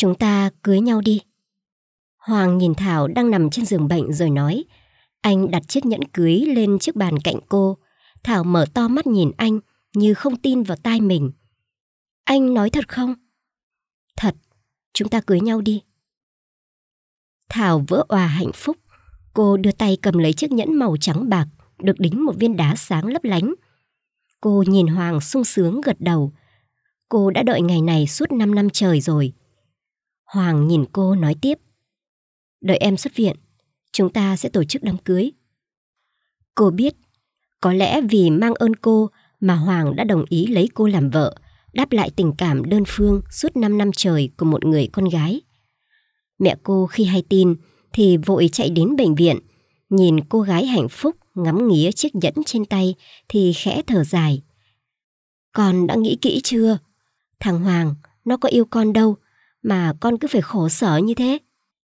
Chúng ta cưới nhau đi. Hoàng nhìn Thảo đang nằm trên giường bệnh rồi nói. Anh đặt chiếc nhẫn cưới lên chiếc bàn cạnh cô. Thảo mở to mắt nhìn anh như không tin vào tai mình. Anh nói thật không? Thật, chúng ta cưới nhau đi. Thảo vỡ òa hạnh phúc. Cô đưa tay cầm lấy chiếc nhẫn màu trắng bạc được đính một viên đá sáng lấp lánh. Cô nhìn Hoàng sung sướng gật đầu. Cô đã đợi ngày này suốt 5 năm trời rồi. Hoàng nhìn cô nói tiếp. Đợi em xuất viện, chúng ta sẽ tổ chức đám cưới. Cô biết, có lẽ vì mang ơn cô mà Hoàng đã đồng ý lấy cô làm vợ, đáp lại tình cảm đơn phương suốt 5 năm trời của một người con gái. Mẹ cô khi hay tin thì vội chạy đến bệnh viện, nhìn cô gái hạnh phúc ngắm nghía chiếc nhẫn trên tay thì khẽ thở dài. Con đã nghĩ kỹ chưa? Thằng Hoàng, nó có yêu con đâu mà con cứ phải khổ sở như thế.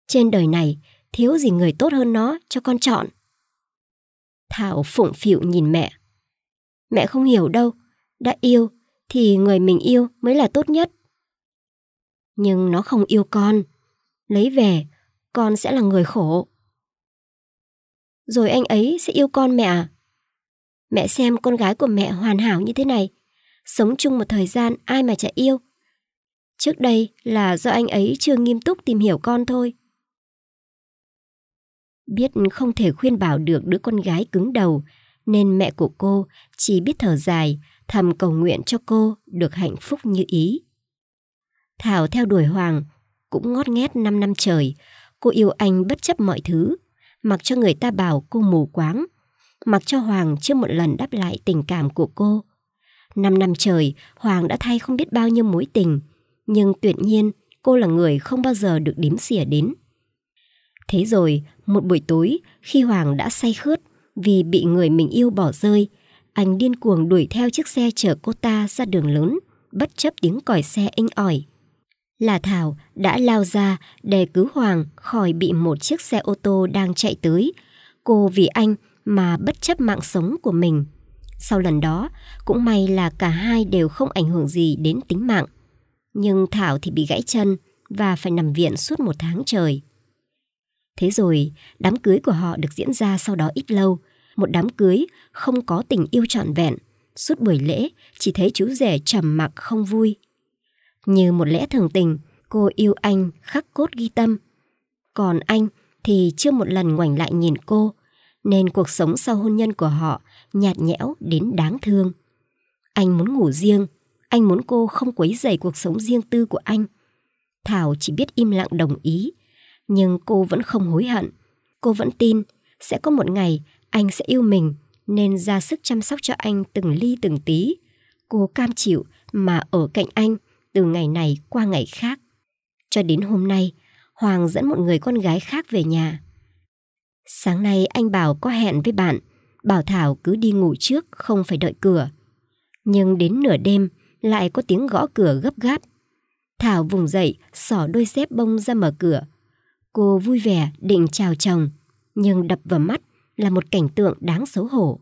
Trên đời này, thiếu gì người tốt hơn nó cho con chọn. Thảo phụng phịu nhìn mẹ. Mẹ không hiểu đâu, đã yêu thì người mình yêu mới là tốt nhất. Nhưng nó không yêu con, lấy về con sẽ là người khổ. Rồi anh ấy sẽ yêu con mẹ à? Mẹ xem con gái của mẹ hoàn hảo như thế này, sống chung một thời gian ai mà chả yêu, Trước đây là do anh ấy chưa nghiêm túc tìm hiểu con thôi. Biết không thể khuyên bảo được đứa con gái cứng đầu, nên mẹ của cô chỉ biết thở dài, thầm cầu nguyện cho cô được hạnh phúc như ý. Thảo theo đuổi Hoàng, cũng ngót nghét năm năm trời, cô yêu anh bất chấp mọi thứ, mặc cho người ta bảo cô mù quáng, mặc cho Hoàng chưa một lần đáp lại tình cảm của cô. năm năm trời, Hoàng đã thay không biết bao nhiêu mối tình, nhưng tuyệt nhiên cô là người không bao giờ được đếm xỉa đến. Thế rồi, một buổi tối, khi Hoàng đã say khướt vì bị người mình yêu bỏ rơi, anh điên cuồng đuổi theo chiếc xe chở cô ta ra đường lớn, bất chấp tiếng còi xe inh ỏi. Là Thảo đã lao ra để cứu Hoàng khỏi bị một chiếc xe ô tô đang chạy tới. Cô vì anh mà bất chấp mạng sống của mình. Sau lần đó, cũng may là cả hai đều không ảnh hưởng gì đến tính mạng nhưng Thảo thì bị gãy chân và phải nằm viện suốt một tháng trời. Thế rồi, đám cưới của họ được diễn ra sau đó ít lâu, một đám cưới không có tình yêu trọn vẹn, suốt buổi lễ chỉ thấy chú rể trầm mặc không vui. Như một lẽ thường tình, cô yêu anh khắc cốt ghi tâm. Còn anh thì chưa một lần ngoảnh lại nhìn cô, nên cuộc sống sau hôn nhân của họ nhạt nhẽo đến đáng thương. Anh muốn ngủ riêng, anh muốn cô không quấy rầy cuộc sống riêng tư của anh. Thảo chỉ biết im lặng đồng ý, nhưng cô vẫn không hối hận. Cô vẫn tin sẽ có một ngày anh sẽ yêu mình nên ra sức chăm sóc cho anh từng ly từng tí. Cô cam chịu mà ở cạnh anh từ ngày này qua ngày khác. Cho đến hôm nay, Hoàng dẫn một người con gái khác về nhà. Sáng nay anh bảo có hẹn với bạn, bảo Thảo cứ đi ngủ trước không phải đợi cửa. Nhưng đến nửa đêm, lại có tiếng gõ cửa gấp gáp. Thảo vùng dậy, xỏ đôi dép bông ra mở cửa. Cô vui vẻ định chào chồng, nhưng đập vào mắt là một cảnh tượng đáng xấu hổ.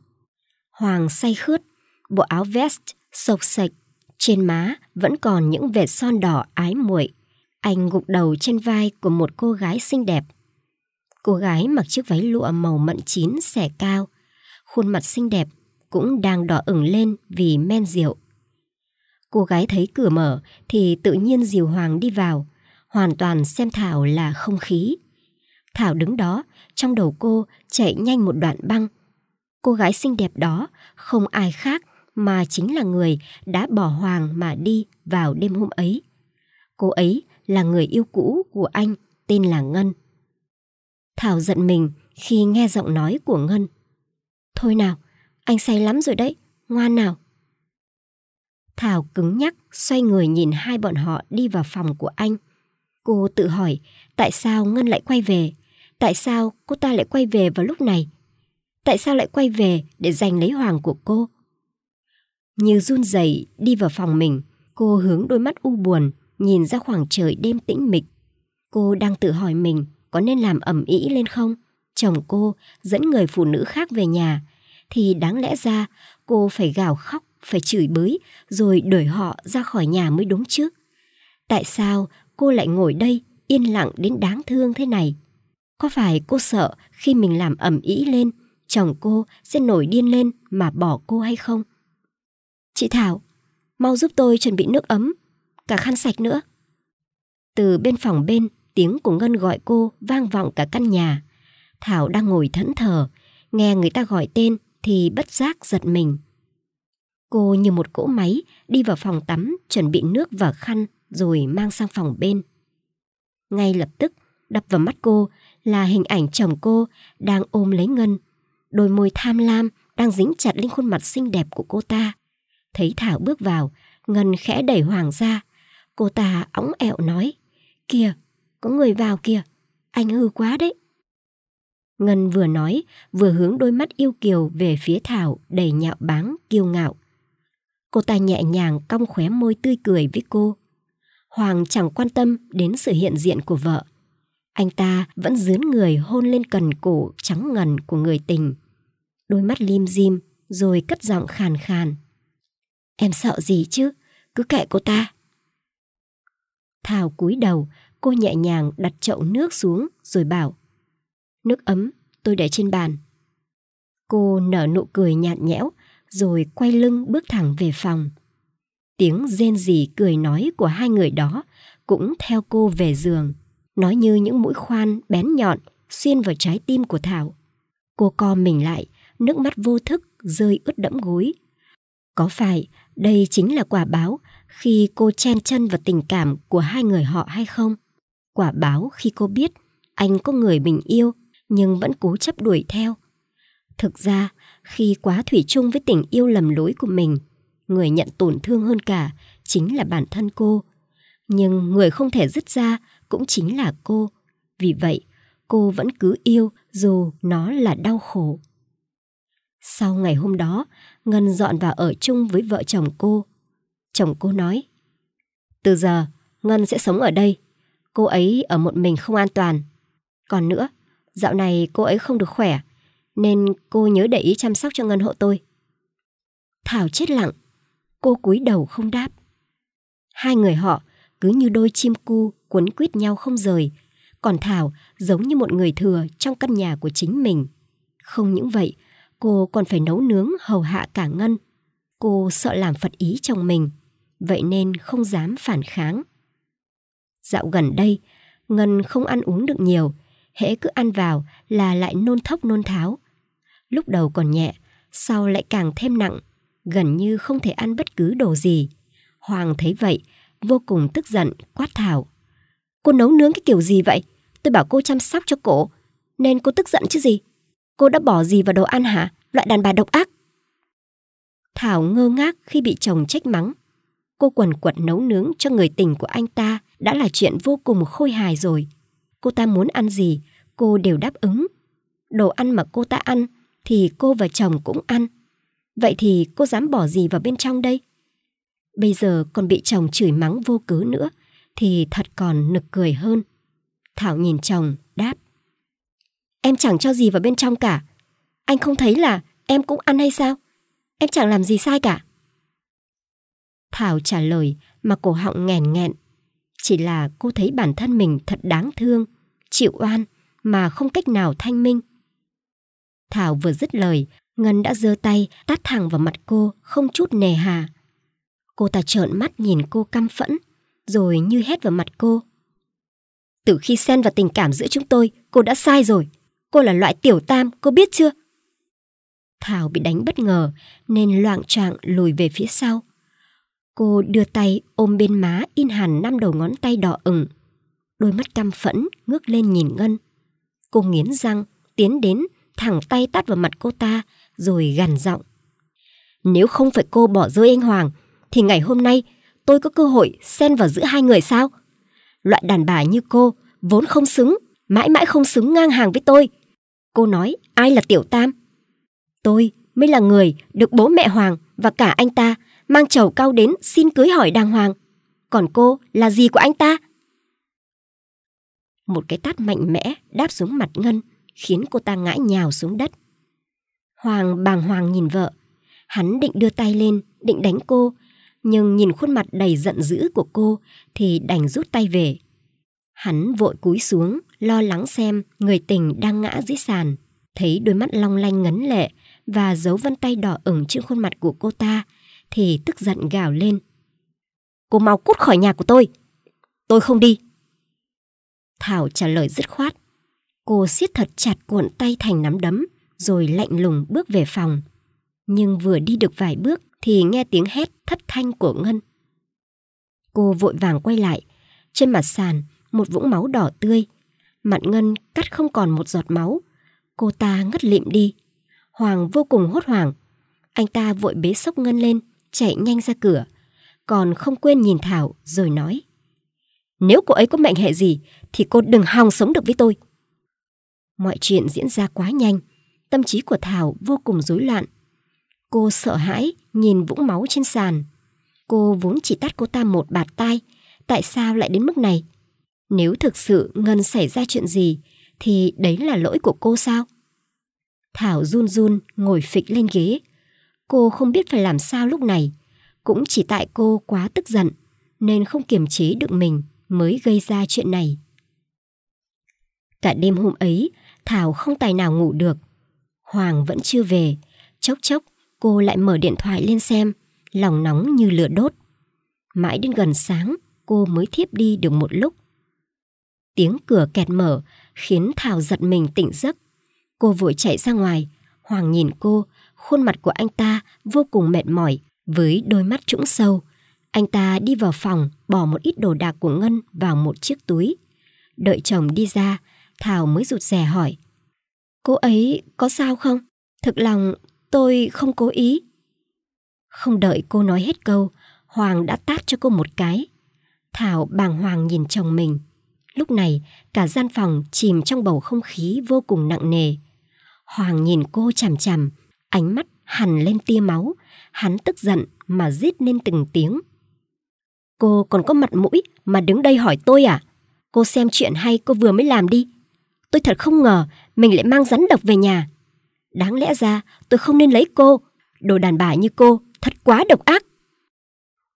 Hoàng say khướt, bộ áo vest sộc sạch, trên má vẫn còn những vệt son đỏ ái muội. Anh gục đầu trên vai của một cô gái xinh đẹp. Cô gái mặc chiếc váy lụa màu mận chín xẻ cao, khuôn mặt xinh đẹp cũng đang đỏ ửng lên vì men rượu. Cô gái thấy cửa mở thì tự nhiên Diều Hoàng đi vào, hoàn toàn xem Thảo là không khí. Thảo đứng đó, trong đầu cô chạy nhanh một đoạn băng. Cô gái xinh đẹp đó không ai khác mà chính là người đã bỏ Hoàng mà đi vào đêm hôm ấy. Cô ấy là người yêu cũ của anh tên là Ngân. Thảo giận mình khi nghe giọng nói của Ngân. Thôi nào, anh say lắm rồi đấy, ngoan nào. Thảo cứng nhắc, xoay người nhìn hai bọn họ đi vào phòng của anh. Cô tự hỏi, tại sao Ngân lại quay về? Tại sao cô ta lại quay về vào lúc này? Tại sao lại quay về để giành lấy hoàng của cô? Như run rẩy đi vào phòng mình, cô hướng đôi mắt u buồn, nhìn ra khoảng trời đêm tĩnh mịch. Cô đang tự hỏi mình có nên làm ẩm ý lên không? Chồng cô dẫn người phụ nữ khác về nhà, thì đáng lẽ ra cô phải gào khóc phải chửi bới rồi đuổi họ ra khỏi nhà mới đúng chứ. Tại sao cô lại ngồi đây yên lặng đến đáng thương thế này? Có phải cô sợ khi mình làm ẩm ý lên, chồng cô sẽ nổi điên lên mà bỏ cô hay không? Chị Thảo, mau giúp tôi chuẩn bị nước ấm, cả khăn sạch nữa. Từ bên phòng bên, tiếng của Ngân gọi cô vang vọng cả căn nhà. Thảo đang ngồi thẫn thờ, nghe người ta gọi tên thì bất giác giật mình. Cô như một cỗ máy đi vào phòng tắm chuẩn bị nước và khăn rồi mang sang phòng bên. Ngay lập tức đập vào mắt cô là hình ảnh chồng cô đang ôm lấy Ngân. Đôi môi tham lam đang dính chặt lên khuôn mặt xinh đẹp của cô ta. Thấy Thảo bước vào, Ngân khẽ đẩy Hoàng ra. Cô ta ống ẹo nói, kìa, có người vào kìa, anh hư quá đấy. Ngân vừa nói, vừa hướng đôi mắt yêu kiều về phía Thảo đầy nhạo báng, kiêu ngạo. Cô ta nhẹ nhàng cong khóe môi tươi cười với cô. Hoàng chẳng quan tâm đến sự hiện diện của vợ. Anh ta vẫn dướn người hôn lên cần cổ trắng ngần của người tình. Đôi mắt lim dim rồi cất giọng khàn khàn. Em sợ gì chứ, cứ kệ cô ta. Thảo cúi đầu, cô nhẹ nhàng đặt chậu nước xuống rồi bảo. Nước ấm, tôi để trên bàn. Cô nở nụ cười nhạt nhẽo rồi quay lưng bước thẳng về phòng. Tiếng rên rỉ cười nói của hai người đó cũng theo cô về giường. nói như những mũi khoan bén nhọn xuyên vào trái tim của Thảo. Cô co mình lại, nước mắt vô thức rơi ướt đẫm gối. Có phải đây chính là quả báo khi cô chen chân vào tình cảm của hai người họ hay không? Quả báo khi cô biết anh có người mình yêu nhưng vẫn cố chấp đuổi theo Thực ra, khi quá thủy chung với tình yêu lầm lỗi của mình, người nhận tổn thương hơn cả chính là bản thân cô. Nhưng người không thể dứt ra cũng chính là cô. Vì vậy, cô vẫn cứ yêu dù nó là đau khổ. Sau ngày hôm đó, Ngân dọn vào ở chung với vợ chồng cô. Chồng cô nói, Từ giờ, Ngân sẽ sống ở đây. Cô ấy ở một mình không an toàn. Còn nữa, dạo này cô ấy không được khỏe, nên cô nhớ để ý chăm sóc cho Ngân hộ tôi. Thảo chết lặng, cô cúi đầu không đáp. Hai người họ cứ như đôi chim cu quấn quýt nhau không rời, còn Thảo giống như một người thừa trong căn nhà của chính mình. Không những vậy, cô còn phải nấu nướng hầu hạ cả Ngân. Cô sợ làm phật ý chồng mình, vậy nên không dám phản kháng. Dạo gần đây, Ngân không ăn uống được nhiều, hễ cứ ăn vào là lại nôn thốc nôn tháo, lúc đầu còn nhẹ, sau lại càng thêm nặng, gần như không thể ăn bất cứ đồ gì. Hoàng thấy vậy, vô cùng tức giận, quát Thảo. Cô nấu nướng cái kiểu gì vậy? Tôi bảo cô chăm sóc cho cổ, nên cô tức giận chứ gì? Cô đã bỏ gì vào đồ ăn hả? Loại đàn bà độc ác. Thảo ngơ ngác khi bị chồng trách mắng. Cô quần quật nấu nướng cho người tình của anh ta đã là chuyện vô cùng khôi hài rồi. Cô ta muốn ăn gì, cô đều đáp ứng. Đồ ăn mà cô ta ăn thì cô và chồng cũng ăn. Vậy thì cô dám bỏ gì vào bên trong đây? Bây giờ còn bị chồng chửi mắng vô cớ nữa thì thật còn nực cười hơn. Thảo nhìn chồng, đáp. Em chẳng cho gì vào bên trong cả. Anh không thấy là em cũng ăn hay sao? Em chẳng làm gì sai cả. Thảo trả lời mà cổ họng nghẹn nghẹn. Chỉ là cô thấy bản thân mình thật đáng thương, chịu oan mà không cách nào thanh minh. Thảo vừa dứt lời, Ngân đã giơ tay tát thẳng vào mặt cô không chút nề hà. Cô ta trợn mắt nhìn cô căm phẫn, rồi như hét vào mặt cô. Từ khi xen vào tình cảm giữa chúng tôi, cô đã sai rồi. Cô là loại tiểu tam, cô biết chưa? Thảo bị đánh bất ngờ nên loạn trạng lùi về phía sau. Cô đưa tay ôm bên má in hẳn năm đầu ngón tay đỏ ửng. Đôi mắt căm phẫn ngước lên nhìn Ngân. Cô nghiến răng, tiến đến thẳng tay tát vào mặt cô ta, rồi gằn giọng. Nếu không phải cô bỏ rơi anh Hoàng, thì ngày hôm nay tôi có cơ hội xen vào giữa hai người sao? Loại đàn bà như cô vốn không xứng, mãi mãi không xứng ngang hàng với tôi. Cô nói ai là Tiểu Tam? Tôi mới là người được bố mẹ Hoàng và cả anh ta mang chầu cao đến xin cưới hỏi đàng hoàng. Còn cô là gì của anh ta? Một cái tát mạnh mẽ đáp xuống mặt Ngân khiến cô ta ngã nhào xuống đất. Hoàng bàng hoàng nhìn vợ. Hắn định đưa tay lên, định đánh cô, nhưng nhìn khuôn mặt đầy giận dữ của cô thì đành rút tay về. Hắn vội cúi xuống, lo lắng xem người tình đang ngã dưới sàn. Thấy đôi mắt long lanh ngấn lệ và dấu vân tay đỏ ửng trên khuôn mặt của cô ta thì tức giận gào lên. Cô mau cút khỏi nhà của tôi! Tôi không đi! Thảo trả lời dứt khoát Cô siết thật chặt cuộn tay thành nắm đấm, rồi lạnh lùng bước về phòng. Nhưng vừa đi được vài bước thì nghe tiếng hét thất thanh của Ngân. Cô vội vàng quay lại. Trên mặt sàn, một vũng máu đỏ tươi. Mặt Ngân cắt không còn một giọt máu. Cô ta ngất lịm đi. Hoàng vô cùng hốt hoảng. Anh ta vội bế sốc Ngân lên, chạy nhanh ra cửa. Còn không quên nhìn Thảo rồi nói. Nếu cô ấy có mệnh hệ gì thì cô đừng hòng sống được với tôi. Mọi chuyện diễn ra quá nhanh, tâm trí của Thảo vô cùng rối loạn. Cô sợ hãi nhìn vũng máu trên sàn. Cô vốn chỉ tắt cô ta một bạt tai, tại sao lại đến mức này? Nếu thực sự Ngân xảy ra chuyện gì, thì đấy là lỗi của cô sao? Thảo run run ngồi phịch lên ghế. Cô không biết phải làm sao lúc này. Cũng chỉ tại cô quá tức giận, nên không kiềm chế được mình mới gây ra chuyện này. Cả đêm hôm ấy, Thảo không tài nào ngủ được. Hoàng vẫn chưa về. Chốc chốc, cô lại mở điện thoại lên xem, lòng nóng như lửa đốt. Mãi đến gần sáng, cô mới thiếp đi được một lúc. Tiếng cửa kẹt mở khiến Thảo giật mình tỉnh giấc. Cô vội chạy ra ngoài, Hoàng nhìn cô, khuôn mặt của anh ta vô cùng mệt mỏi với đôi mắt trũng sâu. Anh ta đi vào phòng, bỏ một ít đồ đạc của Ngân vào một chiếc túi. Đợi chồng đi ra, Thảo mới rụt rè hỏi. Cô ấy có sao không? Thực lòng tôi không cố ý. Không đợi cô nói hết câu, Hoàng đã tát cho cô một cái. Thảo bàng hoàng nhìn chồng mình. Lúc này, cả gian phòng chìm trong bầu không khí vô cùng nặng nề. Hoàng nhìn cô chằm chằm, ánh mắt hằn lên tia máu, hắn tức giận mà rít lên từng tiếng. Cô còn có mặt mũi mà đứng đây hỏi tôi à? Cô xem chuyện hay cô vừa mới làm đi, Tôi thật không ngờ mình lại mang rắn độc về nhà. Đáng lẽ ra tôi không nên lấy cô. Đồ đàn bà như cô thật quá độc ác.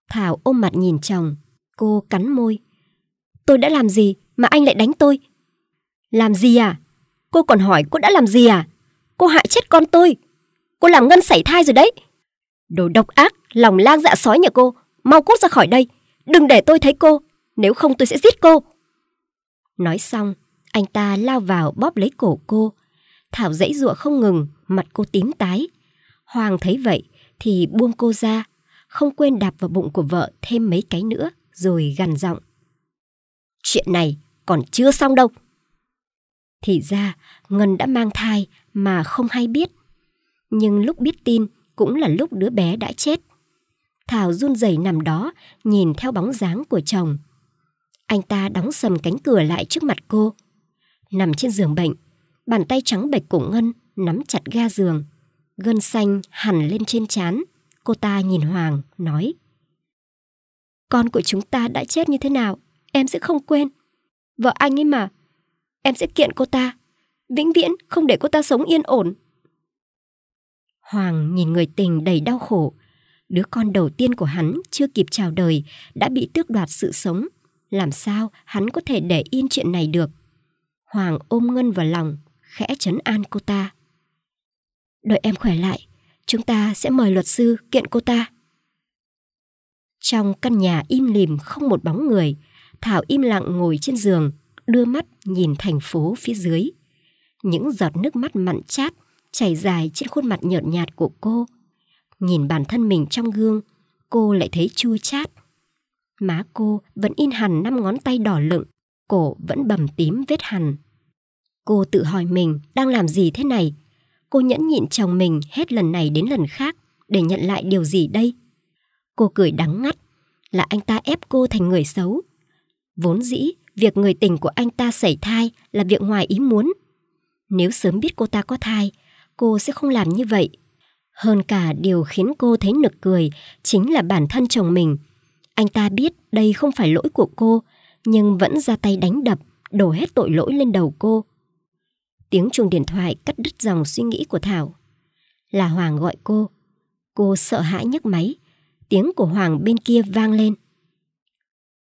Thảo ôm mặt nhìn chồng. Cô cắn môi. Tôi đã làm gì mà anh lại đánh tôi? Làm gì à? Cô còn hỏi cô đã làm gì à? Cô hại chết con tôi. Cô làm ngân sảy thai rồi đấy. Đồ độc ác, lòng lang dạ sói nhà cô. Mau cút ra khỏi đây. Đừng để tôi thấy cô. Nếu không tôi sẽ giết cô. Nói xong, anh ta lao vào bóp lấy cổ cô. Thảo dãy ruộng không ngừng, mặt cô tím tái. Hoàng thấy vậy thì buông cô ra, không quên đạp vào bụng của vợ thêm mấy cái nữa rồi gằn giọng. Chuyện này còn chưa xong đâu. Thì ra Ngân đã mang thai mà không hay biết. Nhưng lúc biết tin cũng là lúc đứa bé đã chết. Thảo run rẩy nằm đó, nhìn theo bóng dáng của chồng. Anh ta đóng sầm cánh cửa lại trước mặt cô nằm trên giường bệnh. Bàn tay trắng bệch của Ngân nắm chặt ga giường. Gân xanh hẳn lên trên trán. Cô ta nhìn Hoàng, nói. Con của chúng ta đã chết như thế nào, em sẽ không quên. Vợ anh ấy mà, em sẽ kiện cô ta. Vĩnh viễn không để cô ta sống yên ổn. Hoàng nhìn người tình đầy đau khổ. Đứa con đầu tiên của hắn chưa kịp chào đời đã bị tước đoạt sự sống. Làm sao hắn có thể để yên chuyện này được? Hoàng ôm Ngân vào lòng, khẽ chấn an cô ta. Đợi em khỏe lại, chúng ta sẽ mời luật sư kiện cô ta. Trong căn nhà im lìm không một bóng người, Thảo im lặng ngồi trên giường, đưa mắt nhìn thành phố phía dưới. Những giọt nước mắt mặn chát chảy dài trên khuôn mặt nhợt nhạt của cô. Nhìn bản thân mình trong gương, cô lại thấy chua chát. Má cô vẫn in hẳn năm ngón tay đỏ lựng cổ vẫn bầm tím vết hằn. Cô tự hỏi mình đang làm gì thế này? Cô nhẫn nhịn chồng mình hết lần này đến lần khác để nhận lại điều gì đây? Cô cười đắng ngắt là anh ta ép cô thành người xấu. Vốn dĩ, việc người tình của anh ta xảy thai là việc ngoài ý muốn. Nếu sớm biết cô ta có thai, cô sẽ không làm như vậy. Hơn cả điều khiến cô thấy nực cười chính là bản thân chồng mình. Anh ta biết đây không phải lỗi của cô nhưng vẫn ra tay đánh đập, đổ hết tội lỗi lên đầu cô. Tiếng chuông điện thoại cắt đứt dòng suy nghĩ của Thảo. Là Hoàng gọi cô. Cô sợ hãi nhấc máy. Tiếng của Hoàng bên kia vang lên.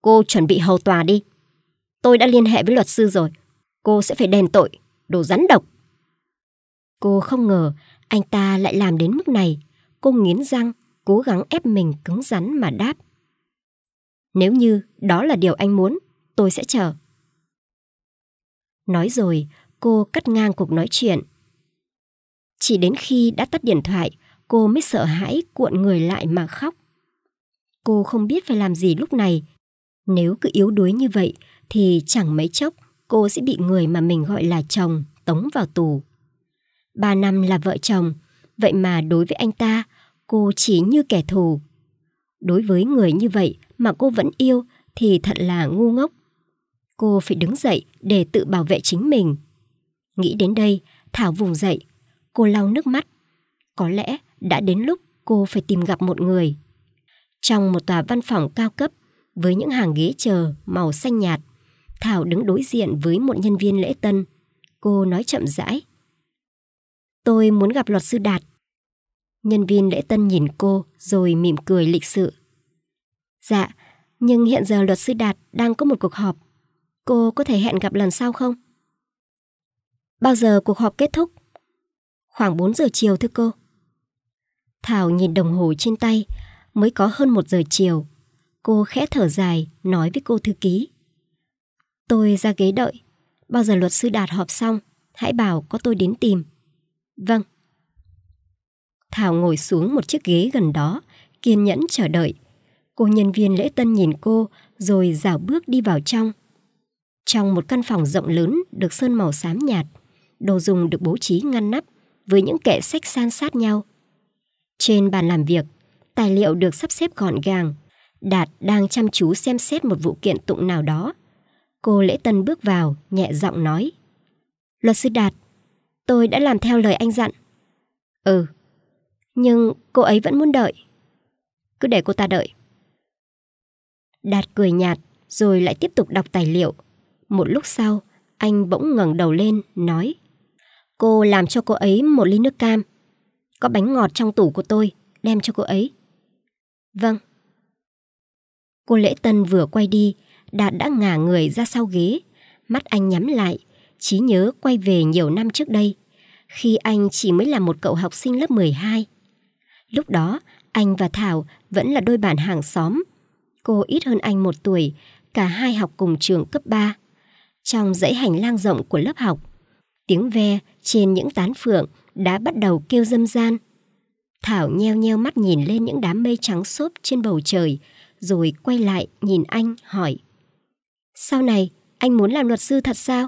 Cô chuẩn bị hầu tòa đi. Tôi đã liên hệ với luật sư rồi. Cô sẽ phải đền tội, đồ rắn độc. Cô không ngờ anh ta lại làm đến mức này. Cô nghiến răng, cố gắng ép mình cứng rắn mà đáp. Nếu như đó là điều anh muốn, tôi sẽ chờ. Nói rồi, cô cắt ngang cuộc nói chuyện. Chỉ đến khi đã tắt điện thoại, cô mới sợ hãi cuộn người lại mà khóc. Cô không biết phải làm gì lúc này. Nếu cứ yếu đuối như vậy thì chẳng mấy chốc cô sẽ bị người mà mình gọi là chồng tống vào tù. Ba năm là vợ chồng, vậy mà đối với anh ta, cô chỉ như kẻ thù. Đối với người như vậy, mà cô vẫn yêu thì thật là ngu ngốc. Cô phải đứng dậy để tự bảo vệ chính mình. Nghĩ đến đây, Thảo vùng dậy, cô lau nước mắt. Có lẽ đã đến lúc cô phải tìm gặp một người. Trong một tòa văn phòng cao cấp với những hàng ghế chờ màu xanh nhạt, Thảo đứng đối diện với một nhân viên lễ tân. Cô nói chậm rãi. Tôi muốn gặp luật sư Đạt. Nhân viên lễ tân nhìn cô rồi mỉm cười lịch sự. Dạ, nhưng hiện giờ luật sư Đạt đang có một cuộc họp. Cô có thể hẹn gặp lần sau không? Bao giờ cuộc họp kết thúc? Khoảng 4 giờ chiều thưa cô. Thảo nhìn đồng hồ trên tay, mới có hơn 1 giờ chiều. Cô khẽ thở dài, nói với cô thư ký. Tôi ra ghế đợi, bao giờ luật sư Đạt họp xong, hãy bảo có tôi đến tìm. Vâng. Thảo ngồi xuống một chiếc ghế gần đó, kiên nhẫn chờ đợi. Cô nhân viên lễ tân nhìn cô rồi dảo bước đi vào trong. Trong một căn phòng rộng lớn được sơn màu xám nhạt, đồ dùng được bố trí ngăn nắp với những kệ sách san sát nhau. Trên bàn làm việc, tài liệu được sắp xếp gọn gàng. Đạt đang chăm chú xem xét một vụ kiện tụng nào đó. Cô lễ tân bước vào, nhẹ giọng nói. Luật sư Đạt, tôi đã làm theo lời anh dặn. Ừ, nhưng cô ấy vẫn muốn đợi. Cứ để cô ta đợi. Đạt cười nhạt rồi lại tiếp tục đọc tài liệu. Một lúc sau, anh bỗng ngẩng đầu lên, nói Cô làm cho cô ấy một ly nước cam. Có bánh ngọt trong tủ của tôi, đem cho cô ấy. Vâng. Cô lễ tân vừa quay đi, Đạt đã ngả người ra sau ghế. Mắt anh nhắm lại, trí nhớ quay về nhiều năm trước đây, khi anh chỉ mới là một cậu học sinh lớp 12. Lúc đó, anh và Thảo vẫn là đôi bạn hàng xóm Cô ít hơn anh một tuổi, cả hai học cùng trường cấp 3. Trong dãy hành lang rộng của lớp học, tiếng ve trên những tán phượng đã bắt đầu kêu dâm gian. Thảo nheo nheo mắt nhìn lên những đám mây trắng xốp trên bầu trời, rồi quay lại nhìn anh hỏi. Sau này, anh muốn làm luật sư thật sao?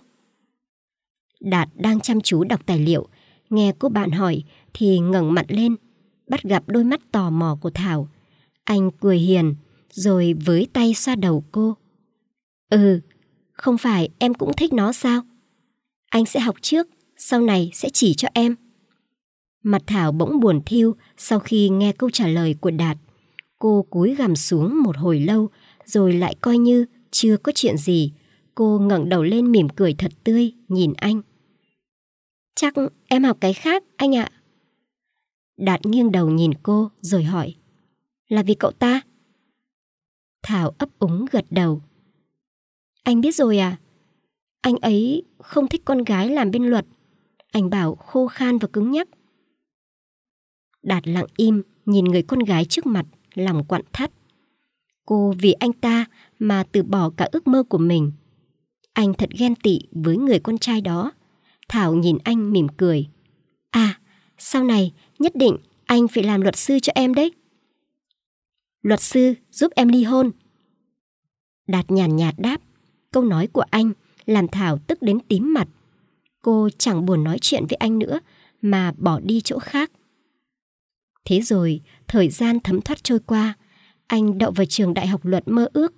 Đạt đang chăm chú đọc tài liệu, nghe cô bạn hỏi thì ngẩng mặt lên, bắt gặp đôi mắt tò mò của Thảo. Anh cười hiền, rồi với tay xoa đầu cô. Ừ, không phải em cũng thích nó sao? Anh sẽ học trước, sau này sẽ chỉ cho em. Mặt Thảo bỗng buồn thiêu sau khi nghe câu trả lời của Đạt. Cô cúi gằm xuống một hồi lâu, rồi lại coi như chưa có chuyện gì. Cô ngẩng đầu lên mỉm cười thật tươi, nhìn anh. Chắc em học cái khác, anh ạ. Đạt nghiêng đầu nhìn cô rồi hỏi. Là vì cậu ta? Thảo ấp úng gật đầu. Anh biết rồi à? Anh ấy không thích con gái làm bên luật. Anh bảo khô khan và cứng nhắc. Đạt lặng im, nhìn người con gái trước mặt, lòng quặn thắt. Cô vì anh ta mà từ bỏ cả ước mơ của mình. Anh thật ghen tị với người con trai đó. Thảo nhìn anh mỉm cười. À, sau này nhất định anh phải làm luật sư cho em đấy luật sư giúp em ly hôn. Đạt nhàn nhạt đáp, câu nói của anh làm Thảo tức đến tím mặt. Cô chẳng buồn nói chuyện với anh nữa mà bỏ đi chỗ khác. Thế rồi, thời gian thấm thoát trôi qua, anh đậu vào trường đại học luật mơ ước.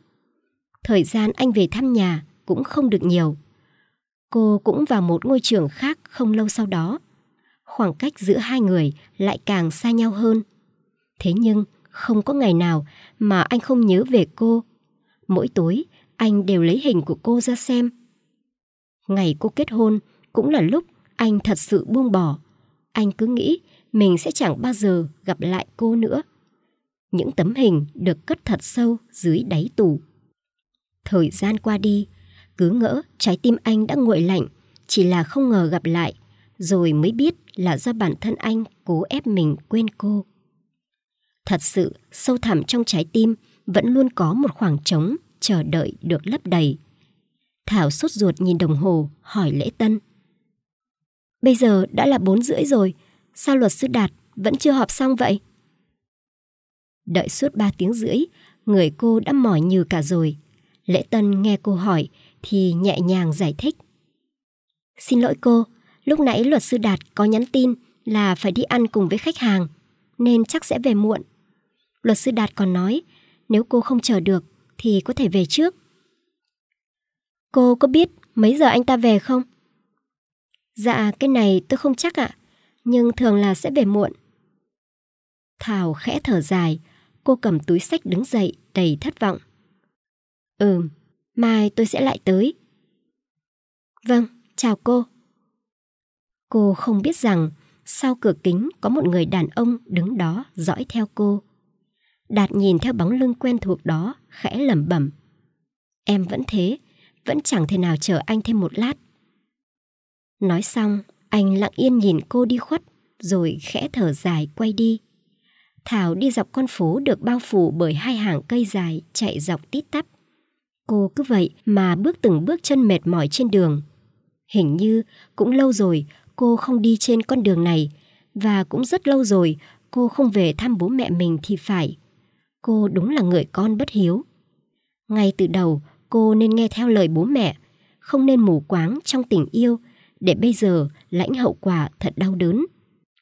Thời gian anh về thăm nhà cũng không được nhiều. Cô cũng vào một ngôi trường khác không lâu sau đó. Khoảng cách giữa hai người lại càng xa nhau hơn. Thế nhưng, không có ngày nào mà anh không nhớ về cô. Mỗi tối, anh đều lấy hình của cô ra xem. Ngày cô kết hôn cũng là lúc anh thật sự buông bỏ. Anh cứ nghĩ mình sẽ chẳng bao giờ gặp lại cô nữa. Những tấm hình được cất thật sâu dưới đáy tủ. Thời gian qua đi, cứ ngỡ trái tim anh đã nguội lạnh, chỉ là không ngờ gặp lại, rồi mới biết là do bản thân anh cố ép mình quên cô. Thật sự, sâu thẳm trong trái tim vẫn luôn có một khoảng trống chờ đợi được lấp đầy. Thảo sốt ruột nhìn đồng hồ, hỏi lễ tân. Bây giờ đã là bốn rưỡi rồi, sao luật sư Đạt vẫn chưa họp xong vậy? Đợi suốt ba tiếng rưỡi, người cô đã mỏi như cả rồi. Lễ Tân nghe cô hỏi thì nhẹ nhàng giải thích. Xin lỗi cô, lúc nãy luật sư Đạt có nhắn tin là phải đi ăn cùng với khách hàng, nên chắc sẽ về muộn. Luật sư Đạt còn nói, nếu cô không chờ được thì có thể về trước. Cô có biết mấy giờ anh ta về không? Dạ, cái này tôi không chắc ạ, nhưng thường là sẽ về muộn. Thảo khẽ thở dài, cô cầm túi sách đứng dậy đầy thất vọng. Ừm, mai tôi sẽ lại tới. Vâng, chào cô. Cô không biết rằng sau cửa kính có một người đàn ông đứng đó dõi theo cô. Đạt nhìn theo bóng lưng quen thuộc đó, khẽ lẩm bẩm. Em vẫn thế, vẫn chẳng thể nào chờ anh thêm một lát. Nói xong, anh lặng yên nhìn cô đi khuất, rồi khẽ thở dài quay đi. Thảo đi dọc con phố được bao phủ bởi hai hàng cây dài chạy dọc tít tắp. Cô cứ vậy mà bước từng bước chân mệt mỏi trên đường. Hình như cũng lâu rồi cô không đi trên con đường này và cũng rất lâu rồi cô không về thăm bố mẹ mình thì phải cô đúng là người con bất hiếu. Ngay từ đầu, cô nên nghe theo lời bố mẹ, không nên mù quáng trong tình yêu, để bây giờ lãnh hậu quả thật đau đớn.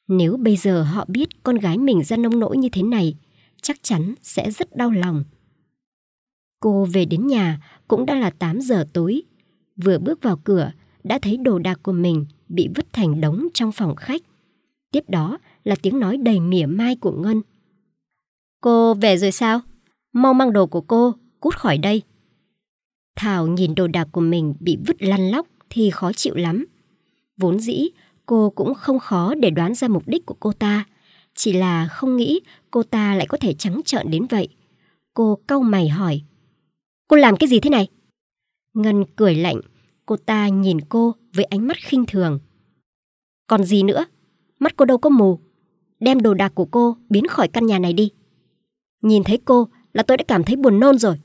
Nếu bây giờ họ biết con gái mình ra nông nỗi như thế này, chắc chắn sẽ rất đau lòng. Cô về đến nhà cũng đã là 8 giờ tối. Vừa bước vào cửa, đã thấy đồ đạc của mình bị vứt thành đống trong phòng khách. Tiếp đó là tiếng nói đầy mỉa mai của Ngân. Cô về rồi sao? Mau mang đồ của cô, cút khỏi đây. Thảo nhìn đồ đạc của mình bị vứt lăn lóc thì khó chịu lắm. Vốn dĩ, cô cũng không khó để đoán ra mục đích của cô ta. Chỉ là không nghĩ cô ta lại có thể trắng trợn đến vậy. Cô cau mày hỏi. Cô làm cái gì thế này? Ngân cười lạnh, cô ta nhìn cô với ánh mắt khinh thường. Còn gì nữa? Mắt cô đâu có mù. Đem đồ đạc của cô biến khỏi căn nhà này đi. Nhìn thấy cô là tôi đã cảm thấy buồn nôn rồi.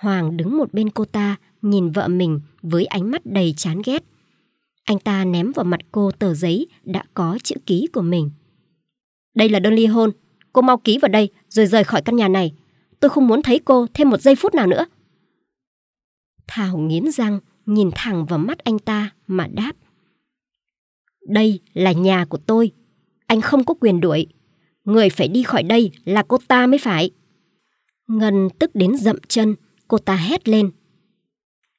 Hoàng đứng một bên cô ta, nhìn vợ mình với ánh mắt đầy chán ghét. Anh ta ném vào mặt cô tờ giấy đã có chữ ký của mình. Đây là đơn ly hôn, cô mau ký vào đây rồi rời khỏi căn nhà này. Tôi không muốn thấy cô thêm một giây phút nào nữa. Thảo nghiến răng, nhìn thẳng vào mắt anh ta mà đáp. Đây là nhà của tôi, anh không có quyền đuổi người phải đi khỏi đây là cô ta mới phải. Ngân tức đến dậm chân, cô ta hét lên.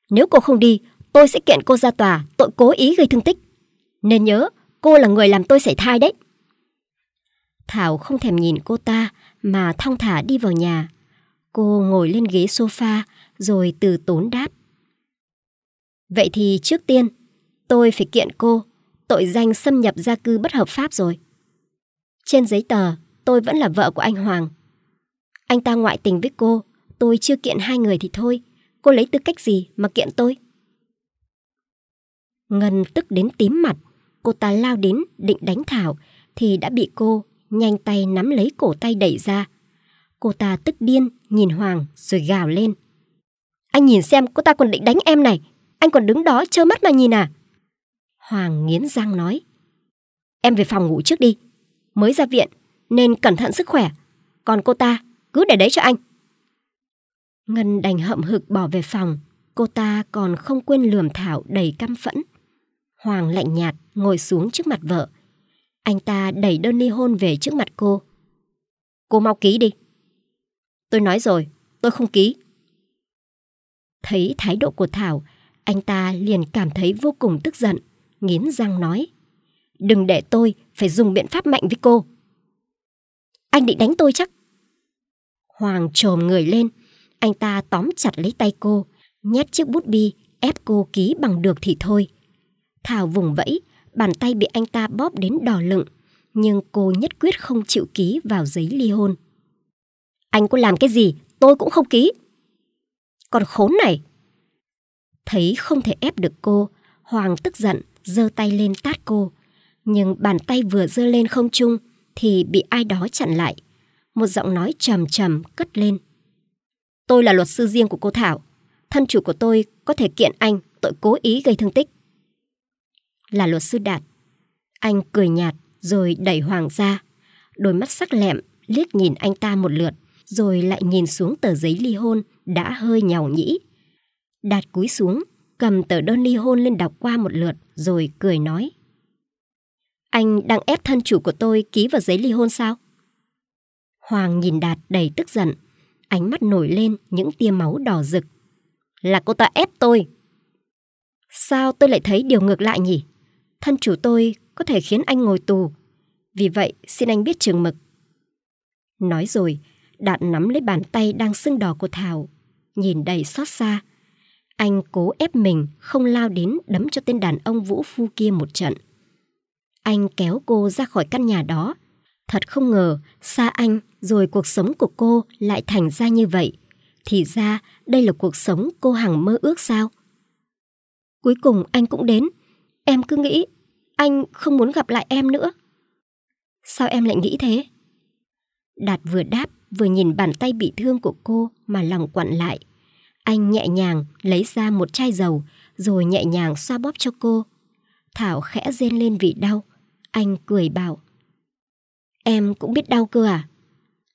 Nếu cô không đi, tôi sẽ kiện cô ra tòa tội cố ý gây thương tích. Nên nhớ, cô là người làm tôi xảy thai đấy. Thảo không thèm nhìn cô ta mà thong thả đi vào nhà. Cô ngồi lên ghế sofa rồi từ tốn đáp. Vậy thì trước tiên, tôi phải kiện cô, tội danh xâm nhập gia cư bất hợp pháp rồi. Trên giấy tờ, tôi vẫn là vợ của anh Hoàng. Anh ta ngoại tình với cô, tôi chưa kiện hai người thì thôi, cô lấy tư cách gì mà kiện tôi? Ngân tức đến tím mặt, cô ta lao đến định đánh Thảo thì đã bị cô nhanh tay nắm lấy cổ tay đẩy ra. Cô ta tức điên nhìn Hoàng rồi gào lên. Anh nhìn xem cô ta còn định đánh em này, anh còn đứng đó trơ mắt mà nhìn à? Hoàng nghiến răng nói. Em về phòng ngủ trước đi, mới ra viện nên cẩn thận sức khỏe. Còn cô ta cứ để đấy cho anh. Ngân đành hậm hực bỏ về phòng. Cô ta còn không quên lườm Thảo đầy căm phẫn. Hoàng lạnh nhạt ngồi xuống trước mặt vợ. Anh ta đẩy đơn ly hôn về trước mặt cô. Cô mau ký đi. Tôi nói rồi, tôi không ký. Thấy thái độ của Thảo, anh ta liền cảm thấy vô cùng tức giận, nghiến răng nói. Đừng để tôi phải dùng biện pháp mạnh với cô. Anh định đánh tôi chắc. Hoàng trồm người lên, anh ta tóm chặt lấy tay cô, nhét chiếc bút bi, ép cô ký bằng được thì thôi. Thảo vùng vẫy, bàn tay bị anh ta bóp đến đỏ lựng, nhưng cô nhất quyết không chịu ký vào giấy ly hôn. Anh có làm cái gì, tôi cũng không ký. Còn khốn này! Thấy không thể ép được cô, Hoàng tức giận, giơ tay lên tát cô, nhưng bàn tay vừa giơ lên không trung thì bị ai đó chặn lại. Một giọng nói trầm trầm cất lên. Tôi là luật sư riêng của cô Thảo. Thân chủ của tôi có thể kiện anh tội cố ý gây thương tích. Là luật sư Đạt. Anh cười nhạt rồi đẩy Hoàng ra. Đôi mắt sắc lẹm liếc nhìn anh ta một lượt rồi lại nhìn xuống tờ giấy ly hôn đã hơi nhàu nhĩ. Đạt cúi xuống, cầm tờ đơn ly hôn lên đọc qua một lượt rồi cười nói. Anh đang ép thân chủ của tôi ký vào giấy ly hôn sao? Hoàng nhìn Đạt đầy tức giận, ánh mắt nổi lên những tia máu đỏ rực. Là cô ta ép tôi. Sao tôi lại thấy điều ngược lại nhỉ? Thân chủ tôi có thể khiến anh ngồi tù. Vì vậy, xin anh biết chừng mực. Nói rồi, Đạt nắm lấy bàn tay đang sưng đỏ của Thảo, nhìn đầy xót xa. Anh cố ép mình không lao đến đấm cho tên đàn ông vũ phu kia một trận. Anh kéo cô ra khỏi căn nhà đó. Thật không ngờ, xa anh rồi cuộc sống của cô lại thành ra như vậy. Thì ra đây là cuộc sống cô hằng mơ ước sao? Cuối cùng anh cũng đến. Em cứ nghĩ anh không muốn gặp lại em nữa. Sao em lại nghĩ thế? Đạt vừa đáp vừa nhìn bàn tay bị thương của cô mà lòng quặn lại. Anh nhẹ nhàng lấy ra một chai dầu rồi nhẹ nhàng xoa bóp cho cô. Thảo khẽ rên lên vì đau. Anh cười bảo. Em cũng biết đau cơ à?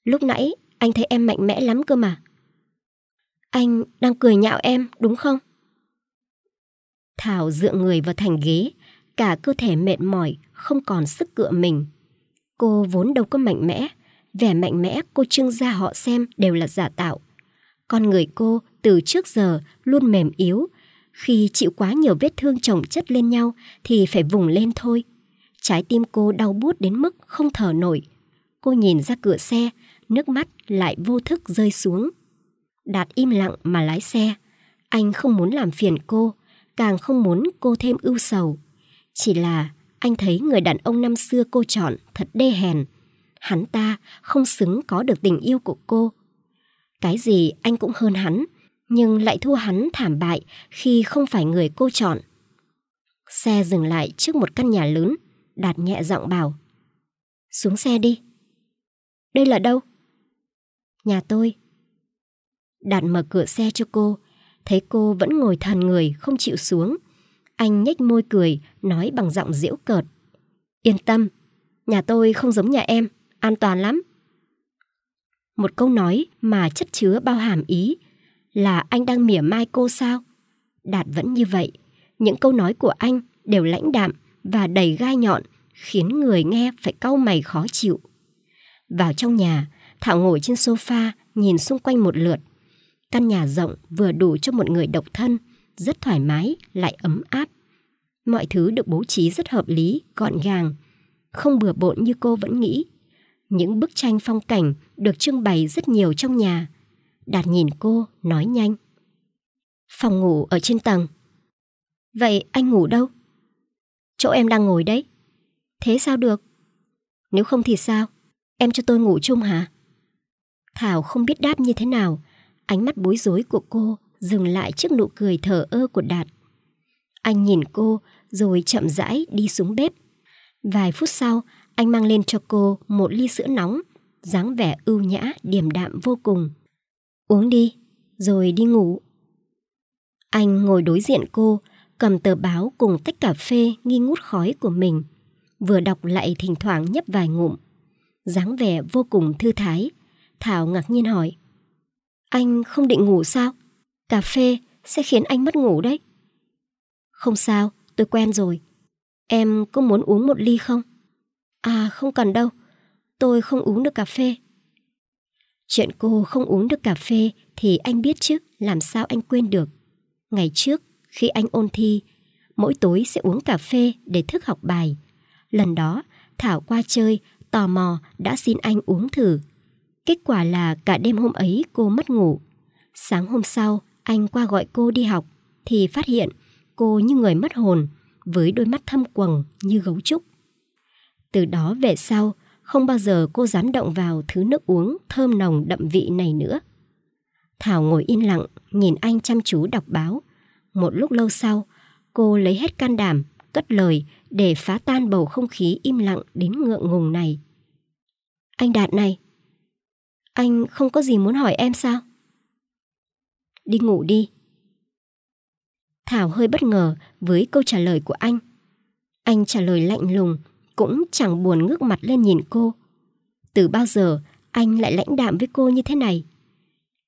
Lúc nãy anh thấy em mạnh mẽ lắm cơ mà. Anh đang cười nhạo em đúng không? Thảo dựa người vào thành ghế, cả cơ thể mệt mỏi, không còn sức cựa mình. Cô vốn đâu có mạnh mẽ, vẻ mạnh mẽ cô trưng ra họ xem đều là giả tạo. Con người cô từ trước giờ luôn mềm yếu, khi chịu quá nhiều vết thương chồng chất lên nhau thì phải vùng lên thôi. Trái tim cô đau bút đến mức không thở nổi. Cô nhìn ra cửa xe, nước mắt lại vô thức rơi xuống. Đạt im lặng mà lái xe. Anh không muốn làm phiền cô, càng không muốn cô thêm ưu sầu. Chỉ là anh thấy người đàn ông năm xưa cô chọn thật đê hèn. Hắn ta không xứng có được tình yêu của cô. Cái gì anh cũng hơn hắn, nhưng lại thua hắn thảm bại khi không phải người cô chọn. Xe dừng lại trước một căn nhà lớn, Đạt nhẹ giọng bảo. Xuống xe đi. Đây là đâu? Nhà tôi. Đạt mở cửa xe cho cô, thấy cô vẫn ngồi thần người không chịu xuống. Anh nhếch môi cười, nói bằng giọng giễu cợt. Yên tâm, nhà tôi không giống nhà em, an toàn lắm. Một câu nói mà chất chứa bao hàm ý là anh đang mỉa mai cô sao? Đạt vẫn như vậy, những câu nói của anh đều lãnh đạm, và đầy gai nhọn khiến người nghe phải cau mày khó chịu. Vào trong nhà, Thảo ngồi trên sofa nhìn xung quanh một lượt. Căn nhà rộng vừa đủ cho một người độc thân, rất thoải mái lại ấm áp. Mọi thứ được bố trí rất hợp lý, gọn gàng, không bừa bộn như cô vẫn nghĩ. Những bức tranh phong cảnh được trưng bày rất nhiều trong nhà. Đạt nhìn cô, nói nhanh. Phòng ngủ ở trên tầng. Vậy anh ngủ đâu? chỗ em đang ngồi đấy. Thế sao được? Nếu không thì sao? Em cho tôi ngủ chung hả? Thảo không biết đáp như thế nào, ánh mắt bối rối của cô dừng lại trước nụ cười thở ơ của Đạt. Anh nhìn cô rồi chậm rãi đi xuống bếp. Vài phút sau, anh mang lên cho cô một ly sữa nóng, dáng vẻ ưu nhã, điềm đạm vô cùng. Uống đi, rồi đi ngủ. Anh ngồi đối diện cô, cầm tờ báo cùng tách cà phê nghi ngút khói của mình, vừa đọc lại thỉnh thoảng nhấp vài ngụm. dáng vẻ vô cùng thư thái, Thảo ngạc nhiên hỏi. Anh không định ngủ sao? Cà phê sẽ khiến anh mất ngủ đấy. Không sao, tôi quen rồi. Em có muốn uống một ly không? À không cần đâu, tôi không uống được cà phê. Chuyện cô không uống được cà phê thì anh biết chứ, làm sao anh quên được. Ngày trước khi anh ôn thi, mỗi tối sẽ uống cà phê để thức học bài. Lần đó, Thảo qua chơi, tò mò đã xin anh uống thử. Kết quả là cả đêm hôm ấy cô mất ngủ. Sáng hôm sau, anh qua gọi cô đi học, thì phát hiện cô như người mất hồn, với đôi mắt thâm quầng như gấu trúc. Từ đó về sau, không bao giờ cô dám động vào thứ nước uống thơm nồng đậm vị này nữa. Thảo ngồi yên lặng, nhìn anh chăm chú đọc báo, một lúc lâu sau, cô lấy hết can đảm, cất lời để phá tan bầu không khí im lặng đến ngượng ngùng này. Anh Đạt này, anh không có gì muốn hỏi em sao? Đi ngủ đi. Thảo hơi bất ngờ với câu trả lời của anh. Anh trả lời lạnh lùng, cũng chẳng buồn ngước mặt lên nhìn cô. Từ bao giờ anh lại lãnh đạm với cô như thế này?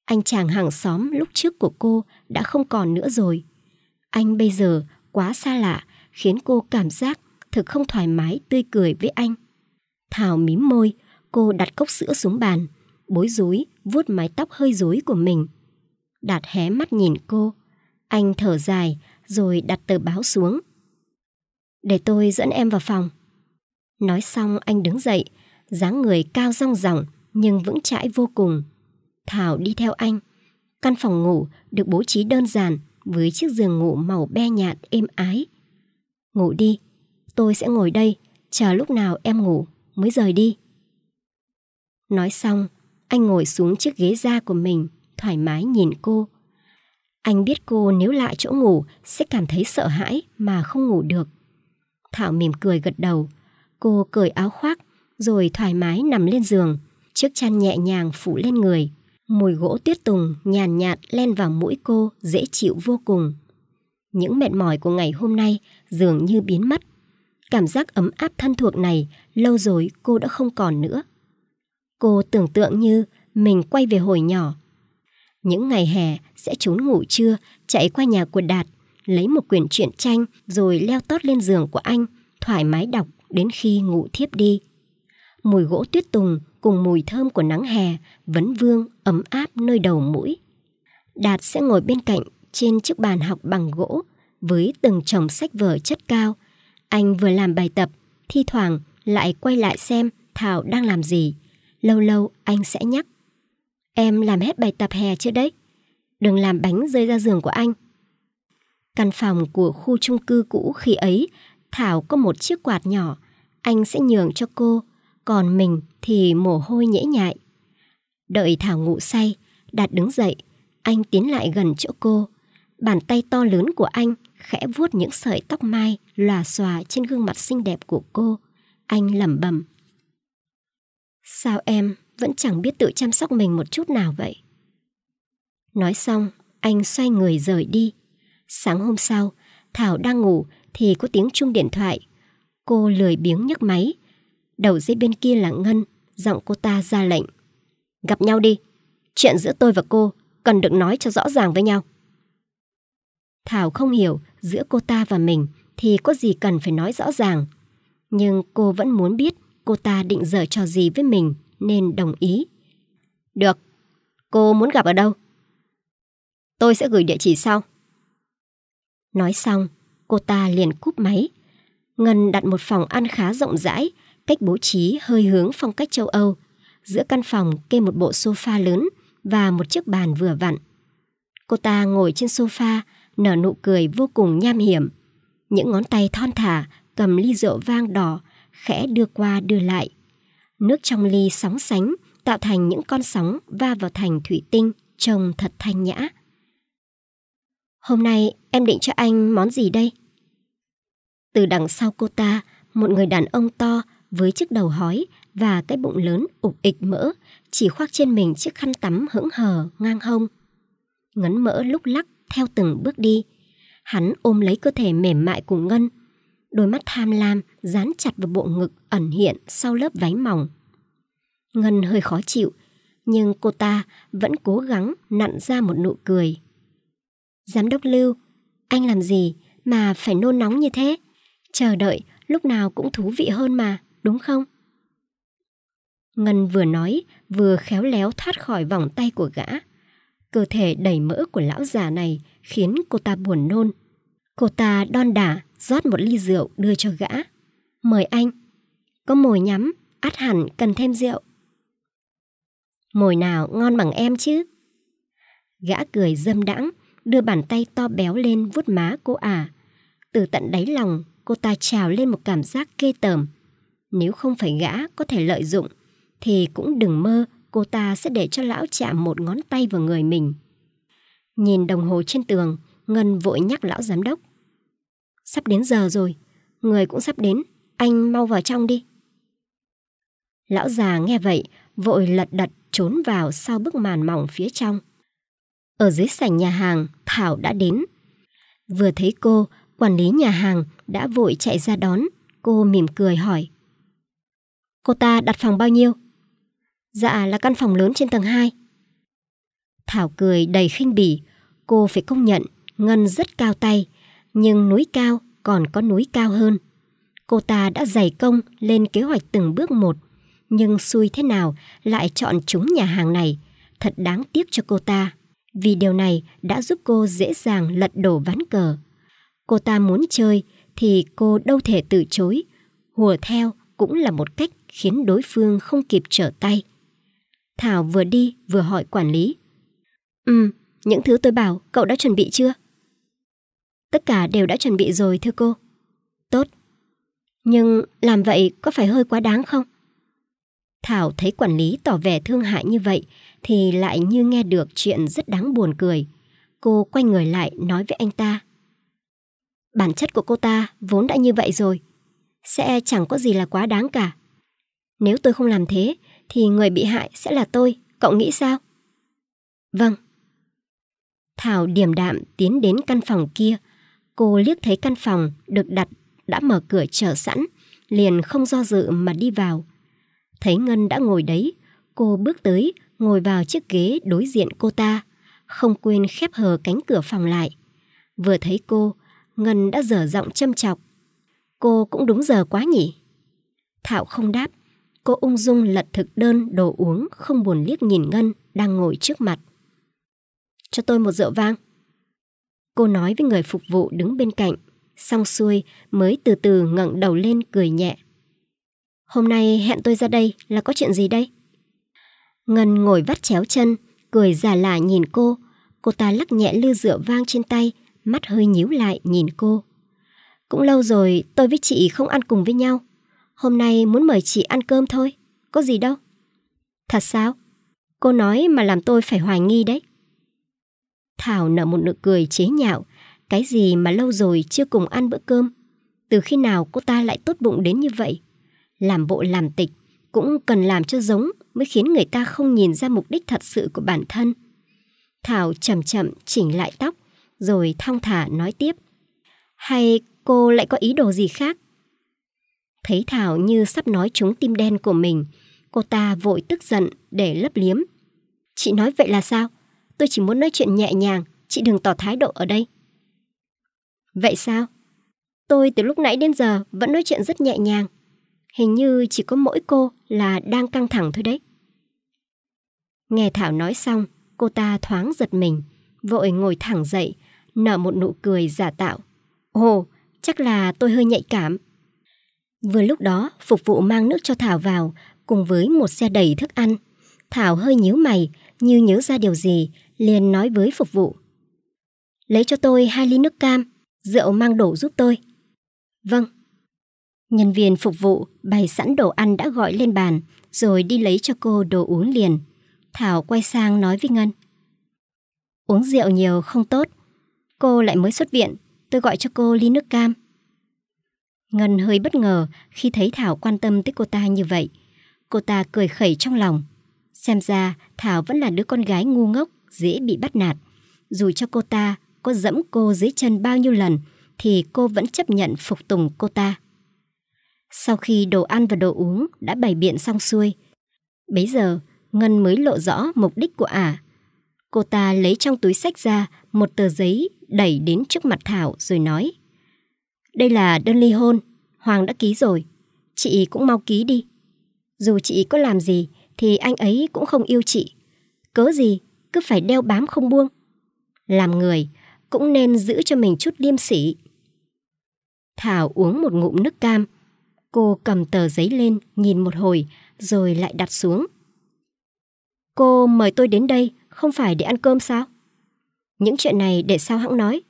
Anh chàng hàng xóm lúc trước của cô đã không còn nữa rồi. Anh bây giờ quá xa lạ, khiến cô cảm giác thực không thoải mái tươi cười với anh. Thảo mím môi, cô đặt cốc sữa xuống bàn, bối rối vuốt mái tóc hơi rối của mình. Đạt hé mắt nhìn cô, anh thở dài rồi đặt tờ báo xuống. Để tôi dẫn em vào phòng. Nói xong anh đứng dậy, dáng người cao rong ròng nhưng vững chãi vô cùng. Thảo đi theo anh. Căn phòng ngủ được bố trí đơn giản, với chiếc giường ngủ màu be nhạt êm ái. Ngủ đi, tôi sẽ ngồi đây, chờ lúc nào em ngủ mới rời đi. Nói xong, anh ngồi xuống chiếc ghế da của mình, thoải mái nhìn cô. Anh biết cô nếu lại chỗ ngủ sẽ cảm thấy sợ hãi mà không ngủ được. Thảo mỉm cười gật đầu. Cô cởi áo khoác rồi thoải mái nằm lên giường, chiếc chăn nhẹ nhàng phủ lên người. Mùi gỗ tuyết tùng nhàn nhạt, nhạt len vào mũi cô dễ chịu vô cùng. Những mệt mỏi của ngày hôm nay dường như biến mất. Cảm giác ấm áp thân thuộc này lâu rồi cô đã không còn nữa. Cô tưởng tượng như mình quay về hồi nhỏ. Những ngày hè sẽ trốn ngủ trưa, chạy qua nhà của Đạt, lấy một quyển truyện tranh rồi leo tót lên giường của anh, thoải mái đọc đến khi ngủ thiếp đi. Mùi gỗ tuyết tùng cùng mùi thơm của nắng hè vấn vương ấm áp nơi đầu mũi. Đạt sẽ ngồi bên cạnh trên chiếc bàn học bằng gỗ với từng chồng sách vở chất cao. Anh vừa làm bài tập, thi thoảng lại quay lại xem Thảo đang làm gì. Lâu lâu anh sẽ nhắc. Em làm hết bài tập hè chưa đấy? Đừng làm bánh rơi ra giường của anh. Căn phòng của khu chung cư cũ khi ấy, Thảo có một chiếc quạt nhỏ. Anh sẽ nhường cho cô còn mình thì mồ hôi nhễ nhại. Đợi Thảo ngủ say, Đạt đứng dậy, anh tiến lại gần chỗ cô. Bàn tay to lớn của anh khẽ vuốt những sợi tóc mai lòa xòa trên gương mặt xinh đẹp của cô. Anh lẩm bẩm. Sao em vẫn chẳng biết tự chăm sóc mình một chút nào vậy? Nói xong, anh xoay người rời đi. Sáng hôm sau, Thảo đang ngủ thì có tiếng chuông điện thoại. Cô lười biếng nhấc máy, Đầu dây bên kia là Ngân, giọng cô ta ra lệnh. Gặp nhau đi, chuyện giữa tôi và cô cần được nói cho rõ ràng với nhau. Thảo không hiểu giữa cô ta và mình thì có gì cần phải nói rõ ràng. Nhưng cô vẫn muốn biết cô ta định dở trò gì với mình nên đồng ý. Được, cô muốn gặp ở đâu? Tôi sẽ gửi địa chỉ sau. Nói xong, cô ta liền cúp máy. Ngân đặt một phòng ăn khá rộng rãi cách bố trí hơi hướng phong cách châu Âu. Giữa căn phòng kê một bộ sofa lớn và một chiếc bàn vừa vặn. Cô ta ngồi trên sofa, nở nụ cười vô cùng nham hiểm. Những ngón tay thon thả cầm ly rượu vang đỏ, khẽ đưa qua đưa lại. Nước trong ly sóng sánh, tạo thành những con sóng va vào thành thủy tinh, trông thật thanh nhã. Hôm nay em định cho anh món gì đây? Từ đằng sau cô ta, một người đàn ông to với chiếc đầu hói và cái bụng lớn ục ịch mỡ, chỉ khoác trên mình chiếc khăn tắm hững hờ ngang hông. Ngấn mỡ lúc lắc theo từng bước đi. Hắn ôm lấy cơ thể mềm mại của Ngân, đôi mắt tham lam dán chặt vào bộ ngực ẩn hiện sau lớp váy mỏng. Ngân hơi khó chịu, nhưng cô ta vẫn cố gắng nặn ra một nụ cười. Giám đốc Lưu, anh làm gì mà phải nôn nóng như thế? Chờ đợi lúc nào cũng thú vị hơn mà đúng không? Ngân vừa nói, vừa khéo léo thoát khỏi vòng tay của gã. Cơ thể đầy mỡ của lão già này khiến cô ta buồn nôn. Cô ta đon đả, rót một ly rượu đưa cho gã. Mời anh. Có mồi nhắm, át hẳn cần thêm rượu. Mồi nào ngon bằng em chứ? Gã cười dâm đãng, đưa bàn tay to béo lên vuốt má cô ả. À. Từ tận đáy lòng, cô ta trào lên một cảm giác ghê tởm nếu không phải gã có thể lợi dụng, thì cũng đừng mơ cô ta sẽ để cho lão chạm một ngón tay vào người mình. Nhìn đồng hồ trên tường, Ngân vội nhắc lão giám đốc. Sắp đến giờ rồi, người cũng sắp đến, anh mau vào trong đi. Lão già nghe vậy, vội lật đật trốn vào sau bức màn mỏng phía trong. Ở dưới sảnh nhà hàng, Thảo đã đến. Vừa thấy cô, quản lý nhà hàng đã vội chạy ra đón. Cô mỉm cười hỏi. Cô ta đặt phòng bao nhiêu? Dạ là căn phòng lớn trên tầng 2. Thảo cười đầy khinh bỉ, cô phải công nhận Ngân rất cao tay, nhưng núi cao còn có núi cao hơn. Cô ta đã dày công lên kế hoạch từng bước một, nhưng xui thế nào lại chọn chúng nhà hàng này, thật đáng tiếc cho cô ta, vì điều này đã giúp cô dễ dàng lật đổ ván cờ. Cô ta muốn chơi thì cô đâu thể từ chối, hùa theo cũng là một cách khiến đối phương không kịp trở tay. Thảo vừa đi vừa hỏi quản lý. ừm những thứ tôi bảo cậu đã chuẩn bị chưa? Tất cả đều đã chuẩn bị rồi thưa cô. Tốt. Nhưng làm vậy có phải hơi quá đáng không? Thảo thấy quản lý tỏ vẻ thương hại như vậy thì lại như nghe được chuyện rất đáng buồn cười. Cô quay người lại nói với anh ta. Bản chất của cô ta vốn đã như vậy rồi. Sẽ chẳng có gì là quá đáng cả. Nếu tôi không làm thế, thì người bị hại sẽ là tôi, cậu nghĩ sao? Vâng. Thảo điềm đạm tiến đến căn phòng kia. Cô liếc thấy căn phòng được đặt đã mở cửa chờ sẵn, liền không do dự mà đi vào. Thấy Ngân đã ngồi đấy, cô bước tới, ngồi vào chiếc ghế đối diện cô ta, không quên khép hờ cánh cửa phòng lại. Vừa thấy cô, Ngân đã dở giọng châm chọc. Cô cũng đúng giờ quá nhỉ? Thảo không đáp, Cô ung dung lật thực đơn, đồ uống, không buồn liếc nhìn Ngân đang ngồi trước mặt. Cho tôi một rượu vang. Cô nói với người phục vụ đứng bên cạnh, xong xuôi mới từ từ ngẩng đầu lên cười nhẹ. Hôm nay hẹn tôi ra đây là có chuyện gì đây? Ngân ngồi vắt chéo chân, cười già lả nhìn cô. Cô ta lắc nhẹ lư rượu vang trên tay, mắt hơi nhíu lại nhìn cô. Cũng lâu rồi tôi với chị không ăn cùng với nhau. Hôm nay muốn mời chị ăn cơm thôi, có gì đâu. Thật sao? Cô nói mà làm tôi phải hoài nghi đấy. Thảo nở một nụ cười chế nhạo, cái gì mà lâu rồi chưa cùng ăn bữa cơm. Từ khi nào cô ta lại tốt bụng đến như vậy? Làm bộ làm tịch cũng cần làm cho giống mới khiến người ta không nhìn ra mục đích thật sự của bản thân. Thảo chậm chậm chỉnh lại tóc, rồi thong thả nói tiếp. Hay cô lại có ý đồ gì khác? Thấy Thảo như sắp nói trúng tim đen của mình, cô ta vội tức giận để lấp liếm. Chị nói vậy là sao? Tôi chỉ muốn nói chuyện nhẹ nhàng, chị đừng tỏ thái độ ở đây. Vậy sao? Tôi từ lúc nãy đến giờ vẫn nói chuyện rất nhẹ nhàng. Hình như chỉ có mỗi cô là đang căng thẳng thôi đấy. Nghe Thảo nói xong, cô ta thoáng giật mình, vội ngồi thẳng dậy, nở một nụ cười giả tạo. Ồ, chắc là tôi hơi nhạy cảm. Vừa lúc đó, phục vụ mang nước cho Thảo vào, cùng với một xe đầy thức ăn. Thảo hơi nhíu mày, như nhớ ra điều gì, liền nói với phục vụ. Lấy cho tôi hai ly nước cam, rượu mang đổ giúp tôi. Vâng. Nhân viên phục vụ bày sẵn đồ ăn đã gọi lên bàn, rồi đi lấy cho cô đồ uống liền. Thảo quay sang nói với Ngân. Uống rượu nhiều không tốt. Cô lại mới xuất viện, tôi gọi cho cô ly nước cam. Ngân hơi bất ngờ khi thấy Thảo quan tâm tới cô ta như vậy. Cô ta cười khẩy trong lòng. Xem ra Thảo vẫn là đứa con gái ngu ngốc, dễ bị bắt nạt. Dù cho cô ta có dẫm cô dưới chân bao nhiêu lần thì cô vẫn chấp nhận phục tùng cô ta. Sau khi đồ ăn và đồ uống đã bày biện xong xuôi, bấy giờ Ngân mới lộ rõ mục đích của ả. Cô ta lấy trong túi sách ra một tờ giấy đẩy đến trước mặt Thảo rồi nói đây là đơn ly hôn, Hoàng đã ký rồi. Chị cũng mau ký đi. Dù chị có làm gì thì anh ấy cũng không yêu chị. Cớ gì cứ phải đeo bám không buông. Làm người cũng nên giữ cho mình chút liêm sỉ. Thảo uống một ngụm nước cam. Cô cầm tờ giấy lên nhìn một hồi rồi lại đặt xuống. Cô mời tôi đến đây không phải để ăn cơm sao? Những chuyện này để sao hãng nói?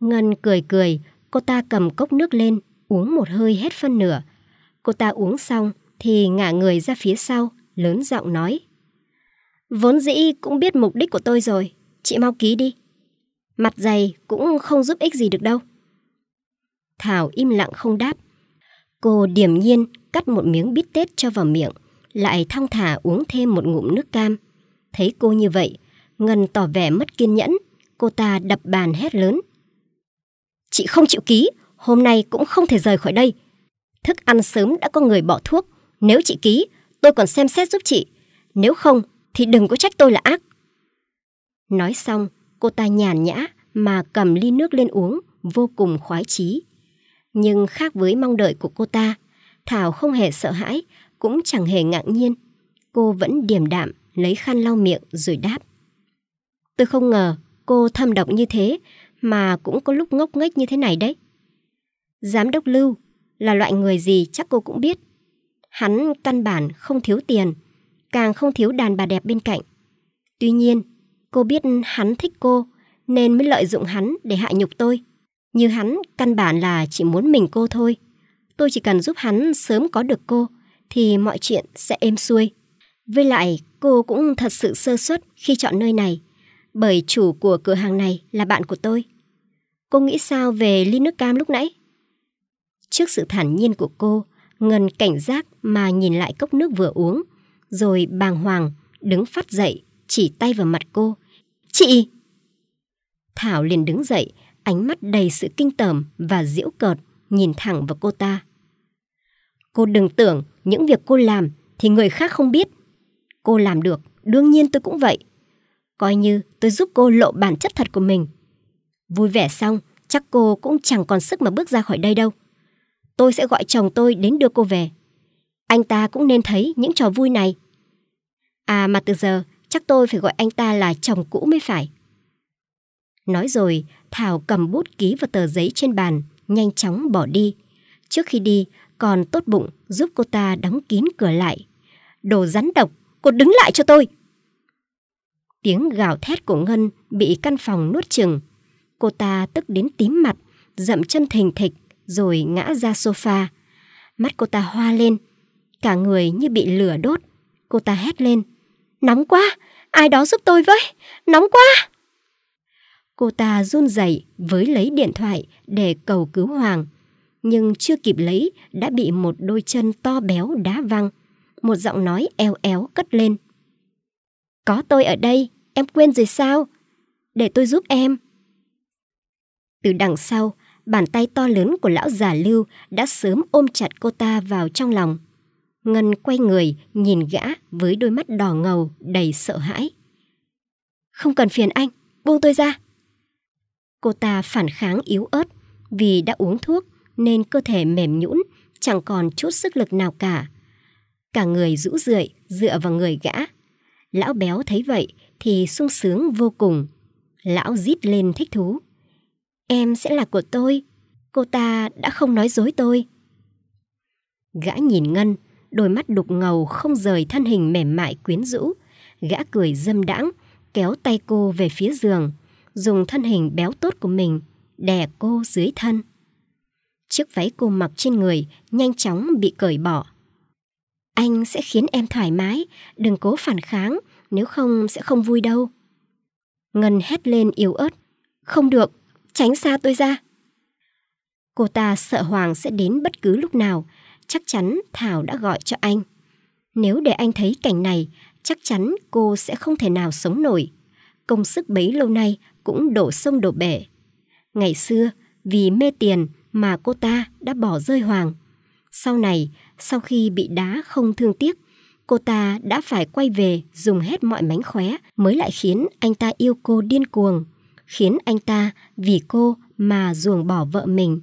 Ngân cười cười Cô ta cầm cốc nước lên, uống một hơi hết phân nửa. Cô ta uống xong thì ngả người ra phía sau, lớn giọng nói. Vốn dĩ cũng biết mục đích của tôi rồi, chị mau ký đi. Mặt dày cũng không giúp ích gì được đâu. Thảo im lặng không đáp. Cô điềm nhiên cắt một miếng bít tết cho vào miệng, lại thong thả uống thêm một ngụm nước cam. Thấy cô như vậy, Ngân tỏ vẻ mất kiên nhẫn, cô ta đập bàn hét lớn. Chị không chịu ký, hôm nay cũng không thể rời khỏi đây. Thức ăn sớm đã có người bỏ thuốc. Nếu chị ký, tôi còn xem xét giúp chị. Nếu không, thì đừng có trách tôi là ác. Nói xong, cô ta nhàn nhã mà cầm ly nước lên uống, vô cùng khoái chí. Nhưng khác với mong đợi của cô ta, Thảo không hề sợ hãi, cũng chẳng hề ngạc nhiên. Cô vẫn điềm đạm, lấy khăn lau miệng rồi đáp. Tôi không ngờ cô thâm độc như thế, mà cũng có lúc ngốc nghếch như thế này đấy. Giám đốc Lưu là loại người gì chắc cô cũng biết. Hắn căn bản không thiếu tiền, càng không thiếu đàn bà đẹp bên cạnh. Tuy nhiên, cô biết hắn thích cô nên mới lợi dụng hắn để hạ nhục tôi. Như hắn căn bản là chỉ muốn mình cô thôi. Tôi chỉ cần giúp hắn sớm có được cô thì mọi chuyện sẽ êm xuôi. Với lại, cô cũng thật sự sơ suất khi chọn nơi này bởi chủ của cửa hàng này là bạn của tôi. Cô nghĩ sao về ly nước cam lúc nãy? Trước sự thản nhiên của cô, Ngân cảnh giác mà nhìn lại cốc nước vừa uống, rồi bàng hoàng đứng phát dậy, chỉ tay vào mặt cô. Chị! Thảo liền đứng dậy, ánh mắt đầy sự kinh tởm và diễu cợt, nhìn thẳng vào cô ta. Cô đừng tưởng những việc cô làm thì người khác không biết. Cô làm được, đương nhiên tôi cũng vậy. Coi như tôi giúp cô lộ bản chất thật của mình. Vui vẻ xong, chắc cô cũng chẳng còn sức mà bước ra khỏi đây đâu. Tôi sẽ gọi chồng tôi đến đưa cô về. Anh ta cũng nên thấy những trò vui này. À mà từ giờ, chắc tôi phải gọi anh ta là chồng cũ mới phải. Nói rồi, Thảo cầm bút ký vào tờ giấy trên bàn, nhanh chóng bỏ đi. Trước khi đi, còn tốt bụng giúp cô ta đóng kín cửa lại. Đồ rắn độc, cô đứng lại cho tôi! Tiếng gào thét của Ngân bị căn phòng nuốt chừng. Cô ta tức đến tím mặt, dậm chân thình thịch rồi ngã ra sofa. Mắt cô ta hoa lên, cả người như bị lửa đốt. Cô ta hét lên, nóng quá, ai đó giúp tôi với, nóng quá. Cô ta run rẩy với lấy điện thoại để cầu cứu Hoàng, nhưng chưa kịp lấy đã bị một đôi chân to béo đá văng. Một giọng nói eo éo cất lên. Có tôi ở đây, em quên rồi sao? Để tôi giúp em. Từ đằng sau, bàn tay to lớn của lão già lưu đã sớm ôm chặt cô ta vào trong lòng. Ngân quay người, nhìn gã với đôi mắt đỏ ngầu, đầy sợ hãi. Không cần phiền anh, buông tôi ra. Cô ta phản kháng yếu ớt vì đã uống thuốc nên cơ thể mềm nhũn, chẳng còn chút sức lực nào cả. Cả người rũ rượi dựa vào người gã Lão béo thấy vậy thì sung sướng vô cùng. Lão rít lên thích thú. Em sẽ là của tôi. Cô ta đã không nói dối tôi. Gã nhìn Ngân, đôi mắt đục ngầu không rời thân hình mềm mại quyến rũ. Gã cười dâm đãng, kéo tay cô về phía giường, dùng thân hình béo tốt của mình đè cô dưới thân. Chiếc váy cô mặc trên người nhanh chóng bị cởi bỏ. Anh sẽ khiến em thoải mái, đừng cố phản kháng, nếu không sẽ không vui đâu. Ngân hét lên yếu ớt. Không được, tránh xa tôi ra. Cô ta sợ Hoàng sẽ đến bất cứ lúc nào, chắc chắn Thảo đã gọi cho anh. Nếu để anh thấy cảnh này, chắc chắn cô sẽ không thể nào sống nổi. Công sức bấy lâu nay cũng đổ sông đổ bể. Ngày xưa, vì mê tiền mà cô ta đã bỏ rơi Hoàng. Sau này, sau khi bị đá không thương tiếc, cô ta đã phải quay về dùng hết mọi mánh khóe mới lại khiến anh ta yêu cô điên cuồng, khiến anh ta vì cô mà ruồng bỏ vợ mình.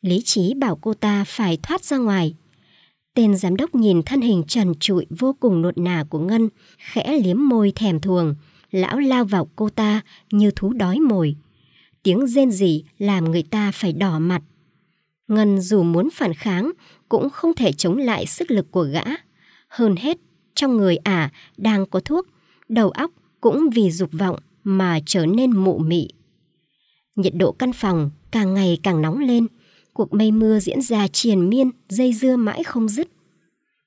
Lý trí bảo cô ta phải thoát ra ngoài. Tên giám đốc nhìn thân hình trần trụi vô cùng nột nà của Ngân, khẽ liếm môi thèm thuồng, lão lao vào cô ta như thú đói mồi. Tiếng rên rỉ làm người ta phải đỏ mặt. Ngân dù muốn phản kháng cũng không thể chống lại sức lực của gã. Hơn hết, trong người ả đang có thuốc, đầu óc cũng vì dục vọng mà trở nên mụ mị. Nhiệt độ căn phòng càng ngày càng nóng lên, cuộc mây mưa diễn ra triền miên, dây dưa mãi không dứt.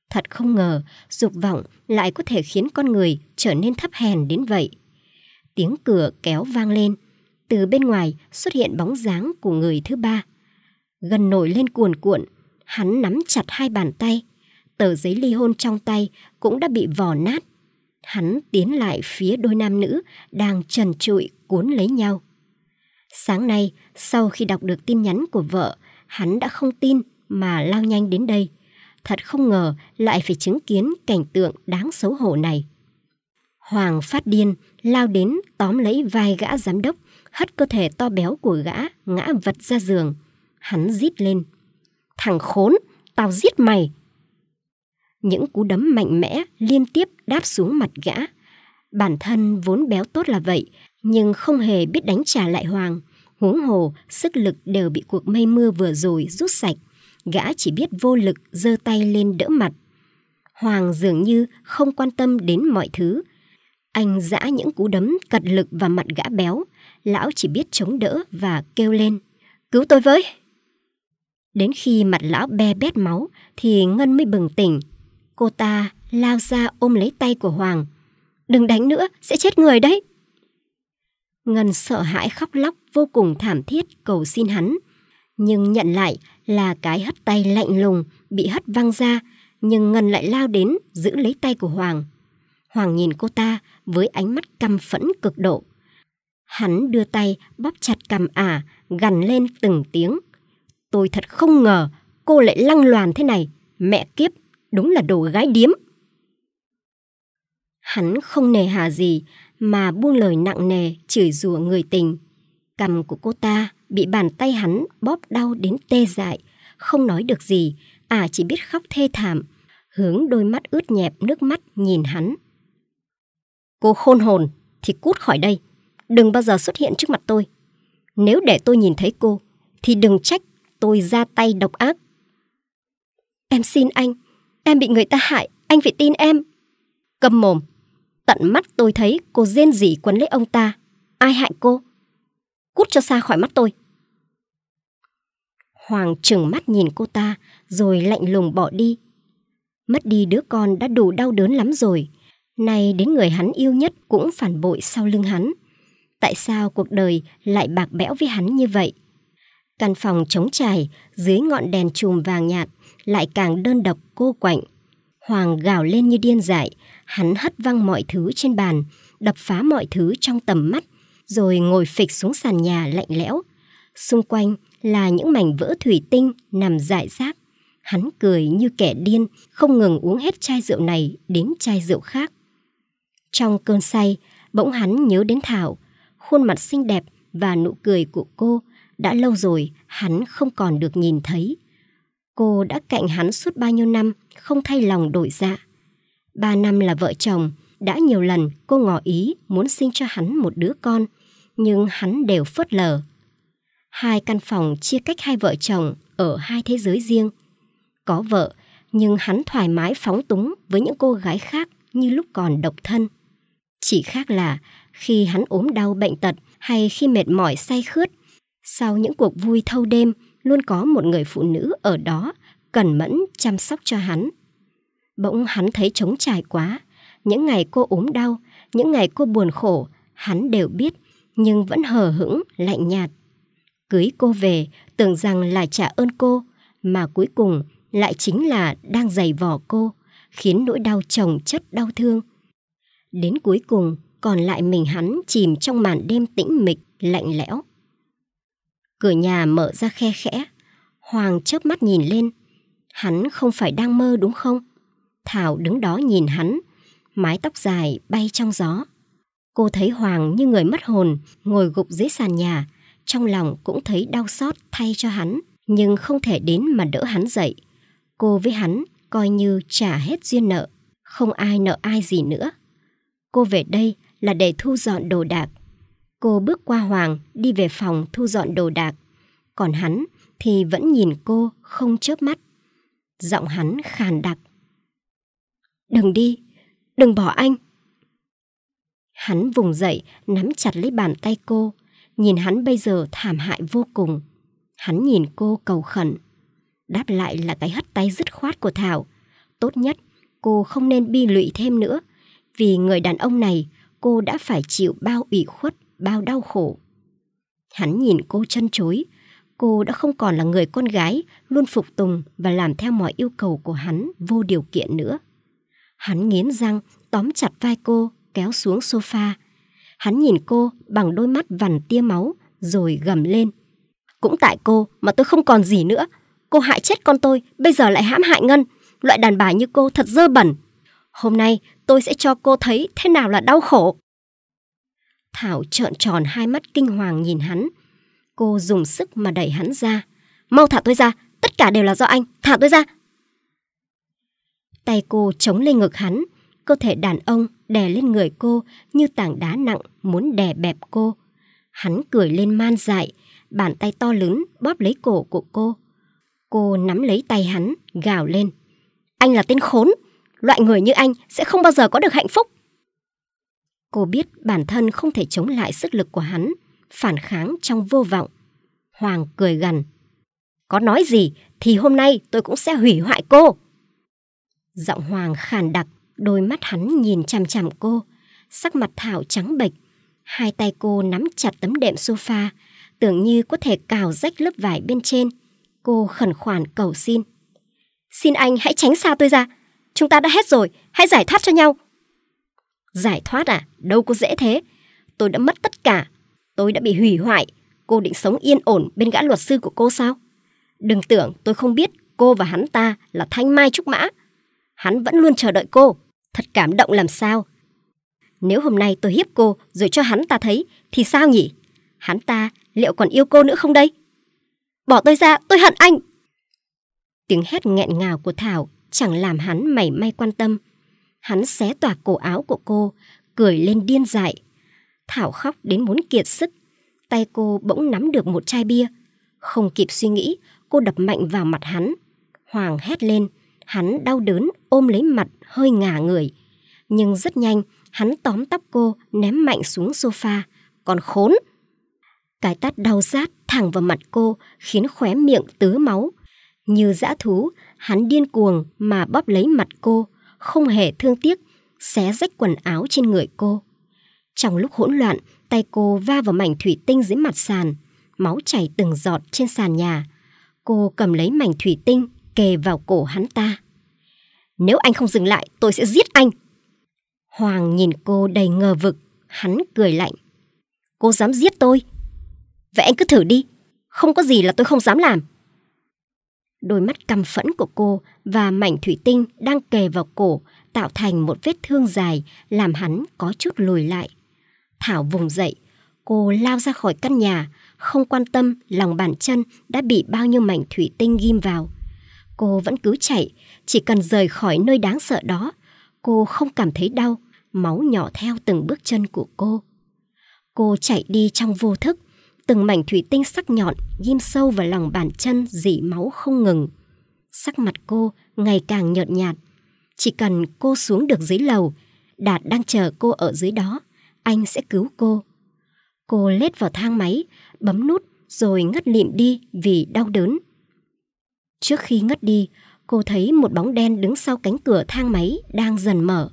Thật không ngờ, dục vọng lại có thể khiến con người trở nên thấp hèn đến vậy. Tiếng cửa kéo vang lên, từ bên ngoài xuất hiện bóng dáng của người thứ ba. Gần nổi lên cuồn cuộn, hắn nắm chặt hai bàn tay. Tờ giấy ly hôn trong tay cũng đã bị vò nát. Hắn tiến lại phía đôi nam nữ đang trần trụi cuốn lấy nhau. Sáng nay, sau khi đọc được tin nhắn của vợ, hắn đã không tin mà lao nhanh đến đây. Thật không ngờ lại phải chứng kiến cảnh tượng đáng xấu hổ này. Hoàng phát điên, lao đến tóm lấy vai gã giám đốc, hất cơ thể to béo của gã ngã vật ra giường. Hắn rít lên thằng khốn, tao giết mày. Những cú đấm mạnh mẽ liên tiếp đáp xuống mặt gã. Bản thân vốn béo tốt là vậy, nhưng không hề biết đánh trả lại Hoàng. Huống hồ, sức lực đều bị cuộc mây mưa vừa rồi rút sạch. Gã chỉ biết vô lực giơ tay lên đỡ mặt. Hoàng dường như không quan tâm đến mọi thứ. Anh giã những cú đấm cật lực vào mặt gã béo. Lão chỉ biết chống đỡ và kêu lên. Cứu tôi với! Đến khi mặt lão be bét máu thì Ngân mới bừng tỉnh. Cô ta lao ra ôm lấy tay của Hoàng. Đừng đánh nữa, sẽ chết người đấy. Ngân sợ hãi khóc lóc vô cùng thảm thiết cầu xin hắn. Nhưng nhận lại là cái hất tay lạnh lùng bị hất văng ra nhưng Ngân lại lao đến giữ lấy tay của Hoàng. Hoàng nhìn cô ta với ánh mắt căm phẫn cực độ. Hắn đưa tay bóp chặt cằm ả, gằn lên từng tiếng. Tôi thật không ngờ cô lại lăng loàn thế này. Mẹ kiếp, đúng là đồ gái điếm. Hắn không nề hà gì mà buông lời nặng nề chửi rủa người tình. Cầm của cô ta bị bàn tay hắn bóp đau đến tê dại, không nói được gì, à chỉ biết khóc thê thảm, hướng đôi mắt ướt nhẹp nước mắt nhìn hắn. Cô khôn hồn thì cút khỏi đây, đừng bao giờ xuất hiện trước mặt tôi. Nếu để tôi nhìn thấy cô, thì đừng trách tôi ra tay độc ác. Em xin anh, em bị người ta hại, anh phải tin em. câm mồm, tận mắt tôi thấy cô rên rỉ quấn lấy ông ta. Ai hại cô? Cút cho xa khỏi mắt tôi. Hoàng trừng mắt nhìn cô ta, rồi lạnh lùng bỏ đi. Mất đi đứa con đã đủ đau đớn lắm rồi. Nay đến người hắn yêu nhất cũng phản bội sau lưng hắn. Tại sao cuộc đời lại bạc bẽo với hắn như vậy? Căn phòng trống trải, dưới ngọn đèn chùm vàng nhạt, lại càng đơn độc cô quạnh. Hoàng gào lên như điên dại, hắn hất văng mọi thứ trên bàn, đập phá mọi thứ trong tầm mắt, rồi ngồi phịch xuống sàn nhà lạnh lẽo. Xung quanh là những mảnh vỡ thủy tinh nằm rải rác. Hắn cười như kẻ điên, không ngừng uống hết chai rượu này đến chai rượu khác. Trong cơn say, bỗng hắn nhớ đến Thảo, khuôn mặt xinh đẹp và nụ cười của cô đã lâu rồi, hắn không còn được nhìn thấy. Cô đã cạnh hắn suốt bao nhiêu năm, không thay lòng đổi dạ. Ba năm là vợ chồng, đã nhiều lần cô ngỏ ý muốn sinh cho hắn một đứa con, nhưng hắn đều phớt lờ. Hai căn phòng chia cách hai vợ chồng ở hai thế giới riêng. Có vợ, nhưng hắn thoải mái phóng túng với những cô gái khác như lúc còn độc thân. Chỉ khác là khi hắn ốm đau bệnh tật hay khi mệt mỏi say khướt, sau những cuộc vui thâu đêm, luôn có một người phụ nữ ở đó cẩn mẫn chăm sóc cho hắn. Bỗng hắn thấy trống trải quá, những ngày cô ốm đau, những ngày cô buồn khổ, hắn đều biết nhưng vẫn hờ hững, lạnh nhạt. Cưới cô về tưởng rằng là trả ơn cô mà cuối cùng lại chính là đang giày vò cô, khiến nỗi đau chồng chất đau thương. Đến cuối cùng còn lại mình hắn chìm trong màn đêm tĩnh mịch, lạnh lẽo. Cửa nhà mở ra khe khẽ. Hoàng chớp mắt nhìn lên. Hắn không phải đang mơ đúng không? Thảo đứng đó nhìn hắn. Mái tóc dài bay trong gió. Cô thấy Hoàng như người mất hồn, ngồi gục dưới sàn nhà. Trong lòng cũng thấy đau xót thay cho hắn, nhưng không thể đến mà đỡ hắn dậy. Cô với hắn coi như trả hết duyên nợ, không ai nợ ai gì nữa. Cô về đây là để thu dọn đồ đạc Cô bước qua Hoàng đi về phòng thu dọn đồ đạc. Còn hắn thì vẫn nhìn cô không chớp mắt. Giọng hắn khàn đặc. Đừng đi, đừng bỏ anh. Hắn vùng dậy, nắm chặt lấy bàn tay cô. Nhìn hắn bây giờ thảm hại vô cùng. Hắn nhìn cô cầu khẩn. Đáp lại là cái hất tay dứt khoát của Thảo. Tốt nhất, cô không nên bi lụy thêm nữa. Vì người đàn ông này, cô đã phải chịu bao ủy khuất bao đau khổ. Hắn nhìn cô chân chối, cô đã không còn là người con gái luôn phục tùng và làm theo mọi yêu cầu của hắn vô điều kiện nữa. Hắn nghiến răng, tóm chặt vai cô, kéo xuống sofa. Hắn nhìn cô bằng đôi mắt vằn tia máu, rồi gầm lên. Cũng tại cô mà tôi không còn gì nữa. Cô hại chết con tôi, bây giờ lại hãm hại Ngân. Loại đàn bà như cô thật dơ bẩn. Hôm nay tôi sẽ cho cô thấy thế nào là đau khổ. Thảo trợn tròn hai mắt kinh hoàng nhìn hắn. Cô dùng sức mà đẩy hắn ra. Mau thả tôi ra, tất cả đều là do anh, thả tôi ra. Tay cô chống lên ngực hắn, cơ thể đàn ông đè lên người cô như tảng đá nặng muốn đè bẹp cô. Hắn cười lên man dại, bàn tay to lớn bóp lấy cổ của cô. Cô nắm lấy tay hắn, gào lên. Anh là tên khốn, loại người như anh sẽ không bao giờ có được hạnh phúc. Cô biết bản thân không thể chống lại sức lực của hắn, phản kháng trong vô vọng. Hoàng cười gằn. Có nói gì thì hôm nay tôi cũng sẽ hủy hoại cô. Giọng Hoàng khàn đặc, đôi mắt hắn nhìn chằm chằm cô, sắc mặt Thảo trắng bệch. Hai tay cô nắm chặt tấm đệm sofa, tưởng như có thể cào rách lớp vải bên trên. Cô khẩn khoản cầu xin. Xin anh hãy tránh xa tôi ra. Chúng ta đã hết rồi, hãy giải thoát cho nhau. Giải thoát à? Đâu có dễ thế. Tôi đã mất tất cả. Tôi đã bị hủy hoại. Cô định sống yên ổn bên gã luật sư của cô sao? Đừng tưởng tôi không biết cô và hắn ta là thanh mai trúc mã. Hắn vẫn luôn chờ đợi cô. Thật cảm động làm sao. Nếu hôm nay tôi hiếp cô rồi cho hắn ta thấy thì sao nhỉ? Hắn ta liệu còn yêu cô nữa không đây? Bỏ tôi ra, tôi hận anh! Tiếng hét nghẹn ngào của Thảo chẳng làm hắn mảy may quan tâm hắn xé toạc cổ áo của cô, cười lên điên dại. Thảo khóc đến muốn kiệt sức, tay cô bỗng nắm được một chai bia. Không kịp suy nghĩ, cô đập mạnh vào mặt hắn. Hoàng hét lên, hắn đau đớn ôm lấy mặt hơi ngả người. Nhưng rất nhanh, hắn tóm tóc cô ném mạnh xuống sofa, còn khốn. Cái tát đau rát thẳng vào mặt cô khiến khóe miệng tứ máu. Như dã thú, hắn điên cuồng mà bóp lấy mặt cô, không hề thương tiếc, xé rách quần áo trên người cô. Trong lúc hỗn loạn, tay cô va vào mảnh thủy tinh dưới mặt sàn, máu chảy từng giọt trên sàn nhà. Cô cầm lấy mảnh thủy tinh, kề vào cổ hắn ta. Nếu anh không dừng lại, tôi sẽ giết anh. Hoàng nhìn cô đầy ngờ vực, hắn cười lạnh. Cô dám giết tôi? Vậy anh cứ thử đi, không có gì là tôi không dám làm. Đôi mắt căm phẫn của cô và mảnh thủy tinh đang kề vào cổ tạo thành một vết thương dài làm hắn có chút lùi lại. Thảo vùng dậy, cô lao ra khỏi căn nhà, không quan tâm lòng bàn chân đã bị bao nhiêu mảnh thủy tinh ghim vào. Cô vẫn cứ chạy, chỉ cần rời khỏi nơi đáng sợ đó, cô không cảm thấy đau, máu nhỏ theo từng bước chân của cô. Cô chạy đi trong vô thức, từng mảnh thủy tinh sắc nhọn ghim sâu vào lòng bàn chân dỉ máu không ngừng sắc mặt cô ngày càng nhợt nhạt. Chỉ cần cô xuống được dưới lầu, Đạt đang chờ cô ở dưới đó, anh sẽ cứu cô. Cô lết vào thang máy, bấm nút rồi ngất lịm đi vì đau đớn. Trước khi ngất đi, cô thấy một bóng đen đứng sau cánh cửa thang máy đang dần mở.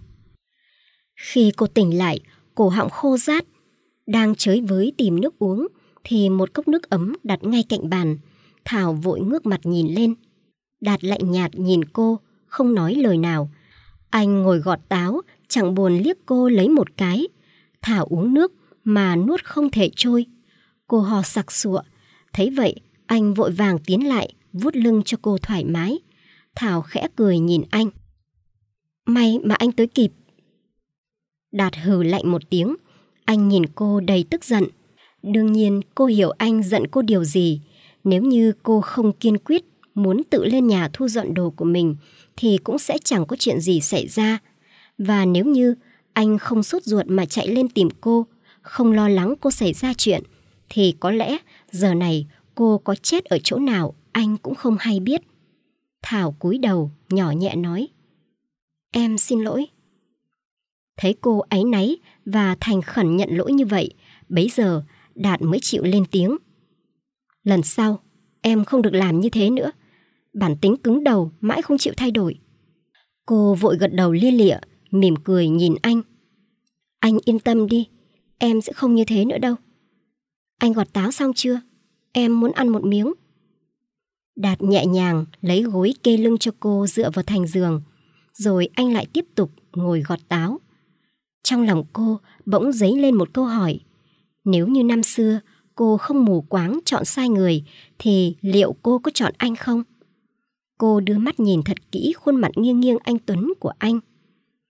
Khi cô tỉnh lại, cổ họng khô rát, đang chới với tìm nước uống thì một cốc nước ấm đặt ngay cạnh bàn. Thảo vội ngước mặt nhìn lên. Đạt lạnh nhạt nhìn cô, không nói lời nào. Anh ngồi gọt táo, chẳng buồn liếc cô lấy một cái. Thảo uống nước mà nuốt không thể trôi. Cô hò sặc sụa. Thấy vậy, anh vội vàng tiến lại, vuốt lưng cho cô thoải mái. Thảo khẽ cười nhìn anh. May mà anh tới kịp. Đạt hừ lạnh một tiếng, anh nhìn cô đầy tức giận. Đương nhiên cô hiểu anh giận cô điều gì, nếu như cô không kiên quyết muốn tự lên nhà thu dọn đồ của mình thì cũng sẽ chẳng có chuyện gì xảy ra. Và nếu như anh không sốt ruột mà chạy lên tìm cô, không lo lắng cô xảy ra chuyện, thì có lẽ giờ này cô có chết ở chỗ nào anh cũng không hay biết. Thảo cúi đầu nhỏ nhẹ nói Em xin lỗi Thấy cô áy náy và thành khẩn nhận lỗi như vậy Bấy giờ Đạt mới chịu lên tiếng Lần sau em không được làm như thế nữa bản tính cứng đầu mãi không chịu thay đổi. Cô vội gật đầu lia lịa, mỉm cười nhìn anh. Anh yên tâm đi, em sẽ không như thế nữa đâu. Anh gọt táo xong chưa? Em muốn ăn một miếng. Đạt nhẹ nhàng lấy gối kê lưng cho cô dựa vào thành giường, rồi anh lại tiếp tục ngồi gọt táo. Trong lòng cô bỗng dấy lên một câu hỏi. Nếu như năm xưa cô không mù quáng chọn sai người thì liệu cô có chọn anh không? Cô đưa mắt nhìn thật kỹ khuôn mặt nghiêng nghiêng anh Tuấn của anh.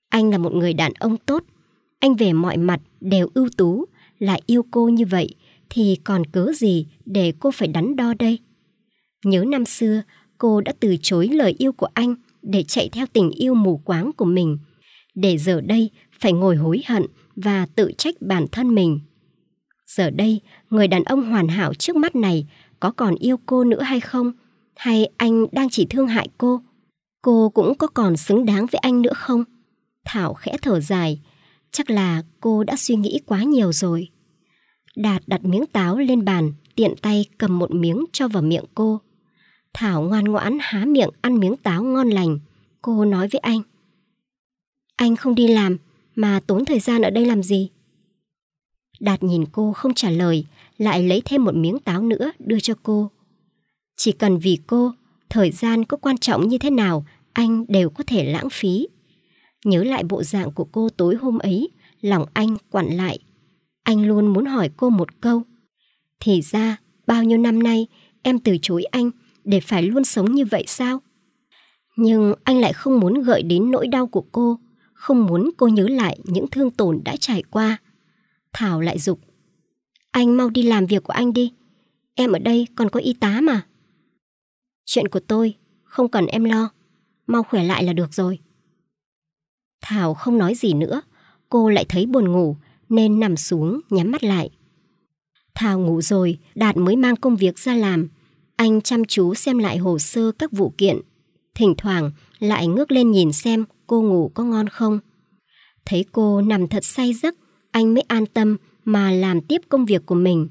Anh là một người đàn ông tốt, anh về mọi mặt đều ưu tú, lại yêu cô như vậy thì còn cớ gì để cô phải đắn đo đây. Nhớ năm xưa, cô đã từ chối lời yêu của anh để chạy theo tình yêu mù quáng của mình, để giờ đây phải ngồi hối hận và tự trách bản thân mình. Giờ đây, người đàn ông hoàn hảo trước mắt này có còn yêu cô nữa hay không? hay anh đang chỉ thương hại cô? Cô cũng có còn xứng đáng với anh nữa không? Thảo khẽ thở dài, chắc là cô đã suy nghĩ quá nhiều rồi. Đạt đặt miếng táo lên bàn, tiện tay cầm một miếng cho vào miệng cô. Thảo ngoan ngoãn há miệng ăn miếng táo ngon lành. Cô nói với anh. Anh không đi làm, mà tốn thời gian ở đây làm gì? Đạt nhìn cô không trả lời, lại lấy thêm một miếng táo nữa đưa cho cô. Chỉ cần vì cô, thời gian có quan trọng như thế nào, anh đều có thể lãng phí. Nhớ lại bộ dạng của cô tối hôm ấy, lòng anh quặn lại. Anh luôn muốn hỏi cô một câu. Thì ra, bao nhiêu năm nay em từ chối anh để phải luôn sống như vậy sao? Nhưng anh lại không muốn gợi đến nỗi đau của cô, không muốn cô nhớ lại những thương tổn đã trải qua. Thảo lại dục. Anh mau đi làm việc của anh đi, em ở đây còn có y tá mà. Chuyện của tôi, không cần em lo. Mau khỏe lại là được rồi. Thảo không nói gì nữa. Cô lại thấy buồn ngủ nên nằm xuống nhắm mắt lại. Thảo ngủ rồi, Đạt mới mang công việc ra làm. Anh chăm chú xem lại hồ sơ các vụ kiện. Thỉnh thoảng lại ngước lên nhìn xem cô ngủ có ngon không. Thấy cô nằm thật say giấc, anh mới an tâm mà làm tiếp công việc của mình.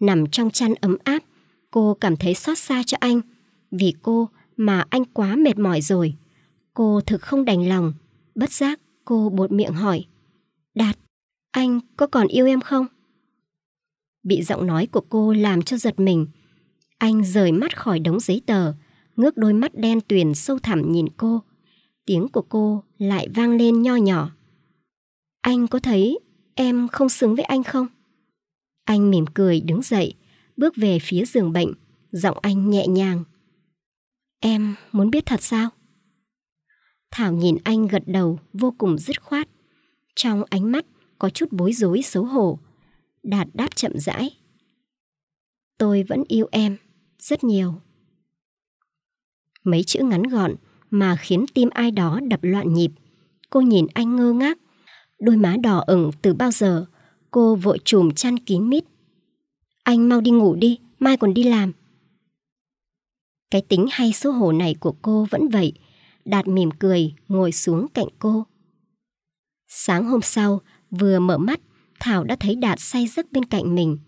Nằm trong chăn ấm áp, cô cảm thấy xót xa cho anh vì cô mà anh quá mệt mỏi rồi. Cô thực không đành lòng. Bất giác cô buột miệng hỏi. Đạt, anh có còn yêu em không? Bị giọng nói của cô làm cho giật mình. Anh rời mắt khỏi đống giấy tờ, ngước đôi mắt đen tuyền sâu thẳm nhìn cô. Tiếng của cô lại vang lên nho nhỏ. Anh có thấy em không xứng với anh không? Anh mỉm cười đứng dậy, bước về phía giường bệnh, giọng anh nhẹ nhàng. Em muốn biết thật sao? Thảo nhìn anh gật đầu vô cùng dứt khoát. Trong ánh mắt có chút bối rối xấu hổ. Đạt đáp chậm rãi. Tôi vẫn yêu em, rất nhiều. Mấy chữ ngắn gọn mà khiến tim ai đó đập loạn nhịp. Cô nhìn anh ngơ ngác, đôi má đỏ ửng từ bao giờ. Cô vội chùm chăn kín mít. Anh mau đi ngủ đi, mai còn đi làm. Cái tính hay xấu hổ này của cô vẫn vậy. Đạt mỉm cười, ngồi xuống cạnh cô. Sáng hôm sau, vừa mở mắt, Thảo đã thấy Đạt say giấc bên cạnh mình.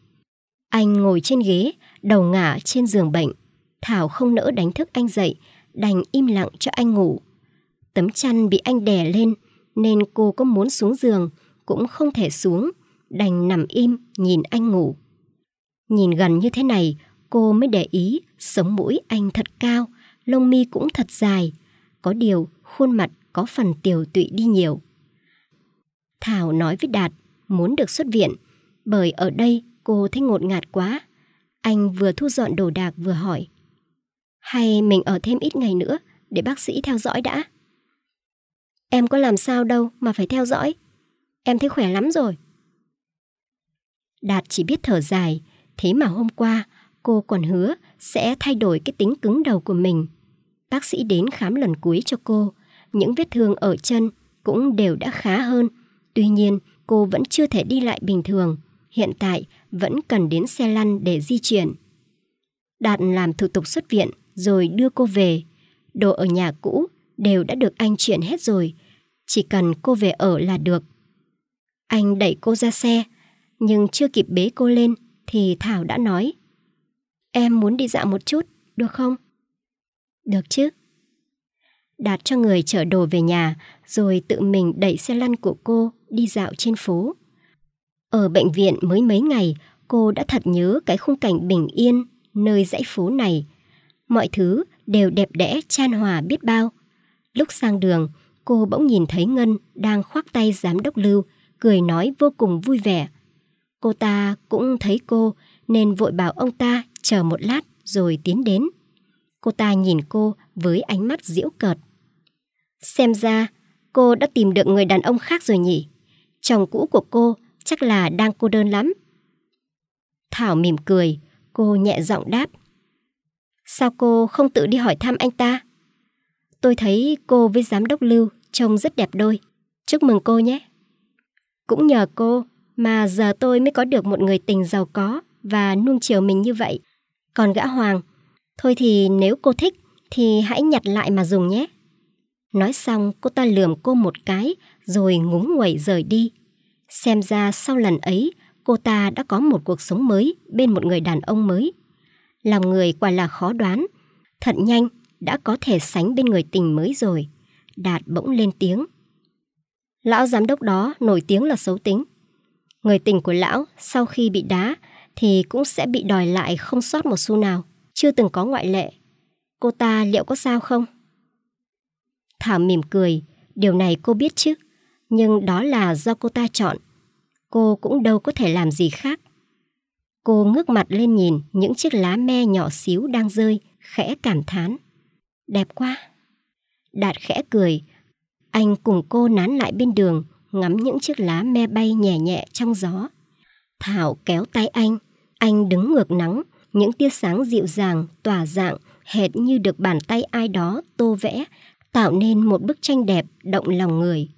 Anh ngồi trên ghế, đầu ngả trên giường bệnh. Thảo không nỡ đánh thức anh dậy, đành im lặng cho anh ngủ. Tấm chăn bị anh đè lên, nên cô có muốn xuống giường, cũng không thể xuống, đành nằm im nhìn anh ngủ. Nhìn gần như thế này, cô mới để ý sống mũi anh thật cao, lông mi cũng thật dài. Có điều khuôn mặt có phần tiều tụy đi nhiều. Thảo nói với Đạt muốn được xuất viện bởi ở đây cô thấy ngột ngạt quá. Anh vừa thu dọn đồ đạc vừa hỏi hay mình ở thêm ít ngày nữa để bác sĩ theo dõi đã. Em có làm sao đâu mà phải theo dõi. Em thấy khỏe lắm rồi. Đạt chỉ biết thở dài, thế mà hôm qua Cô còn hứa sẽ thay đổi cái tính cứng đầu của mình. Bác sĩ đến khám lần cuối cho cô, những vết thương ở chân cũng đều đã khá hơn. Tuy nhiên, cô vẫn chưa thể đi lại bình thường, hiện tại vẫn cần đến xe lăn để di chuyển. Đạt làm thủ tục xuất viện rồi đưa cô về. Đồ ở nhà cũ đều đã được anh chuyển hết rồi, chỉ cần cô về ở là được. Anh đẩy cô ra xe, nhưng chưa kịp bế cô lên thì Thảo đã nói Em muốn đi dạo một chút, được không? Được chứ. Đạt cho người chở đồ về nhà, rồi tự mình đẩy xe lăn của cô đi dạo trên phố. Ở bệnh viện mới mấy ngày, cô đã thật nhớ cái khung cảnh bình yên nơi dãy phố này. Mọi thứ đều đẹp đẽ chan hòa biết bao. Lúc sang đường, cô bỗng nhìn thấy Ngân đang khoác tay giám đốc Lưu, cười nói vô cùng vui vẻ. Cô ta cũng thấy cô nên vội bảo ông ta chờ một lát rồi tiến đến. Cô ta nhìn cô với ánh mắt diễu cợt. Xem ra cô đã tìm được người đàn ông khác rồi nhỉ? Chồng cũ của cô chắc là đang cô đơn lắm. Thảo mỉm cười, cô nhẹ giọng đáp. Sao cô không tự đi hỏi thăm anh ta? Tôi thấy cô với giám đốc Lưu trông rất đẹp đôi. Chúc mừng cô nhé. Cũng nhờ cô mà giờ tôi mới có được một người tình giàu có và nuông chiều mình như vậy. Còn gã Hoàng, thôi thì nếu cô thích thì hãy nhặt lại mà dùng nhé. Nói xong cô ta lườm cô một cái rồi ngúng nguẩy rời đi. Xem ra sau lần ấy cô ta đã có một cuộc sống mới bên một người đàn ông mới. Lòng người quả là khó đoán. thận nhanh đã có thể sánh bên người tình mới rồi. Đạt bỗng lên tiếng. Lão giám đốc đó nổi tiếng là xấu tính. Người tình của lão sau khi bị đá thì cũng sẽ bị đòi lại không sót một xu nào, chưa từng có ngoại lệ. Cô ta liệu có sao không? Thảo mỉm cười, điều này cô biết chứ, nhưng đó là do cô ta chọn. Cô cũng đâu có thể làm gì khác. Cô ngước mặt lên nhìn những chiếc lá me nhỏ xíu đang rơi, khẽ cảm thán. Đẹp quá! Đạt khẽ cười, anh cùng cô nán lại bên đường, ngắm những chiếc lá me bay nhẹ nhẹ trong gió. Thảo kéo tay anh, anh đứng ngược nắng, những tia sáng dịu dàng, tỏa dạng, hệt như được bàn tay ai đó tô vẽ, tạo nên một bức tranh đẹp động lòng người.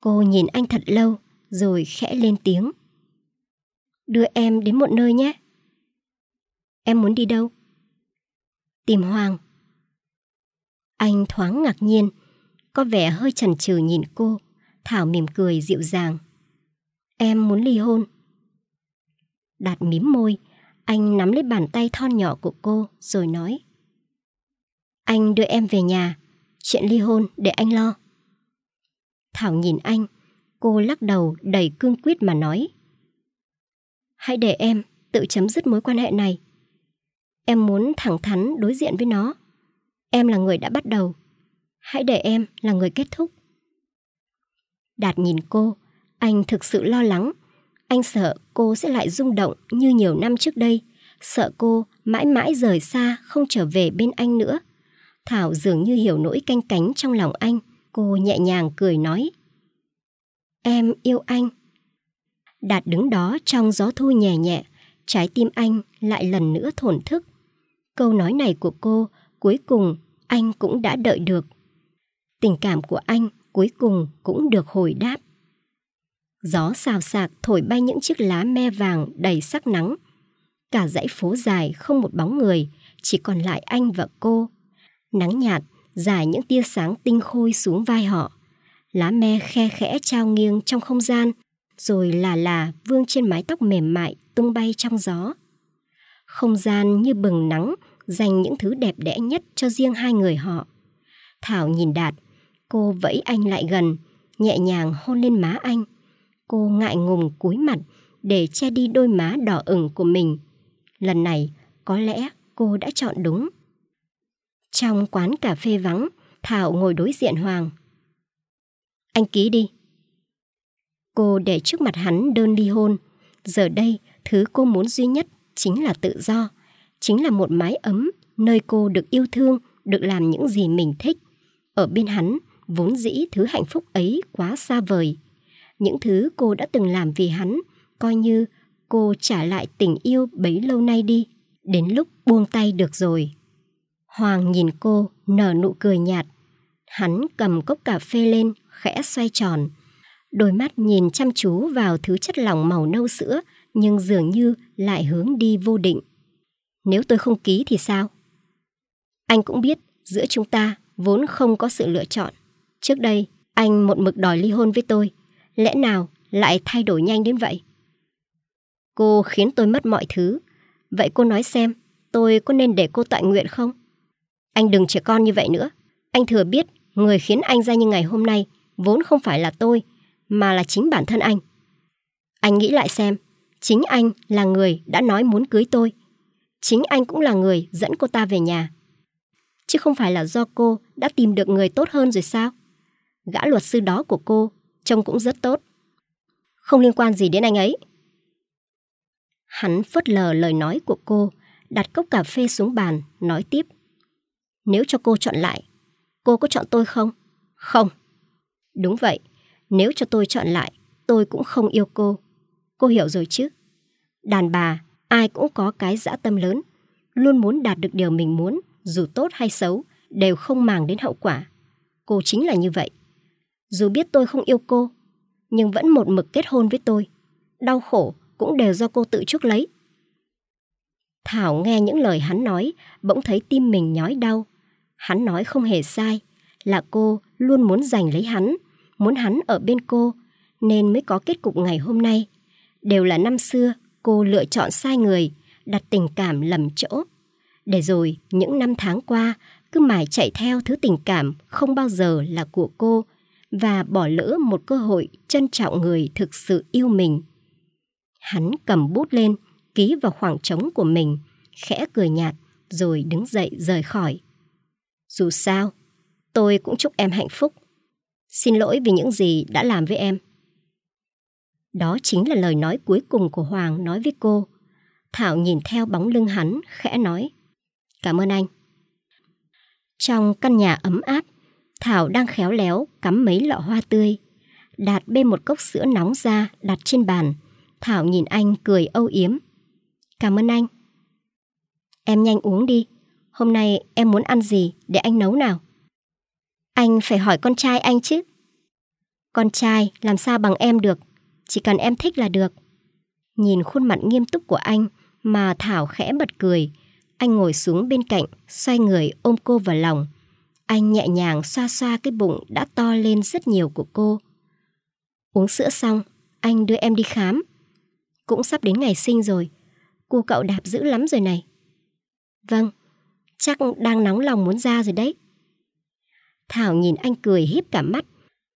Cô nhìn anh thật lâu, rồi khẽ lên tiếng. Đưa em đến một nơi nhé. Em muốn đi đâu? Tìm Hoàng. Anh thoáng ngạc nhiên, có vẻ hơi chần chừ nhìn cô. Thảo mỉm cười dịu dàng. Em muốn ly hôn. Đạt mím môi, anh nắm lấy bàn tay thon nhỏ của cô rồi nói. Anh đưa em về nhà, chuyện ly hôn để anh lo. Thảo nhìn anh, cô lắc đầu đầy cương quyết mà nói. Hãy để em tự chấm dứt mối quan hệ này. Em muốn thẳng thắn đối diện với nó. Em là người đã bắt đầu. Hãy để em là người kết thúc. Đạt nhìn cô, anh thực sự lo lắng anh sợ cô sẽ lại rung động như nhiều năm trước đây, sợ cô mãi mãi rời xa không trở về bên anh nữa. Thảo dường như hiểu nỗi canh cánh trong lòng anh, cô nhẹ nhàng cười nói. Em yêu anh. Đạt đứng đó trong gió thu nhẹ nhẹ, trái tim anh lại lần nữa thổn thức. Câu nói này của cô, cuối cùng anh cũng đã đợi được. Tình cảm của anh cuối cùng cũng được hồi đáp. Gió xào xạc thổi bay những chiếc lá me vàng đầy sắc nắng. Cả dãy phố dài không một bóng người, chỉ còn lại anh và cô. Nắng nhạt, giải những tia sáng tinh khôi xuống vai họ. Lá me khe khẽ trao nghiêng trong không gian, rồi là là vương trên mái tóc mềm mại tung bay trong gió. Không gian như bừng nắng, dành những thứ đẹp đẽ nhất cho riêng hai người họ. Thảo nhìn Đạt, cô vẫy anh lại gần, nhẹ nhàng hôn lên má anh. Cô ngại ngùng cúi mặt để che đi đôi má đỏ ửng của mình. Lần này, có lẽ cô đã chọn đúng. Trong quán cà phê vắng, Thảo ngồi đối diện Hoàng. Anh ký đi. Cô để trước mặt hắn đơn ly hôn. Giờ đây, thứ cô muốn duy nhất chính là tự do. Chính là một mái ấm, nơi cô được yêu thương, được làm những gì mình thích. Ở bên hắn, vốn dĩ thứ hạnh phúc ấy quá xa vời những thứ cô đã từng làm vì hắn, coi như cô trả lại tình yêu bấy lâu nay đi, đến lúc buông tay được rồi. Hoàng nhìn cô, nở nụ cười nhạt. Hắn cầm cốc cà phê lên, khẽ xoay tròn. Đôi mắt nhìn chăm chú vào thứ chất lỏng màu nâu sữa, nhưng dường như lại hướng đi vô định. Nếu tôi không ký thì sao? Anh cũng biết, giữa chúng ta vốn không có sự lựa chọn. Trước đây, anh một mực đòi ly hôn với tôi lẽ nào lại thay đổi nhanh đến vậy? Cô khiến tôi mất mọi thứ. Vậy cô nói xem, tôi có nên để cô tọa nguyện không? Anh đừng trẻ con như vậy nữa. Anh thừa biết người khiến anh ra như ngày hôm nay vốn không phải là tôi, mà là chính bản thân anh. Anh nghĩ lại xem, chính anh là người đã nói muốn cưới tôi. Chính anh cũng là người dẫn cô ta về nhà. Chứ không phải là do cô đã tìm được người tốt hơn rồi sao? Gã luật sư đó của cô trông cũng rất tốt. Không liên quan gì đến anh ấy. Hắn phớt lờ lời nói của cô, đặt cốc cà phê xuống bàn, nói tiếp. Nếu cho cô chọn lại, cô có chọn tôi không? Không. Đúng vậy, nếu cho tôi chọn lại, tôi cũng không yêu cô. Cô hiểu rồi chứ? Đàn bà, ai cũng có cái dã tâm lớn, luôn muốn đạt được điều mình muốn, dù tốt hay xấu, đều không màng đến hậu quả. Cô chính là như vậy. Dù biết tôi không yêu cô, nhưng vẫn một mực kết hôn với tôi. Đau khổ cũng đều do cô tự chuốc lấy. Thảo nghe những lời hắn nói, bỗng thấy tim mình nhói đau. Hắn nói không hề sai, là cô luôn muốn giành lấy hắn, muốn hắn ở bên cô, nên mới có kết cục ngày hôm nay. Đều là năm xưa cô lựa chọn sai người, đặt tình cảm lầm chỗ. Để rồi những năm tháng qua cứ mãi chạy theo thứ tình cảm không bao giờ là của cô và bỏ lỡ một cơ hội trân trọng người thực sự yêu mình. Hắn cầm bút lên, ký vào khoảng trống của mình, khẽ cười nhạt rồi đứng dậy rời khỏi. Dù sao, tôi cũng chúc em hạnh phúc. Xin lỗi vì những gì đã làm với em. Đó chính là lời nói cuối cùng của Hoàng nói với cô. Thảo nhìn theo bóng lưng hắn, khẽ nói. Cảm ơn anh. Trong căn nhà ấm áp, Thảo đang khéo léo cắm mấy lọ hoa tươi. Đạt bê một cốc sữa nóng ra đặt trên bàn. Thảo nhìn anh cười âu yếm. Cảm ơn anh. Em nhanh uống đi. Hôm nay em muốn ăn gì để anh nấu nào? Anh phải hỏi con trai anh chứ. Con trai làm sao bằng em được. Chỉ cần em thích là được. Nhìn khuôn mặt nghiêm túc của anh mà Thảo khẽ bật cười. Anh ngồi xuống bên cạnh, xoay người ôm cô vào lòng. Anh nhẹ nhàng xoa xoa cái bụng đã to lên rất nhiều của cô. Uống sữa xong, anh đưa em đi khám. Cũng sắp đến ngày sinh rồi, cô cậu đạp dữ lắm rồi này. Vâng, chắc đang nóng lòng muốn ra rồi đấy. Thảo nhìn anh cười híp cả mắt.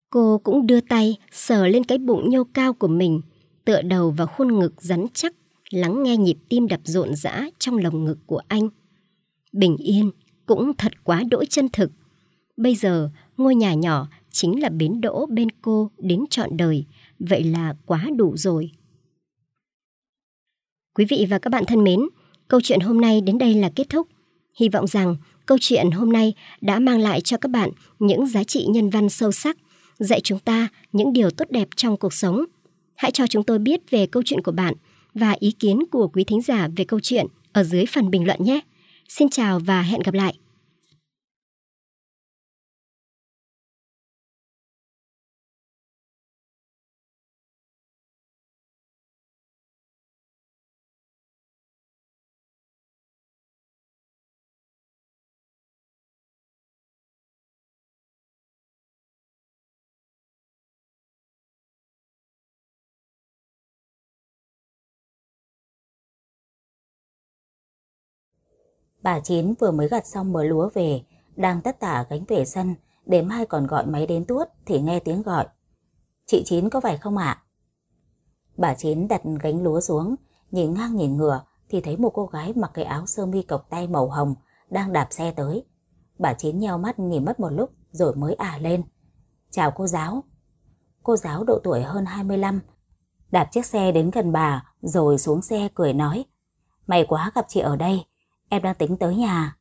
Cô cũng đưa tay sờ lên cái bụng nhô cao của mình, tựa đầu vào khuôn ngực rắn chắc, lắng nghe nhịp tim đập rộn rã trong lồng ngực của anh. Bình yên cũng thật quá đỗi chân thực. Bây giờ, ngôi nhà nhỏ chính là bến đỗ bên cô đến trọn đời, vậy là quá đủ rồi. Quý vị và các bạn thân mến, câu chuyện hôm nay đến đây là kết thúc. Hy vọng rằng câu chuyện hôm nay đã mang lại cho các bạn những giá trị nhân văn sâu sắc, dạy chúng ta những điều tốt đẹp trong cuộc sống. Hãy cho chúng tôi biết về câu chuyện của bạn và ý kiến của quý thính giả về câu chuyện ở dưới phần bình luận nhé. Xin chào và hẹn gặp lại! Bà Chín vừa mới gặt xong mớ lúa về, đang tất tả gánh về sân, để mai còn gọi máy đến tuốt thì nghe tiếng gọi. Chị Chín có phải không ạ? Bà Chín đặt gánh lúa xuống, nhìn ngang nhìn ngửa thì thấy một cô gái mặc cái áo sơ mi cộc tay màu hồng đang đạp xe tới. Bà Chín nheo mắt nhìn mất một lúc rồi mới ả à lên. Chào cô giáo. Cô giáo độ tuổi hơn 25, đạp chiếc xe đến gần bà rồi xuống xe cười nói. May quá gặp chị ở đây, em đang tính tới nhà.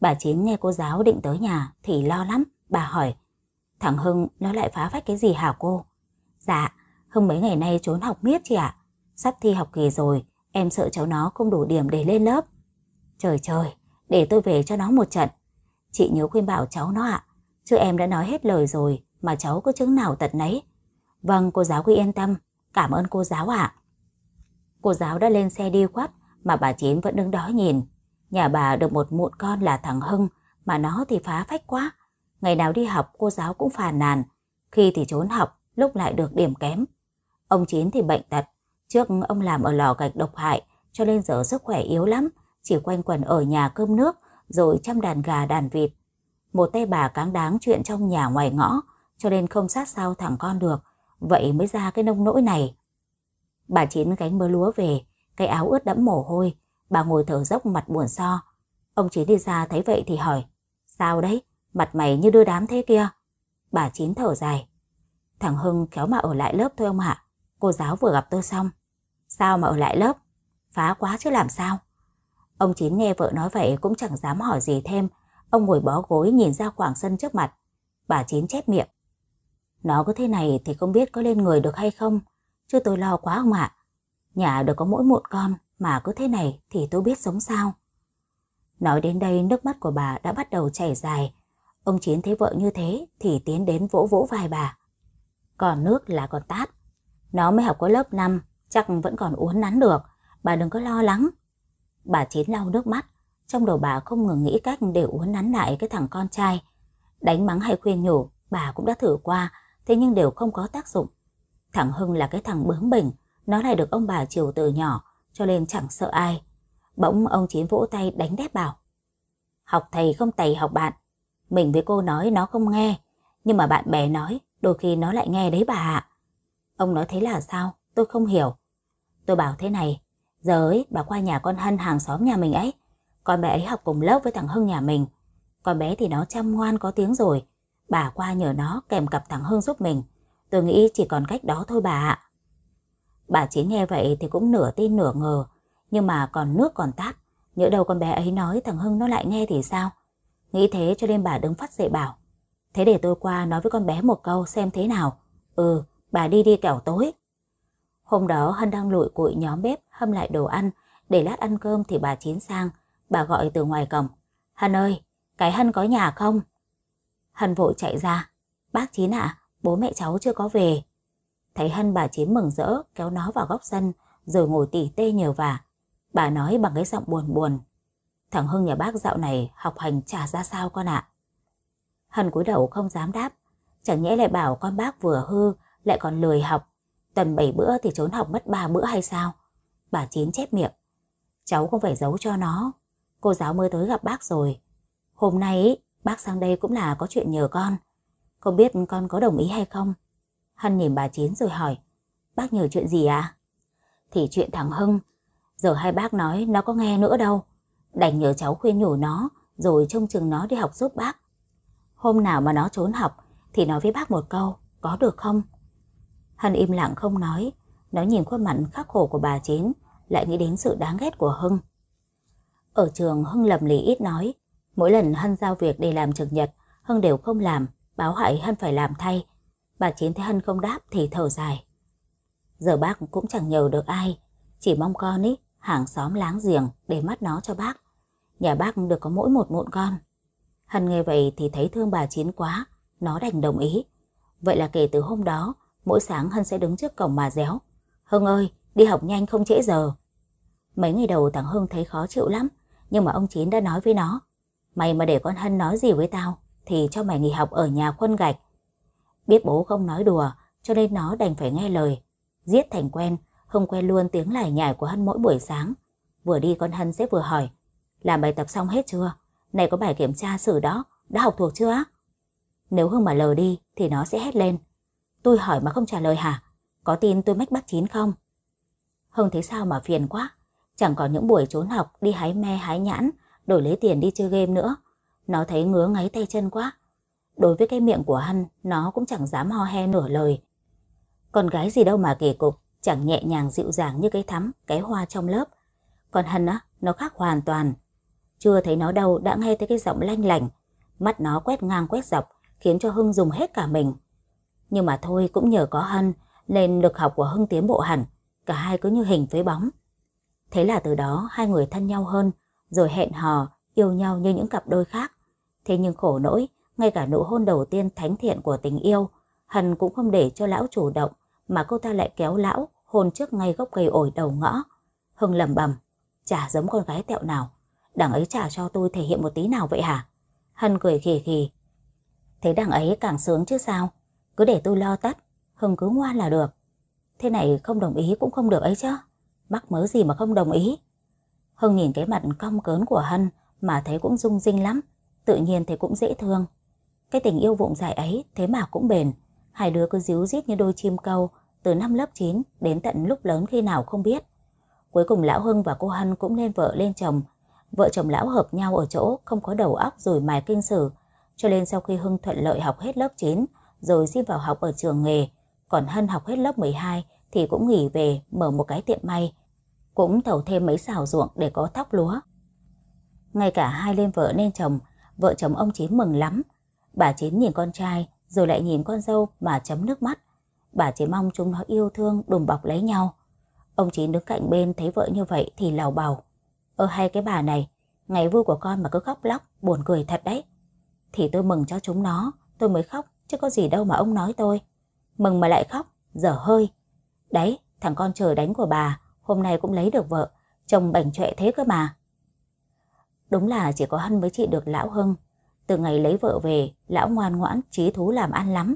Bà chiến nghe cô giáo định tới nhà thì lo lắm, bà hỏi, thằng Hưng nó lại phá phách cái gì hả cô? Dạ, Hưng mấy ngày nay trốn học miết chị ạ, à? sắp thi học kỳ rồi, em sợ cháu nó không đủ điểm để lên lớp. Trời trời, để tôi về cho nó một trận. Chị nhớ khuyên bảo cháu nó ạ, à, chứ em đã nói hết lời rồi mà cháu có chứng nào tật nấy. Vâng, cô giáo cứ yên tâm, cảm ơn cô giáo ạ. À. Cô giáo đã lên xe đi quát, mà bà Chín vẫn đứng đó nhìn. Nhà bà được một mụn con là thằng Hưng, mà nó thì phá phách quá. Ngày nào đi học cô giáo cũng phàn nàn, khi thì trốn học, lúc lại được điểm kém. Ông Chín thì bệnh tật, trước ông làm ở lò gạch độc hại, cho nên giờ sức khỏe yếu lắm, chỉ quanh quẩn ở nhà cơm nước, rồi chăm đàn gà đàn vịt. Một tay bà cáng đáng chuyện trong nhà ngoài ngõ, cho nên không sát sao thằng con được, vậy mới ra cái nông nỗi này. Bà Chín gánh mớ lúa về, cái áo ướt đẫm mồ hôi, bà ngồi thở dốc mặt buồn so. Ông chín đi ra thấy vậy thì hỏi, sao đấy, mặt mày như đưa đám thế kia. Bà Chín thở dài. Thằng Hưng kéo mà ở lại lớp thôi ông ạ, cô giáo vừa gặp tôi xong. Sao mà ở lại lớp? Phá quá chứ làm sao? Ông Chín nghe vợ nói vậy cũng chẳng dám hỏi gì thêm. Ông ngồi bó gối nhìn ra khoảng sân trước mặt. Bà Chín chép miệng. Nó cứ thế này thì không biết có lên người được hay không. Chứ tôi lo quá ông ạ. Nhà được có mỗi một con mà cứ thế này thì tôi biết sống sao. Nói đến đây nước mắt của bà đã bắt đầu chảy dài. Ông Chiến thấy vợ như thế thì tiến đến vỗ vỗ vai bà. Còn nước là còn tát. Nó mới học có lớp 5, chắc vẫn còn uốn nắn được. Bà đừng có lo lắng. Bà Chiến lau nước mắt. Trong đầu bà không ngừng nghĩ cách để uốn nắn lại cái thằng con trai. Đánh mắng hay khuyên nhủ, bà cũng đã thử qua, thế nhưng đều không có tác dụng. Thằng Hưng là cái thằng bướng bỉnh, nó lại được ông bà chiều từ nhỏ, cho nên chẳng sợ ai. Bỗng ông Chín vỗ tay đánh đép bảo. Học thầy không tày học bạn. Mình với cô nói nó không nghe, nhưng mà bạn bè nói, đôi khi nó lại nghe đấy bà ạ. Ông nói thế là sao? Tôi không hiểu. Tôi bảo thế này, giờ ấy bà qua nhà con Hân hàng xóm nhà mình ấy. Con bé ấy học cùng lớp với thằng Hưng nhà mình. Con bé thì nó chăm ngoan có tiếng rồi. Bà qua nhờ nó kèm cặp thằng Hưng giúp mình. Tôi nghĩ chỉ còn cách đó thôi bà ạ. Bà Chín nghe vậy thì cũng nửa tin nửa ngờ, nhưng mà còn nước còn tát, nhớ đâu con bé ấy nói thằng Hưng nó lại nghe thì sao? Nghĩ thế cho nên bà đứng phát dậy bảo, thế để tôi qua nói với con bé một câu xem thế nào. Ừ, bà đi đi kẻo tối. Hôm đó Hân đang lụi cụi nhóm bếp hâm lại đồ ăn, để lát ăn cơm thì bà Chín sang, bà gọi từ ngoài cổng. Hân ơi, cái Hân có nhà không? Hân vội chạy ra, bác Chín ạ, à, bố mẹ cháu chưa có về, Thấy hân bà Chín mừng rỡ kéo nó vào góc sân rồi ngồi tỉ tê nhờ vả. Bà nói bằng cái giọng buồn buồn. Thằng Hưng nhà bác dạo này học hành trả ra sao con ạ? Hân cúi đầu không dám đáp. Chẳng nhẽ lại bảo con bác vừa hư lại còn lười học. Tuần bảy bữa thì trốn học mất ba bữa hay sao? Bà Chín chép miệng. Cháu không phải giấu cho nó. Cô giáo mới tới gặp bác rồi. Hôm nay bác sang đây cũng là có chuyện nhờ con. Không biết con có đồng ý hay không? Hân nhìn bà chiến rồi hỏi, bác nhờ chuyện gì à? Thì chuyện thằng Hưng, giờ hai bác nói nó có nghe nữa đâu. Đành nhờ cháu khuyên nhủ nó, rồi trông chừng nó đi học giúp bác. Hôm nào mà nó trốn học, thì nói với bác một câu, có được không? Hân im lặng không nói, nó nhìn khuôn mặt khắc khổ của bà chiến, lại nghĩ đến sự đáng ghét của Hưng. Ở trường Hưng lầm lì ít nói, mỗi lần Hân giao việc để làm trực nhật, Hưng đều không làm, báo hại Hân phải làm thay, Bà Chiến thấy Hân không đáp thì thở dài. Giờ bác cũng chẳng nhờ được ai, chỉ mong con ý, hàng xóm láng giềng để mắt nó cho bác. Nhà bác được có mỗi một mụn con. Hân nghe vậy thì thấy thương bà Chiến quá, nó đành đồng ý. Vậy là kể từ hôm đó, mỗi sáng Hân sẽ đứng trước cổng mà réo. Hưng ơi, đi học nhanh không trễ giờ. Mấy ngày đầu thằng Hưng thấy khó chịu lắm, nhưng mà ông Chín đã nói với nó. Mày mà để con Hân nói gì với tao, thì cho mày nghỉ học ở nhà khuân gạch Biết bố không nói đùa, cho nên nó đành phải nghe lời. Giết thành quen, không quen luôn tiếng lải nhải của Hân mỗi buổi sáng. Vừa đi con Hân sẽ vừa hỏi, làm bài tập xong hết chưa? Này có bài kiểm tra sử đó, đã học thuộc chưa Nếu Hưng mà lờ đi thì nó sẽ hét lên. Tôi hỏi mà không trả lời hả? Có tin tôi mách bác chín không? Hưng thấy sao mà phiền quá. Chẳng còn những buổi trốn học đi hái me hái nhãn, đổi lấy tiền đi chơi game nữa. Nó thấy ngứa ngáy tay chân quá, đối với cái miệng của hắn nó cũng chẳng dám ho he nửa lời. Con gái gì đâu mà kỳ cục, chẳng nhẹ nhàng dịu dàng như cái thắm, cái hoa trong lớp. Còn hắn á, nó khác hoàn toàn. Chưa thấy nó đâu đã nghe thấy cái giọng lanh lành, mắt nó quét ngang quét dọc, khiến cho Hưng dùng hết cả mình. Nhưng mà thôi cũng nhờ có Hân, nên lực học của Hưng tiến bộ hẳn, cả hai cứ như hình với bóng. Thế là từ đó hai người thân nhau hơn, rồi hẹn hò, yêu nhau như những cặp đôi khác. Thế nhưng khổ nỗi, ngay cả nụ hôn đầu tiên thánh thiện của tình yêu, Hân cũng không để cho lão chủ động, mà cô ta lại kéo lão hôn trước ngay gốc cây ổi đầu ngõ. Hưng lầm bầm, chả giống con gái tẹo nào, đằng ấy chả cho tôi thể hiện một tí nào vậy hả? Hân cười khì khì. Thế đằng ấy càng sướng chứ sao, cứ để tôi lo tắt, Hưng cứ ngoan là được. Thế này không đồng ý cũng không được ấy chứ, mắc mớ gì mà không đồng ý. Hưng nhìn cái mặt cong cớn của Hân mà thấy cũng rung rinh lắm, tự nhiên thấy cũng dễ thương. Cái tình yêu vụng dại ấy thế mà cũng bền. Hai đứa cứ díu dít như đôi chim câu từ năm lớp 9 đến tận lúc lớn khi nào không biết. Cuối cùng lão Hưng và cô Hân cũng lên vợ lên chồng. Vợ chồng lão hợp nhau ở chỗ không có đầu óc rồi mài kinh sử. Cho nên sau khi Hưng thuận lợi học hết lớp 9 rồi xin vào học ở trường nghề. Còn Hân học hết lớp 12 thì cũng nghỉ về mở một cái tiệm may. Cũng thầu thêm mấy xào ruộng để có thóc lúa. Ngay cả hai lên vợ lên chồng, vợ chồng ông chín mừng lắm. Bà Chín nhìn con trai rồi lại nhìn con dâu mà chấm nước mắt. Bà chỉ mong chúng nó yêu thương đùm bọc lấy nhau. Ông Chín đứng cạnh bên thấy vợ như vậy thì lào bào. Ơ hay cái bà này, ngày vui của con mà cứ khóc lóc, buồn cười thật đấy. Thì tôi mừng cho chúng nó, tôi mới khóc, chứ có gì đâu mà ông nói tôi. Mừng mà lại khóc, dở hơi. Đấy, thằng con trời đánh của bà, hôm nay cũng lấy được vợ, chồng bảnh trệ thế cơ mà. Đúng là chỉ có Hân mới chị được lão Hưng, từ ngày lấy vợ về, lão ngoan ngoãn, trí thú làm ăn lắm.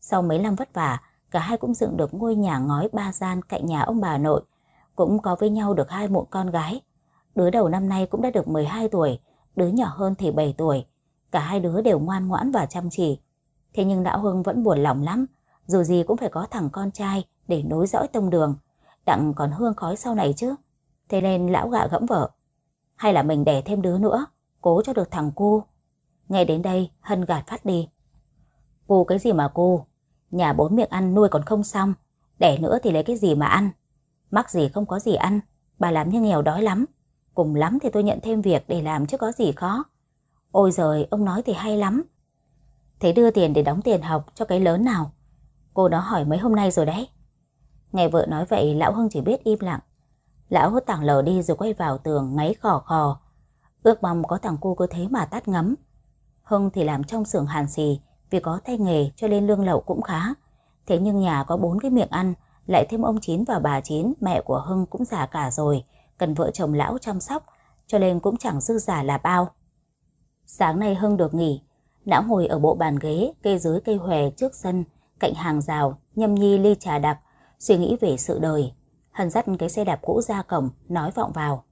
Sau mấy năm vất vả, cả hai cũng dựng được ngôi nhà ngói ba gian cạnh nhà ông bà nội. Cũng có với nhau được hai mụn con gái. Đứa đầu năm nay cũng đã được 12 tuổi, đứa nhỏ hơn thì 7 tuổi. Cả hai đứa đều ngoan ngoãn và chăm chỉ. Thế nhưng lão Hưng vẫn buồn lòng lắm, dù gì cũng phải có thằng con trai để nối dõi tông đường. Đặng còn hương khói sau này chứ. Thế nên lão gạ gẫm vợ. Hay là mình đẻ thêm đứa nữa, cố cho được thằng cu Nghe đến đây, Hân gạt phát đi. Cô cái gì mà cô? Nhà bốn miệng ăn nuôi còn không xong. Đẻ nữa thì lấy cái gì mà ăn? Mắc gì không có gì ăn. Bà làm như nghèo đói lắm. Cùng lắm thì tôi nhận thêm việc để làm chứ có gì khó. Ôi giời, ông nói thì hay lắm. Thế đưa tiền để đóng tiền học cho cái lớn nào? Cô đó hỏi mấy hôm nay rồi đấy. Nghe vợ nói vậy lão Hưng chỉ biết im lặng. Lão hút tảng lờ đi rồi quay vào tường ngáy khò khò. Ước mong có thằng cu cứ thế mà tắt ngấm. Hưng thì làm trong xưởng hàn xì vì có tay nghề cho nên lương lậu cũng khá. Thế nhưng nhà có bốn cái miệng ăn, lại thêm ông Chín và bà Chín, mẹ của Hưng cũng già cả rồi, cần vợ chồng lão chăm sóc, cho nên cũng chẳng dư giả là bao. Sáng nay Hưng được nghỉ, lão ngồi ở bộ bàn ghế cây dưới cây hòe trước sân, cạnh hàng rào, nhâm nhi ly trà đặc, suy nghĩ về sự đời. Hân dắt cái xe đạp cũ ra cổng, nói vọng vào.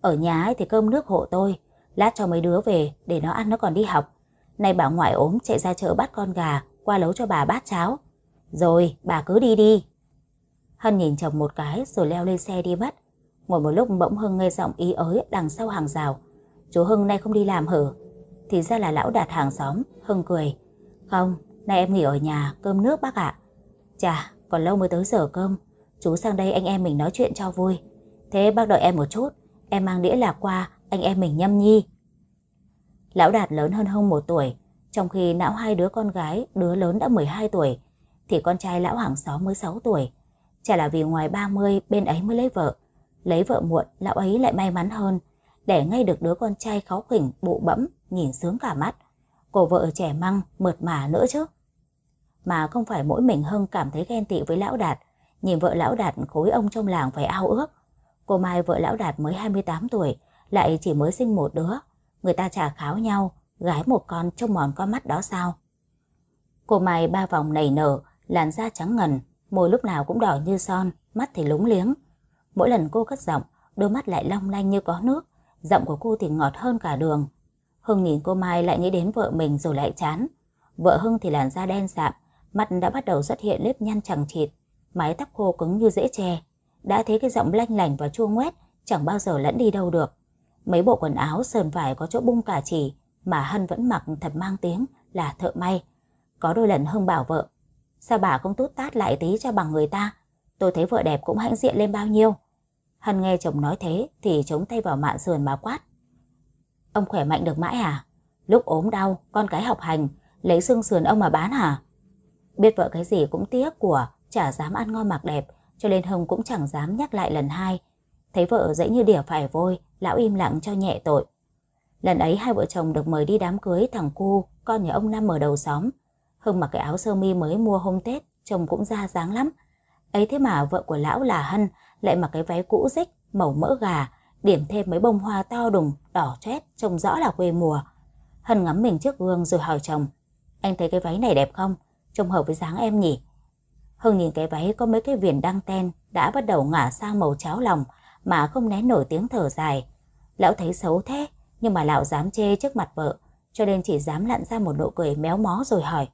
Ở nhà ấy thì cơm nước hộ tôi, lát cho mấy đứa về để nó ăn nó còn đi học. Nay bà ngoại ốm chạy ra chợ bắt con gà, qua nấu cho bà bát cháo. Rồi, bà cứ đi đi. Hân nhìn chồng một cái rồi leo lên xe đi mất. Ngồi một lúc bỗng Hưng nghe giọng ý ới đằng sau hàng rào. Chú Hưng nay không đi làm hở. Thì ra là lão đạt hàng xóm, Hưng cười. Không, nay em nghỉ ở nhà, cơm nước bác ạ. Chà, còn lâu mới tới giờ cơm. Chú sang đây anh em mình nói chuyện cho vui. Thế bác đợi em một chút, em mang đĩa lạc qua, anh em mình nhâm nhi. Lão Đạt lớn hơn Hông một tuổi, trong khi não hai đứa con gái, đứa lớn đã 12 tuổi, thì con trai lão hàng xóm mới 6 tuổi. Chả là vì ngoài 30 bên ấy mới lấy vợ. Lấy vợ muộn, lão ấy lại may mắn hơn, đẻ ngay được đứa con trai khó khỉnh, bụ bẫm, nhìn sướng cả mắt. Cổ vợ trẻ măng, mượt mà nữa chứ. Mà không phải mỗi mình Hưng cảm thấy ghen tị với lão Đạt, nhìn vợ lão Đạt khối ông trong làng phải ao ước. Cô Mai vợ lão Đạt mới 28 tuổi, lại chỉ mới sinh một đứa, người ta chả kháo nhau, gái một con trông mòn con mắt đó sao? Cô Mai ba vòng nảy nở, làn da trắng ngần, môi lúc nào cũng đỏ như son, mắt thì lúng liếng. Mỗi lần cô cất giọng, đôi mắt lại long lanh như có nước, giọng của cô thì ngọt hơn cả đường. Hưng nhìn cô Mai lại nghĩ đến vợ mình rồi lại chán. Vợ Hưng thì làn da đen sạm, mắt đã bắt đầu xuất hiện nếp nhăn chẳng chịt, mái tóc khô cứng như dễ tre. Đã thấy cái giọng lanh lảnh và chua ngoét, chẳng bao giờ lẫn đi đâu được. Mấy bộ quần áo sờn vải có chỗ bung cả chỉ mà Hân vẫn mặc thật mang tiếng là thợ may. Có đôi lần Hưng bảo vợ, sao bà không tút tát lại tí cho bằng người ta, tôi thấy vợ đẹp cũng hãnh diện lên bao nhiêu. Hân nghe chồng nói thế thì chống tay vào mạng sườn mà quát. Ông khỏe mạnh được mãi à? Lúc ốm đau, con cái học hành, lấy xương sườn ông mà bán hả? À? Biết vợ cái gì cũng tiếc của, chả dám ăn ngon mặc đẹp, cho nên hưng cũng chẳng dám nhắc lại lần hai Thấy vợ dễ như đỉa phải vôi, lão im lặng cho nhẹ tội. Lần ấy hai vợ chồng được mời đi đám cưới thằng cu, con nhà ông Năm ở đầu xóm. Hưng mặc cái áo sơ mi mới mua hôm Tết, chồng cũng ra dáng lắm. Ấy thế mà vợ của lão là Hân lại mặc cái váy cũ rích, màu mỡ gà, điểm thêm mấy bông hoa to đùng, đỏ chét, trông rõ là quê mùa. Hân ngắm mình trước gương rồi hỏi chồng, anh thấy cái váy này đẹp không? Trông hợp với dáng em nhỉ? Hưng nhìn cái váy có mấy cái viền đăng ten đã bắt đầu ngả sang màu cháo lòng, mà không né nổi tiếng thở dài. Lão thấy xấu thế, nhưng mà lão dám chê trước mặt vợ, cho nên chỉ dám lặn ra một nụ cười méo mó rồi hỏi.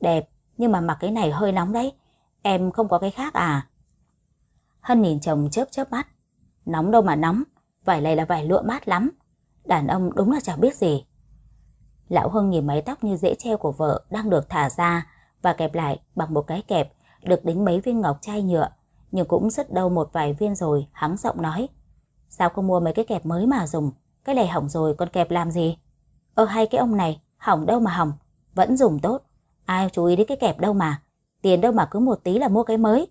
Đẹp, nhưng mà mặc cái này hơi nóng đấy, em không có cái khác à? Hân nhìn chồng chớp chớp mắt. Nóng đâu mà nóng, vải này là vải lụa mát lắm. Đàn ông đúng là chẳng biết gì. Lão Hưng nhìn mái tóc như dễ treo của vợ đang được thả ra và kẹp lại bằng một cái kẹp được đính mấy viên ngọc chai nhựa nhưng cũng rất đau một vài viên rồi, hắng giọng nói. Sao không mua mấy cái kẹp mới mà dùng, cái này hỏng rồi con kẹp làm gì? Ơ hay cái ông này, hỏng đâu mà hỏng, vẫn dùng tốt, ai chú ý đến cái kẹp đâu mà, tiền đâu mà cứ một tí là mua cái mới.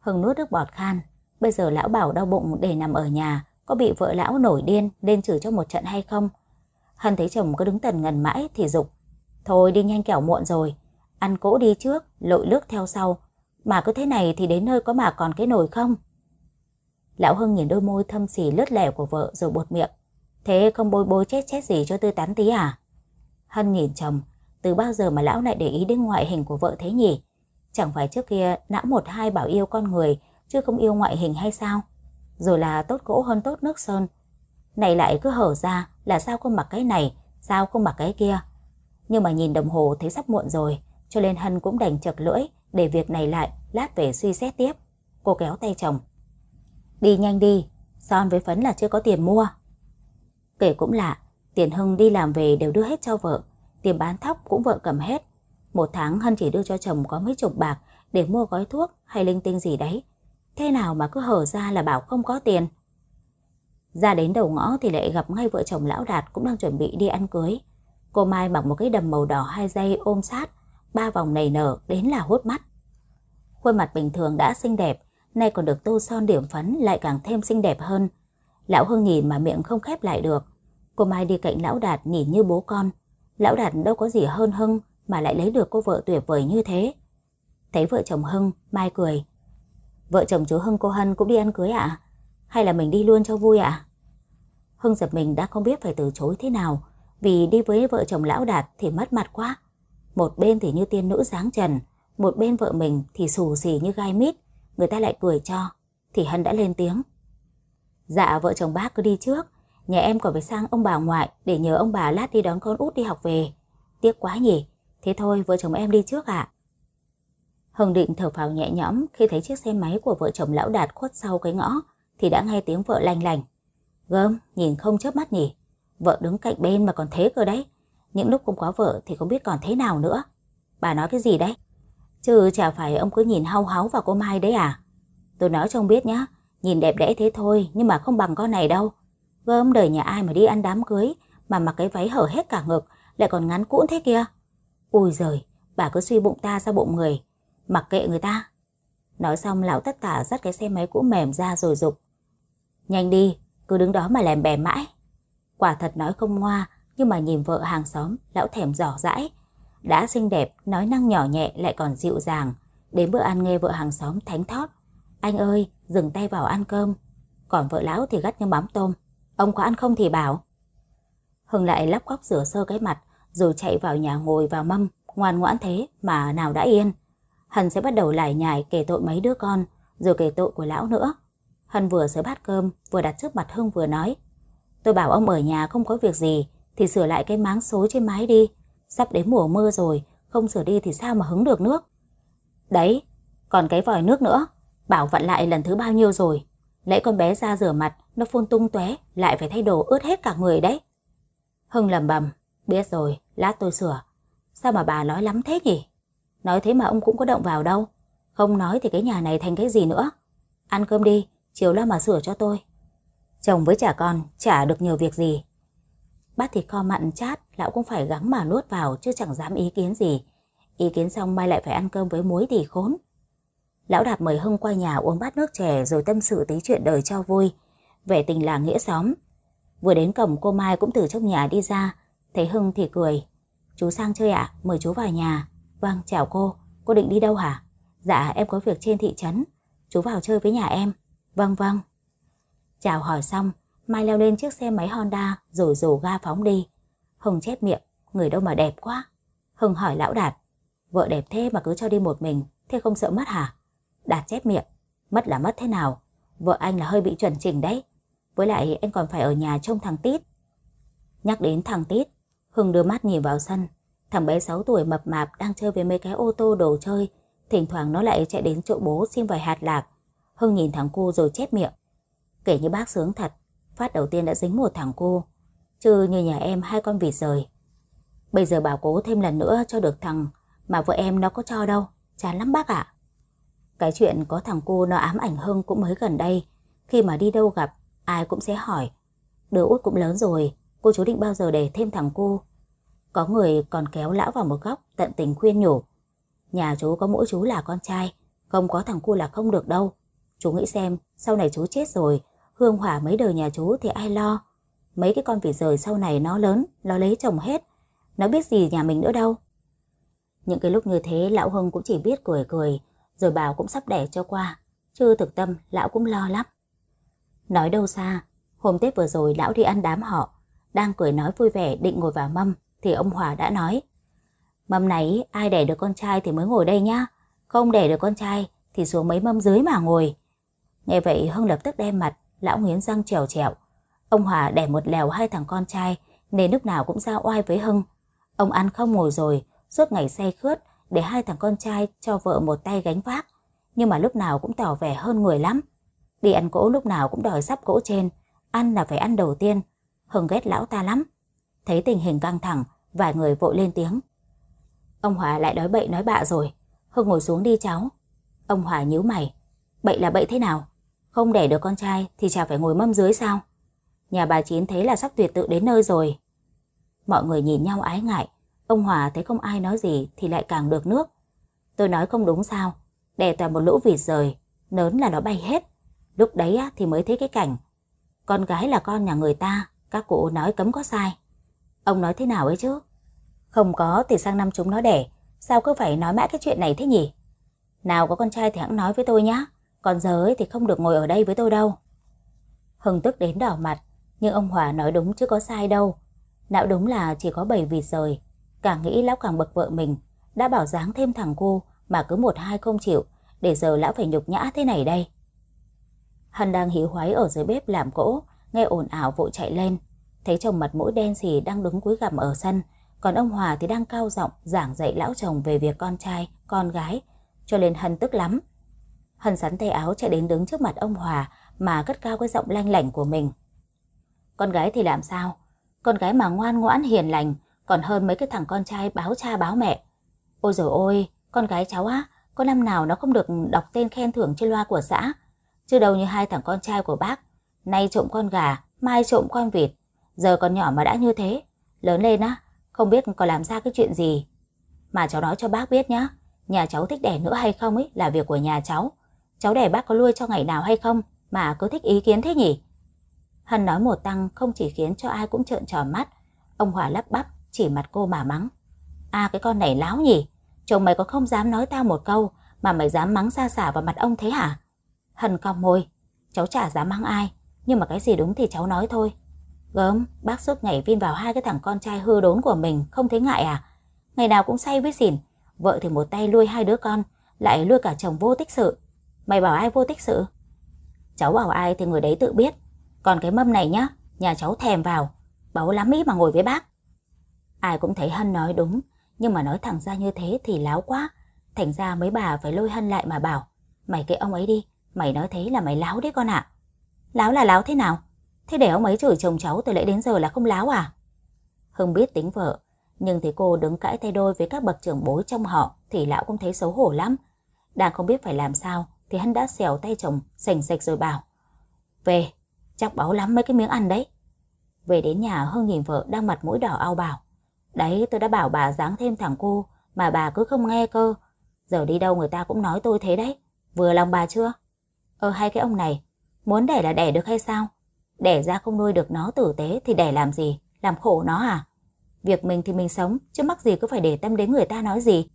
Hưng nuốt nước bọt khan, bây giờ lão bảo đau bụng để nằm ở nhà, có bị vợ lão nổi điên nên chửi cho một trận hay không? Hân thấy chồng cứ đứng tần ngần mãi thì dục Thôi đi nhanh kẻo muộn rồi, ăn cỗ đi trước, lội nước theo sau, mà cứ thế này thì đến nơi có mà còn cái nồi không? Lão Hưng nhìn đôi môi thâm xỉ lướt lẻo của vợ rồi bột miệng. Thế không bôi bôi chết chết gì cho tư tán tí à? Hân nhìn chồng, từ bao giờ mà lão lại để ý đến ngoại hình của vợ thế nhỉ? Chẳng phải trước kia não một hai bảo yêu con người chứ không yêu ngoại hình hay sao? Rồi là tốt gỗ hơn tốt nước sơn. Này lại cứ hở ra là sao không mặc cái này, sao không mặc cái kia? Nhưng mà nhìn đồng hồ thấy sắp muộn rồi, cho nên Hân cũng đành chật lưỡi, để việc này lại, lát về suy xét tiếp. Cô kéo tay chồng. Đi nhanh đi, son với phấn là chưa có tiền mua. Kể cũng lạ, tiền Hưng đi làm về đều đưa hết cho vợ, tiền bán thóc cũng vợ cầm hết. Một tháng Hân chỉ đưa cho chồng có mấy chục bạc để mua gói thuốc hay linh tinh gì đấy. Thế nào mà cứ hở ra là bảo không có tiền. Ra đến đầu ngõ thì lại gặp ngay vợ chồng lão Đạt cũng đang chuẩn bị đi ăn cưới. Cô Mai mặc một cái đầm màu đỏ hai dây ôm sát, ba vòng nảy nở đến là hốt mắt. Khuôn mặt bình thường đã xinh đẹp, nay còn được tô son điểm phấn lại càng thêm xinh đẹp hơn. Lão Hưng nhìn mà miệng không khép lại được. Cô Mai đi cạnh Lão Đạt nhìn như bố con. Lão Đạt đâu có gì hơn Hưng mà lại lấy được cô vợ tuyệt vời như thế. Thấy vợ chồng Hưng, Mai cười. Vợ chồng chú Hưng cô Hân cũng đi ăn cưới ạ? À? Hay là mình đi luôn cho vui ạ? À? Hưng giật mình đã không biết phải từ chối thế nào vì đi với vợ chồng Lão Đạt thì mất mặt quá. Một bên thì như tiên nữ dáng trần, một bên vợ mình thì xù xì như gai mít, người ta lại cười cho, thì Hân đã lên tiếng. Dạ vợ chồng bác cứ đi trước, nhà em còn phải sang ông bà ngoại để nhờ ông bà lát đi đón con út đi học về. Tiếc quá nhỉ, thế thôi vợ chồng em đi trước ạ. À. Hồng Định thở phào nhẹ nhõm khi thấy chiếc xe máy của vợ chồng lão đạt khuất sau cái ngõ thì đã nghe tiếng vợ lành lành. Gơm, nhìn không chớp mắt nhỉ, vợ đứng cạnh bên mà còn thế cơ đấy, những lúc không có vợ thì không biết còn thế nào nữa. Bà nói cái gì đấy? Chứ chả phải ông cứ nhìn hau háu vào cô Mai đấy à? Tôi nói cho ông biết nhá, nhìn đẹp đẽ thế thôi nhưng mà không bằng con này đâu. Gớm đời nhà ai mà đi ăn đám cưới mà mặc cái váy hở hết cả ngực lại còn ngắn cũn thế kia. Ui giời, bà cứ suy bụng ta ra bụng người, mặc kệ người ta. Nói xong lão tất cả dắt cái xe máy cũ mềm ra rồi dục Nhanh đi, cứ đứng đó mà làm bè mãi. Quả thật nói không ngoa, nhưng mà nhìn vợ hàng xóm, lão thèm giỏ dãi. Đã xinh đẹp, nói năng nhỏ nhẹ lại còn dịu dàng. Đến bữa ăn nghe vợ hàng xóm thánh thót. Anh ơi, dừng tay vào ăn cơm. Còn vợ lão thì gắt như mắm tôm. Ông có ăn không thì bảo. Hưng lại lắp góc rửa sơ cái mặt, rồi chạy vào nhà ngồi vào mâm. Ngoan ngoãn thế mà nào đã yên. Hân sẽ bắt đầu lải nhải kể tội mấy đứa con, rồi kể tội của lão nữa. Hân vừa sới bát cơm, vừa đặt trước mặt Hưng vừa nói. Tôi bảo ông ở nhà không có việc gì, thì sửa lại cái máng xối trên mái đi. Sắp đến mùa mưa rồi, không sửa đi thì sao mà hứng được nước. Đấy, còn cái vòi nước nữa, bảo vặn lại lần thứ bao nhiêu rồi. Lấy con bé ra rửa mặt, nó phun tung tóe lại phải thay đồ ướt hết cả người đấy. Hưng lầm bầm, biết rồi, lát tôi sửa. Sao mà bà nói lắm thế nhỉ? Nói thế mà ông cũng có động vào đâu. Không nói thì cái nhà này thành cái gì nữa. Ăn cơm đi, chiều lo mà sửa cho tôi. Chồng với trả con chả được nhiều việc gì, Bát thịt kho mặn chát, lão cũng phải gắng mà nuốt vào chứ chẳng dám ý kiến gì. Ý kiến xong mai lại phải ăn cơm với muối thì khốn. Lão Đạp mời Hưng qua nhà uống bát nước chè rồi tâm sự tí chuyện đời cho vui. Về tình làng nghĩa xóm. Vừa đến cổng cô Mai cũng từ trong nhà đi ra. Thấy Hưng thì cười. Chú sang chơi ạ, mời chú vào nhà. Vâng, chào cô. Cô định đi đâu hả? Dạ, em có việc trên thị trấn. Chú vào chơi với nhà em. Vâng vâng. Chào hỏi xong, Mai leo lên chiếc xe máy Honda rồi rồ ga phóng đi. Hồng chép miệng, người đâu mà đẹp quá. Hồng hỏi lão Đạt, vợ đẹp thế mà cứ cho đi một mình, thế không sợ mất hả? Đạt chép miệng, mất là mất thế nào? Vợ anh là hơi bị chuẩn chỉnh đấy. Với lại anh còn phải ở nhà trông thằng Tít. Nhắc đến thằng Tít, Hưng đưa mắt nhìn vào sân. Thằng bé 6 tuổi mập mạp đang chơi với mấy cái ô tô đồ chơi. Thỉnh thoảng nó lại chạy đến chỗ bố xin vài hạt lạc. Hưng nhìn thằng cu rồi chép miệng. Kể như bác sướng thật, Phát đầu tiên đã dính một thằng cô Chứ như nhà em hai con vịt rời Bây giờ bảo cố thêm lần nữa cho được thằng Mà vợ em nó có cho đâu Chán lắm bác ạ Cái chuyện có thằng cô nó ám ảnh hơn cũng mới gần đây Khi mà đi đâu gặp Ai cũng sẽ hỏi Đứa út cũng lớn rồi Cô chú định bao giờ để thêm thằng cô Có người còn kéo lão vào một góc Tận tình khuyên nhủ Nhà chú có mỗi chú là con trai Không có thằng cô là không được đâu Chú nghĩ xem sau này chú chết rồi Hương Hỏa mấy đời nhà chú thì ai lo. Mấy cái con vịt rời sau này nó lớn, nó lấy chồng hết. Nó biết gì nhà mình nữa đâu. Những cái lúc như thế lão Hưng cũng chỉ biết cười cười, rồi bảo cũng sắp đẻ cho qua. Chứ thực tâm lão cũng lo lắm. Nói đâu xa, hôm Tết vừa rồi lão đi ăn đám họ. Đang cười nói vui vẻ định ngồi vào mâm thì ông Hòa đã nói. Mâm này ai đẻ được con trai thì mới ngồi đây nhá. Không đẻ được con trai thì xuống mấy mâm dưới mà ngồi. Nghe vậy Hưng lập tức đem mặt lão Nguyễn răng trèo trèo, Ông Hòa đẻ một lèo hai thằng con trai nên lúc nào cũng ra oai với Hưng. Ông ăn không ngồi rồi, suốt ngày say khướt để hai thằng con trai cho vợ một tay gánh vác. Nhưng mà lúc nào cũng tỏ vẻ hơn người lắm. Đi ăn cỗ lúc nào cũng đòi sắp cỗ trên, ăn là phải ăn đầu tiên. Hưng ghét lão ta lắm. Thấy tình hình căng thẳng, vài người vội lên tiếng. Ông Hòa lại đói bậy nói bạ rồi. Hưng ngồi xuống đi cháu. Ông Hòa nhíu mày. Bậy là bậy thế nào? Không đẻ được con trai thì chả phải ngồi mâm dưới sao? Nhà bà Chín thấy là sắc tuyệt tự đến nơi rồi. Mọi người nhìn nhau ái ngại. Ông Hòa thấy không ai nói gì thì lại càng được nước. Tôi nói không đúng sao. Đẻ toàn một lũ vịt rời. Nớn là nó bay hết. Lúc đấy thì mới thấy cái cảnh. Con gái là con nhà người ta. Các cụ nói cấm có sai. Ông nói thế nào ấy chứ? Không có thì sang năm chúng nó đẻ. Sao cứ phải nói mãi cái chuyện này thế nhỉ? Nào có con trai thì hãng nói với tôi nhá. Còn giờ ấy thì không được ngồi ở đây với tôi đâu. Hưng tức đến đỏ mặt, nhưng ông Hòa nói đúng chứ có sai đâu. Não đúng là chỉ có bảy vịt rời. Càng nghĩ lão càng bực vợ mình, đã bảo dáng thêm thằng cô mà cứ một hai không chịu, để giờ lão phải nhục nhã thế này đây. Hân đang hí hoáy ở dưới bếp làm cỗ, nghe ồn ào vội chạy lên. Thấy chồng mặt mũi đen xì đang đứng cuối gằm ở sân, còn ông Hòa thì đang cao giọng giảng dạy lão chồng về việc con trai, con gái, cho nên hân tức lắm. Hân sắn tay áo chạy đến đứng trước mặt ông Hòa mà cất cao cái giọng lanh lảnh của mình. Con gái thì làm sao? Con gái mà ngoan ngoãn hiền lành còn hơn mấy cái thằng con trai báo cha báo mẹ. Ôi rồi ôi, con gái cháu á, có năm nào nó không được đọc tên khen thưởng trên loa của xã. Chứ đâu như hai thằng con trai của bác, nay trộm con gà, mai trộm con vịt. Giờ còn nhỏ mà đã như thế, lớn lên á, không biết còn làm ra cái chuyện gì. Mà cháu nói cho bác biết nhá, nhà cháu thích đẻ nữa hay không ấy là việc của nhà cháu cháu để bác có lui cho ngày nào hay không mà cứ thích ý kiến thế nhỉ? Hân nói một tăng không chỉ khiến cho ai cũng trợn tròn mắt, ông Hòa lắp bắp chỉ mặt cô mà mắng. À cái con này láo nhỉ, chồng mày có không dám nói tao một câu mà mày dám mắng xa xả vào mặt ông thế hả? Hân cong môi, cháu chả dám mắng ai, nhưng mà cái gì đúng thì cháu nói thôi. Gớm, bác suốt ngày vin vào hai cái thằng con trai hư đốn của mình, không thấy ngại à? Ngày nào cũng say với xỉn, vợ thì một tay nuôi hai đứa con, lại nuôi cả chồng vô tích sự. Mày bảo ai vô tích sự? Cháu bảo ai thì người đấy tự biết. Còn cái mâm này nhá, nhà cháu thèm vào. Báu lắm ý mà ngồi với bác. Ai cũng thấy Hân nói đúng, nhưng mà nói thẳng ra như thế thì láo quá. Thành ra mấy bà phải lôi Hân lại mà bảo. Mày kệ ông ấy đi, mày nói thế là mày láo đấy con ạ. À. Láo là láo thế nào? Thế để ông ấy chửi chồng cháu từ lễ đến giờ là không láo à? Hưng biết tính vợ, nhưng thấy cô đứng cãi tay đôi với các bậc trưởng bối trong họ thì lão cũng thấy xấu hổ lắm. Đang không biết phải làm sao thì hắn đã xẻo tay chồng sành sạch rồi bảo. Về, chắc báu lắm mấy cái miếng ăn đấy. Về đến nhà Hương nhìn vợ đang mặt mũi đỏ ao bảo. Đấy tôi đã bảo bà dáng thêm thằng cô mà bà cứ không nghe cơ. Giờ đi đâu người ta cũng nói tôi thế đấy. Vừa lòng bà chưa? Ờ hai cái ông này, muốn đẻ là đẻ được hay sao? Đẻ ra không nuôi được nó tử tế thì đẻ làm gì? Làm khổ nó à? Việc mình thì mình sống, chứ mắc gì cứ phải để tâm đến người ta nói gì.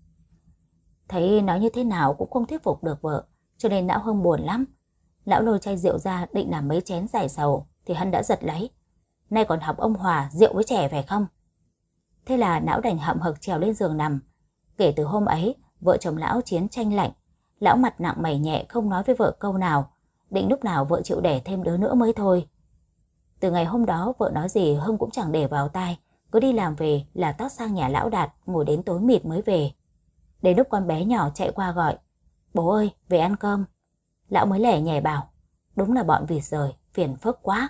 Thấy nói như thế nào cũng không thuyết phục được vợ cho nên lão Hưng buồn lắm. Lão lôi chai rượu ra định làm mấy chén giải sầu thì Hân đã giật lấy. Nay còn học ông Hòa rượu với trẻ phải không? Thế là lão đành hậm hực trèo lên giường nằm. Kể từ hôm ấy, vợ chồng lão chiến tranh lạnh. Lão mặt nặng mày nhẹ không nói với vợ câu nào. Định lúc nào vợ chịu đẻ thêm đứa nữa mới thôi. Từ ngày hôm đó vợ nói gì Hưng cũng chẳng để vào tai. Cứ đi làm về là tóc sang nhà lão đạt ngồi đến tối mịt mới về. Đến lúc con bé nhỏ chạy qua gọi Bố ơi, về ăn cơm. Lão mới lẻ nhảy bảo, đúng là bọn vịt rời, phiền phức quá.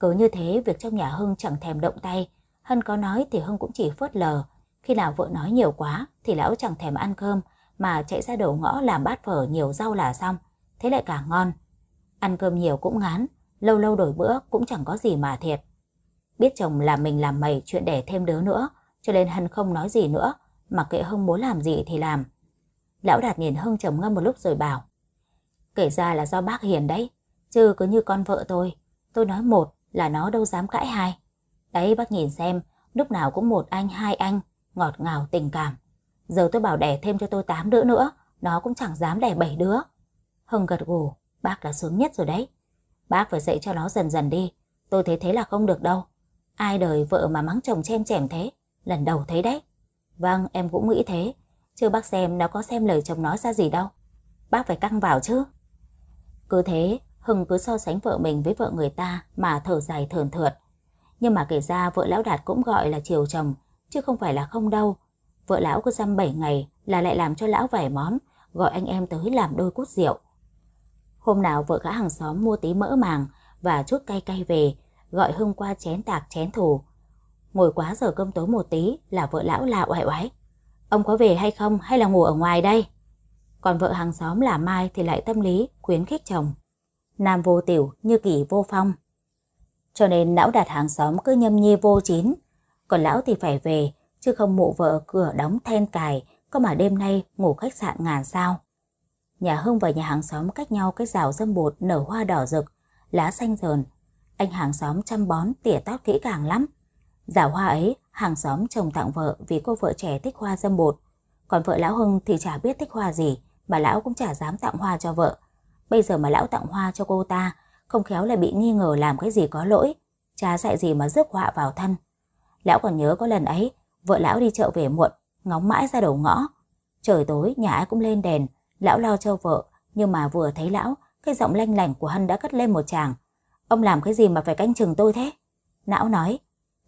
Cứ như thế, việc trong nhà Hưng chẳng thèm động tay. Hân có nói thì Hưng cũng chỉ phớt lờ. Khi nào vợ nói nhiều quá thì lão chẳng thèm ăn cơm mà chạy ra đầu ngõ làm bát phở nhiều rau là xong. Thế lại càng ngon. Ăn cơm nhiều cũng ngán, lâu lâu đổi bữa cũng chẳng có gì mà thiệt. Biết chồng là mình làm mày chuyện đẻ thêm đứa nữa, cho nên Hân không nói gì nữa, mà kệ Hưng muốn làm gì thì làm. Lão Đạt nhìn Hưng trầm ngâm một lúc rồi bảo. Kể ra là do bác hiền đấy, chứ cứ như con vợ tôi. Tôi nói một là nó đâu dám cãi hai. Đấy bác nhìn xem, lúc nào cũng một anh hai anh, ngọt ngào tình cảm. Giờ tôi bảo đẻ thêm cho tôi tám đứa nữa, nó cũng chẳng dám đẻ bảy đứa. Hưng gật gù, bác là sướng nhất rồi đấy. Bác phải dạy cho nó dần dần đi, tôi thấy thế là không được đâu. Ai đời vợ mà mắng chồng chem chèm thế, lần đầu thấy đấy. Vâng, em cũng nghĩ thế, chứ bác xem nó có xem lời chồng nói ra gì đâu. Bác phải căng vào chứ. Cứ thế, Hưng cứ so sánh vợ mình với vợ người ta mà thở dài thườn thượt. Nhưng mà kể ra vợ lão Đạt cũng gọi là chiều chồng, chứ không phải là không đâu. Vợ lão cứ dăm 7 ngày là lại làm cho lão vài món, gọi anh em tới làm đôi cút rượu. Hôm nào vợ gã hàng xóm mua tí mỡ màng và chút cay cay về, gọi Hưng qua chén tạc chén thù. Ngồi quá giờ cơm tối một tí là vợ lão là oải oái. Ông có về hay không hay là ngủ ở ngoài đây? Còn vợ hàng xóm là Mai thì lại tâm lý khuyến khích chồng. Nam vô tiểu như kỷ vô phong. Cho nên lão đạt hàng xóm cứ nhâm nhi vô chín. Còn lão thì phải về, chứ không mụ vợ cửa đóng then cài, có mà đêm nay ngủ khách sạn ngàn sao. Nhà Hưng và nhà hàng xóm cách nhau cái rào dâm bột nở hoa đỏ rực, lá xanh rờn. Anh hàng xóm chăm bón tỉa tót kỹ càng lắm. Rào hoa ấy hàng xóm chồng tặng vợ vì cô vợ trẻ thích hoa dâm bột. Còn vợ lão Hưng thì chả biết thích hoa gì mà lão cũng chả dám tặng hoa cho vợ. Bây giờ mà lão tặng hoa cho cô ta, không khéo lại bị nghi ngờ làm cái gì có lỗi, chả dạy gì mà rước họa vào thân. Lão còn nhớ có lần ấy, vợ lão đi chợ về muộn, ngóng mãi ra đầu ngõ. Trời tối nhà ai cũng lên đèn, lão lo cho vợ, nhưng mà vừa thấy lão, cái giọng lanh lành của Hân đã cất lên một chàng. Ông làm cái gì mà phải canh chừng tôi thế? Não nói,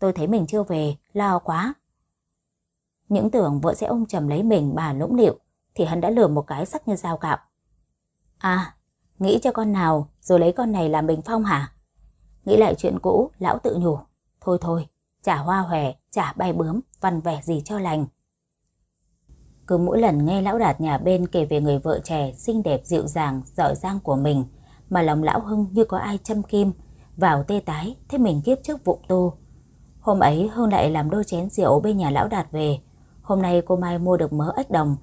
Tôi thấy mình chưa về, lo quá. Những tưởng vợ sẽ ôm chầm lấy mình bà lũng liệu thì hắn đã lừa một cái sắc như dao cạo. À, nghĩ cho con nào rồi lấy con này làm bình phong hả? Nghĩ lại chuyện cũ, lão tự nhủ. Thôi thôi, chả hoa hòe, chả bay bướm, văn vẻ gì cho lành. Cứ mỗi lần nghe lão đạt nhà bên kể về người vợ trẻ xinh đẹp dịu dàng, giỏi giang của mình, mà lòng lão hưng như có ai châm kim, vào tê tái, thế mình kiếp trước vụng tu, Hôm ấy Hương lại làm đôi chén rượu bên nhà lão đạt về. Hôm nay cô Mai mua được mớ ếch đồng.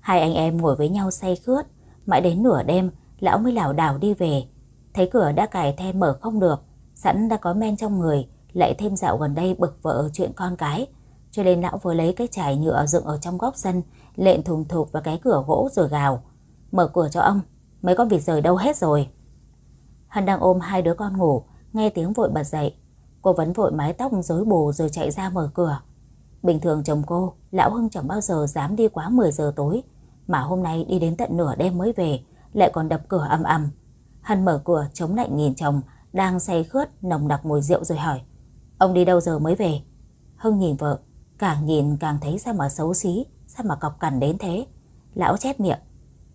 Hai anh em ngồi với nhau say khướt. Mãi đến nửa đêm, lão mới lảo đảo đi về. Thấy cửa đã cài the mở không được. Sẵn đã có men trong người, lại thêm dạo gần đây bực vợ chuyện con cái. Cho nên lão vừa lấy cái chải nhựa dựng ở trong góc sân, lện thùng thục vào cái cửa gỗ rồi gào. Mở cửa cho ông, mấy con vịt rời đâu hết rồi. Hân đang ôm hai đứa con ngủ, nghe tiếng vội bật dậy, Cô vấn vội mái tóc rối bù rồi chạy ra mở cửa. Bình thường chồng cô, Lão Hưng chẳng bao giờ dám đi quá 10 giờ tối, mà hôm nay đi đến tận nửa đêm mới về, lại còn đập cửa ầm ầm. hân mở cửa chống lạnh nhìn chồng, đang say khướt nồng đặc mùi rượu rồi hỏi. Ông đi đâu giờ mới về? Hưng nhìn vợ, càng nhìn càng thấy sao mà xấu xí, sao mà cọc cằn đến thế. Lão chép miệng,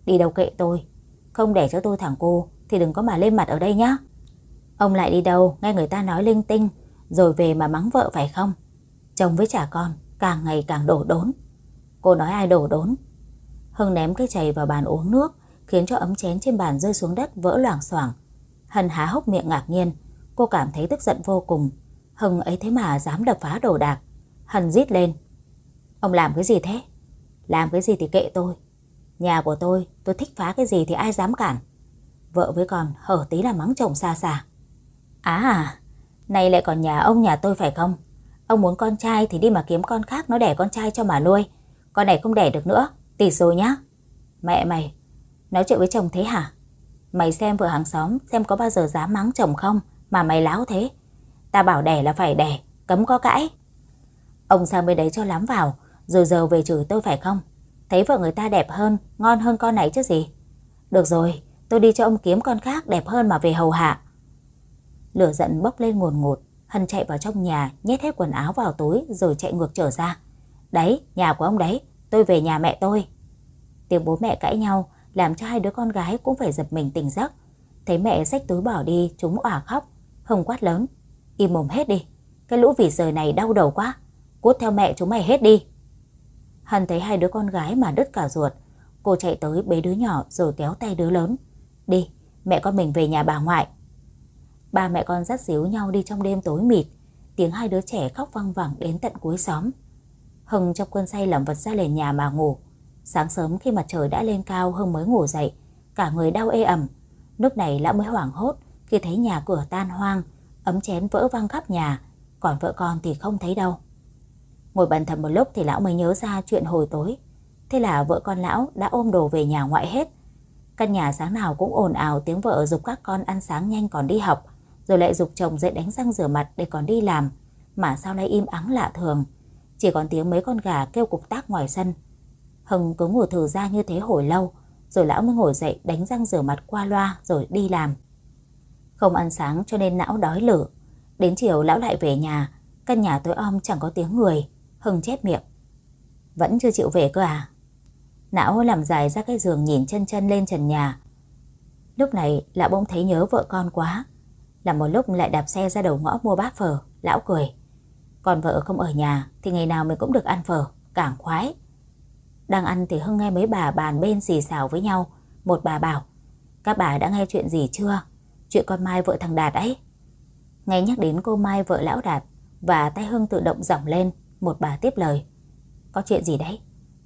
đi đâu kệ tôi, không để cho tôi thẳng cô thì đừng có mà lên mặt ở đây nhá. Ông lại đi đâu, nghe người ta nói linh tinh, rồi về mà mắng vợ phải không? Chồng với trả con càng ngày càng đổ đốn. Cô nói ai đổ đốn? Hưng ném cái chày vào bàn uống nước, khiến cho ấm chén trên bàn rơi xuống đất vỡ loảng xoảng. Hân há hốc miệng ngạc nhiên, cô cảm thấy tức giận vô cùng. Hưng ấy thế mà dám đập phá đồ đạc. Hân rít lên. Ông làm cái gì thế? Làm cái gì thì kệ tôi. Nhà của tôi, tôi thích phá cái gì thì ai dám cản. Vợ với con hở tí là mắng chồng xa xa. Á à, này lại còn nhà ông nhà tôi phải không? Ông muốn con trai thì đi mà kiếm con khác nó đẻ con trai cho mà nuôi. Con này không đẻ được nữa, tỷ rồi nhá. Mẹ mày, nói chuyện với chồng thế hả? Mày xem vợ hàng xóm xem có bao giờ dám mắng chồng không mà mày láo thế. Ta bảo đẻ là phải đẻ, cấm có cãi. Ông sang bên đấy cho lắm vào, rồi giờ về chửi tôi phải không? Thấy vợ người ta đẹp hơn, ngon hơn con này chứ gì? Được rồi, tôi đi cho ông kiếm con khác đẹp hơn mà về hầu hạ. Lửa giận bốc lên ngồn ngột, Hân chạy vào trong nhà, nhét hết quần áo vào túi rồi chạy ngược trở ra. Đấy, nhà của ông đấy, tôi về nhà mẹ tôi. Tiếng bố mẹ cãi nhau làm cho hai đứa con gái cũng phải giật mình tỉnh giấc. Thấy mẹ xách túi bỏ đi, chúng òa khóc. Hồng quát lớn, im mồm hết đi, cái lũ vỉ rời này đau đầu quá, cút theo mẹ chúng mày hết đi. Hân thấy hai đứa con gái mà đứt cả ruột, cô chạy tới bế đứa nhỏ rồi kéo tay đứa lớn. Đi, mẹ con mình về nhà bà ngoại, Ba mẹ con dắt díu nhau đi trong đêm tối mịt, tiếng hai đứa trẻ khóc vang vẳng đến tận cuối xóm. Hưng trong cơn say làm vật ra lề nhà mà ngủ. Sáng sớm khi mặt trời đã lên cao Hưng mới ngủ dậy, cả người đau ê ẩm. Lúc này lão mới hoảng hốt khi thấy nhà cửa tan hoang, ấm chén vỡ văng khắp nhà, còn vợ con thì không thấy đâu. Ngồi bàn thầm một lúc thì lão mới nhớ ra chuyện hồi tối. Thế là vợ con lão đã ôm đồ về nhà ngoại hết. Căn nhà sáng nào cũng ồn ào tiếng vợ dục các con ăn sáng nhanh còn đi học rồi lại dục chồng dậy đánh răng rửa mặt để còn đi làm, mà sau nay im ắng lạ thường. Chỉ còn tiếng mấy con gà kêu cục tác ngoài sân. Hưng cứ ngủ thử ra như thế hồi lâu, rồi lão mới ngồi dậy đánh răng rửa mặt qua loa rồi đi làm. Không ăn sáng cho nên não đói lửa Đến chiều lão lại về nhà, căn nhà tối om chẳng có tiếng người, Hưng chép miệng. Vẫn chưa chịu về cơ à? Não làm dài ra cái giường nhìn chân chân lên trần nhà. Lúc này lão bỗng thấy nhớ vợ con quá, là một lúc lại đạp xe ra đầu ngõ mua bát phở, lão cười. Còn vợ không ở nhà thì ngày nào mình cũng được ăn phở, càng khoái. Đang ăn thì Hưng nghe mấy bà bàn bên xì xào với nhau. Một bà bảo, các bà đã nghe chuyện gì chưa? Chuyện con Mai vợ thằng Đạt ấy. Nghe nhắc đến cô Mai vợ lão Đạt và tay Hưng tự động dỏng lên, một bà tiếp lời. Có chuyện gì đấy?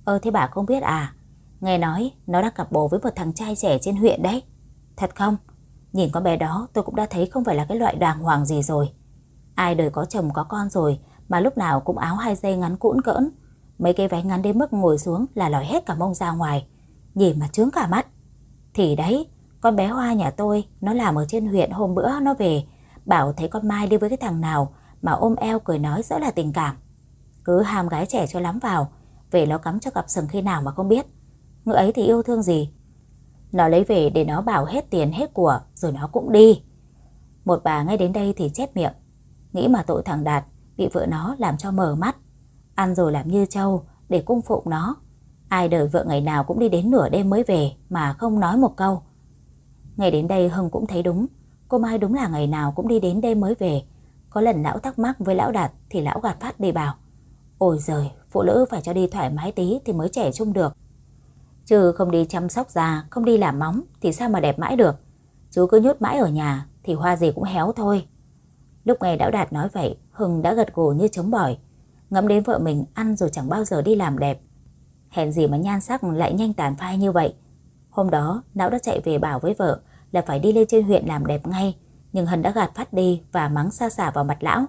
Ơ thế bà không biết à? Nghe nói nó đã cặp bồ với một thằng trai trẻ trên huyện đấy. Thật không? Nhìn con bé đó tôi cũng đã thấy không phải là cái loại đàng hoàng gì rồi. Ai đời có chồng có con rồi mà lúc nào cũng áo hai dây ngắn cũn cỡn. Mấy cái váy ngắn đến mức ngồi xuống là lòi hết cả mông ra ngoài. Nhìn mà trướng cả mắt. Thì đấy, con bé Hoa nhà tôi nó làm ở trên huyện hôm bữa nó về. Bảo thấy con Mai đi với cái thằng nào mà ôm eo cười nói rõ là tình cảm. Cứ ham gái trẻ cho lắm vào. Về nó cắm cho cặp sừng khi nào mà không biết. Ngựa ấy thì yêu thương gì nó lấy về để nó bảo hết tiền hết của rồi nó cũng đi. Một bà nghe đến đây thì chép miệng. Nghĩ mà tội thằng Đạt bị vợ nó làm cho mờ mắt. Ăn rồi làm như trâu để cung phụng nó. Ai đời vợ ngày nào cũng đi đến nửa đêm mới về mà không nói một câu. Ngày đến đây Hưng cũng thấy đúng. Cô Mai đúng là ngày nào cũng đi đến đêm mới về. Có lần lão thắc mắc với lão Đạt thì lão gạt phát đi bảo. Ôi giời, phụ nữ phải cho đi thoải mái tí thì mới trẻ chung được. Chứ không đi chăm sóc già, không đi làm móng thì sao mà đẹp mãi được. Chú cứ nhốt mãi ở nhà thì hoa gì cũng héo thôi. Lúc nghe đạo Đạt nói vậy, Hưng đã gật gù như chống bỏi. Ngẫm đến vợ mình ăn rồi chẳng bao giờ đi làm đẹp. Hẹn gì mà nhan sắc lại nhanh tàn phai như vậy. Hôm đó, Não đã chạy về bảo với vợ là phải đi lên trên huyện làm đẹp ngay. Nhưng Hân đã gạt phát đi và mắng xa xả vào mặt lão.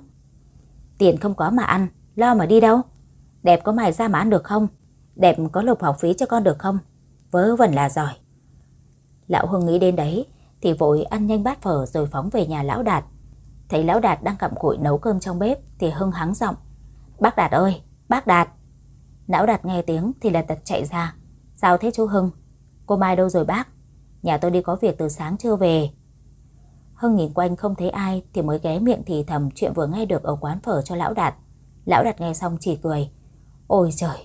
Tiền không có mà ăn, lo mà đi đâu. Đẹp có mài ra mà ăn được không? Đẹp có lục học phí cho con được không? Vớ vẩn là giỏi. Lão Hưng nghĩ đến đấy thì vội ăn nhanh bát phở rồi phóng về nhà lão Đạt. Thấy lão Đạt đang cặm cụi nấu cơm trong bếp thì Hưng hắng giọng. Bác Đạt ơi, bác Đạt. Lão Đạt nghe tiếng thì là tật chạy ra. Sao thế chú Hưng? Cô Mai đâu rồi bác? Nhà tôi đi có việc từ sáng chưa về. Hưng nhìn quanh không thấy ai thì mới ghé miệng thì thầm chuyện vừa nghe được ở quán phở cho lão Đạt. Lão Đạt nghe xong chỉ cười. Ôi trời,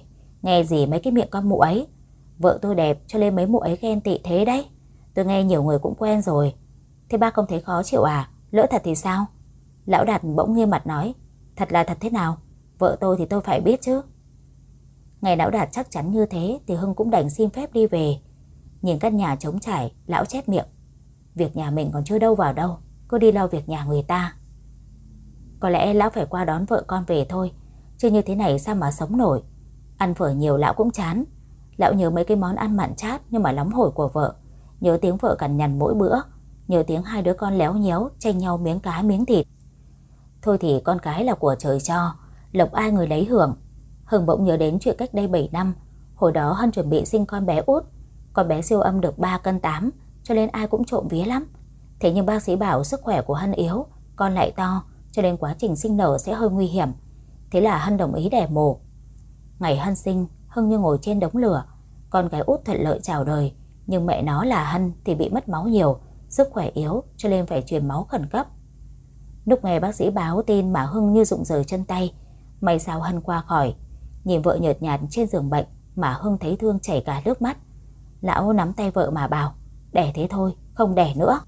Nghe gì mấy cái miệng con mụ ấy Vợ tôi đẹp cho nên mấy mụ ấy ghen tị thế đấy Tôi nghe nhiều người cũng quen rồi Thế ba không thấy khó chịu à Lỡ thật thì sao Lão Đạt bỗng nghiêm mặt nói Thật là thật thế nào Vợ tôi thì tôi phải biết chứ Ngày lão Đạt chắc chắn như thế Thì Hưng cũng đành xin phép đi về Nhìn căn nhà trống trải Lão chép miệng Việc nhà mình còn chưa đâu vào đâu Cứ đi lo việc nhà người ta Có lẽ lão phải qua đón vợ con về thôi Chứ như thế này sao mà sống nổi Ăn phở nhiều lão cũng chán. Lão nhớ mấy cái món ăn mặn chát nhưng mà nóng hổi của vợ. Nhớ tiếng vợ cằn nhằn mỗi bữa. Nhớ tiếng hai đứa con léo nhéo tranh nhau miếng cá miếng thịt. Thôi thì con cái là của trời cho. Lộc ai người lấy hưởng. Hưng bỗng nhớ đến chuyện cách đây 7 năm. Hồi đó Hân chuẩn bị sinh con bé út. Con bé siêu âm được 3 cân 8 cho nên ai cũng trộm vía lắm. Thế nhưng bác sĩ bảo sức khỏe của Hân yếu, con lại to, cho nên quá trình sinh nở sẽ hơi nguy hiểm. Thế là Hân đồng ý đẻ mổ Ngày Hân sinh, Hưng như ngồi trên đống lửa. Con gái út thuận lợi chào đời, nhưng mẹ nó là Hân thì bị mất máu nhiều, sức khỏe yếu cho nên phải truyền máu khẩn cấp. Lúc nghe bác sĩ báo tin mà Hưng như rụng rời chân tay, may sao Hân qua khỏi. Nhìn vợ nhợt nhạt trên giường bệnh mà Hưng thấy thương chảy cả nước mắt. Lão nắm tay vợ mà bảo, đẻ thế thôi, không đẻ nữa.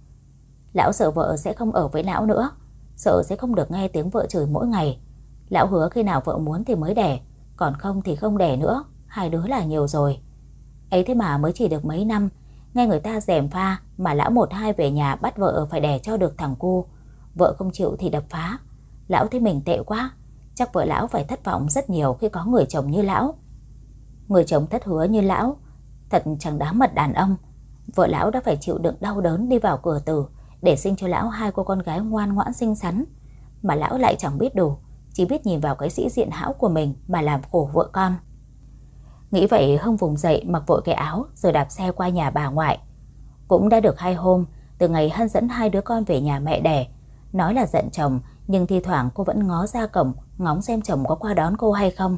Lão sợ vợ sẽ không ở với lão nữa, sợ sẽ không được nghe tiếng vợ chửi mỗi ngày. Lão hứa khi nào vợ muốn thì mới đẻ, còn không thì không đẻ nữa Hai đứa là nhiều rồi Ấy thế mà mới chỉ được mấy năm Nghe người ta rèm pha Mà lão một hai về nhà bắt vợ phải đẻ cho được thằng cu Vợ không chịu thì đập phá Lão thấy mình tệ quá Chắc vợ lão phải thất vọng rất nhiều khi có người chồng như lão Người chồng thất hứa như lão Thật chẳng đáng mật đàn ông Vợ lão đã phải chịu đựng đau đớn đi vào cửa tử Để sinh cho lão hai cô con gái ngoan ngoãn xinh xắn Mà lão lại chẳng biết đủ chỉ biết nhìn vào cái sĩ diện hão của mình mà làm khổ vợ con. Nghĩ vậy Hưng vùng dậy mặc vội cái áo rồi đạp xe qua nhà bà ngoại. Cũng đã được hai hôm, từ ngày Hân dẫn hai đứa con về nhà mẹ đẻ. Nói là giận chồng, nhưng thi thoảng cô vẫn ngó ra cổng, ngóng xem chồng có qua đón cô hay không.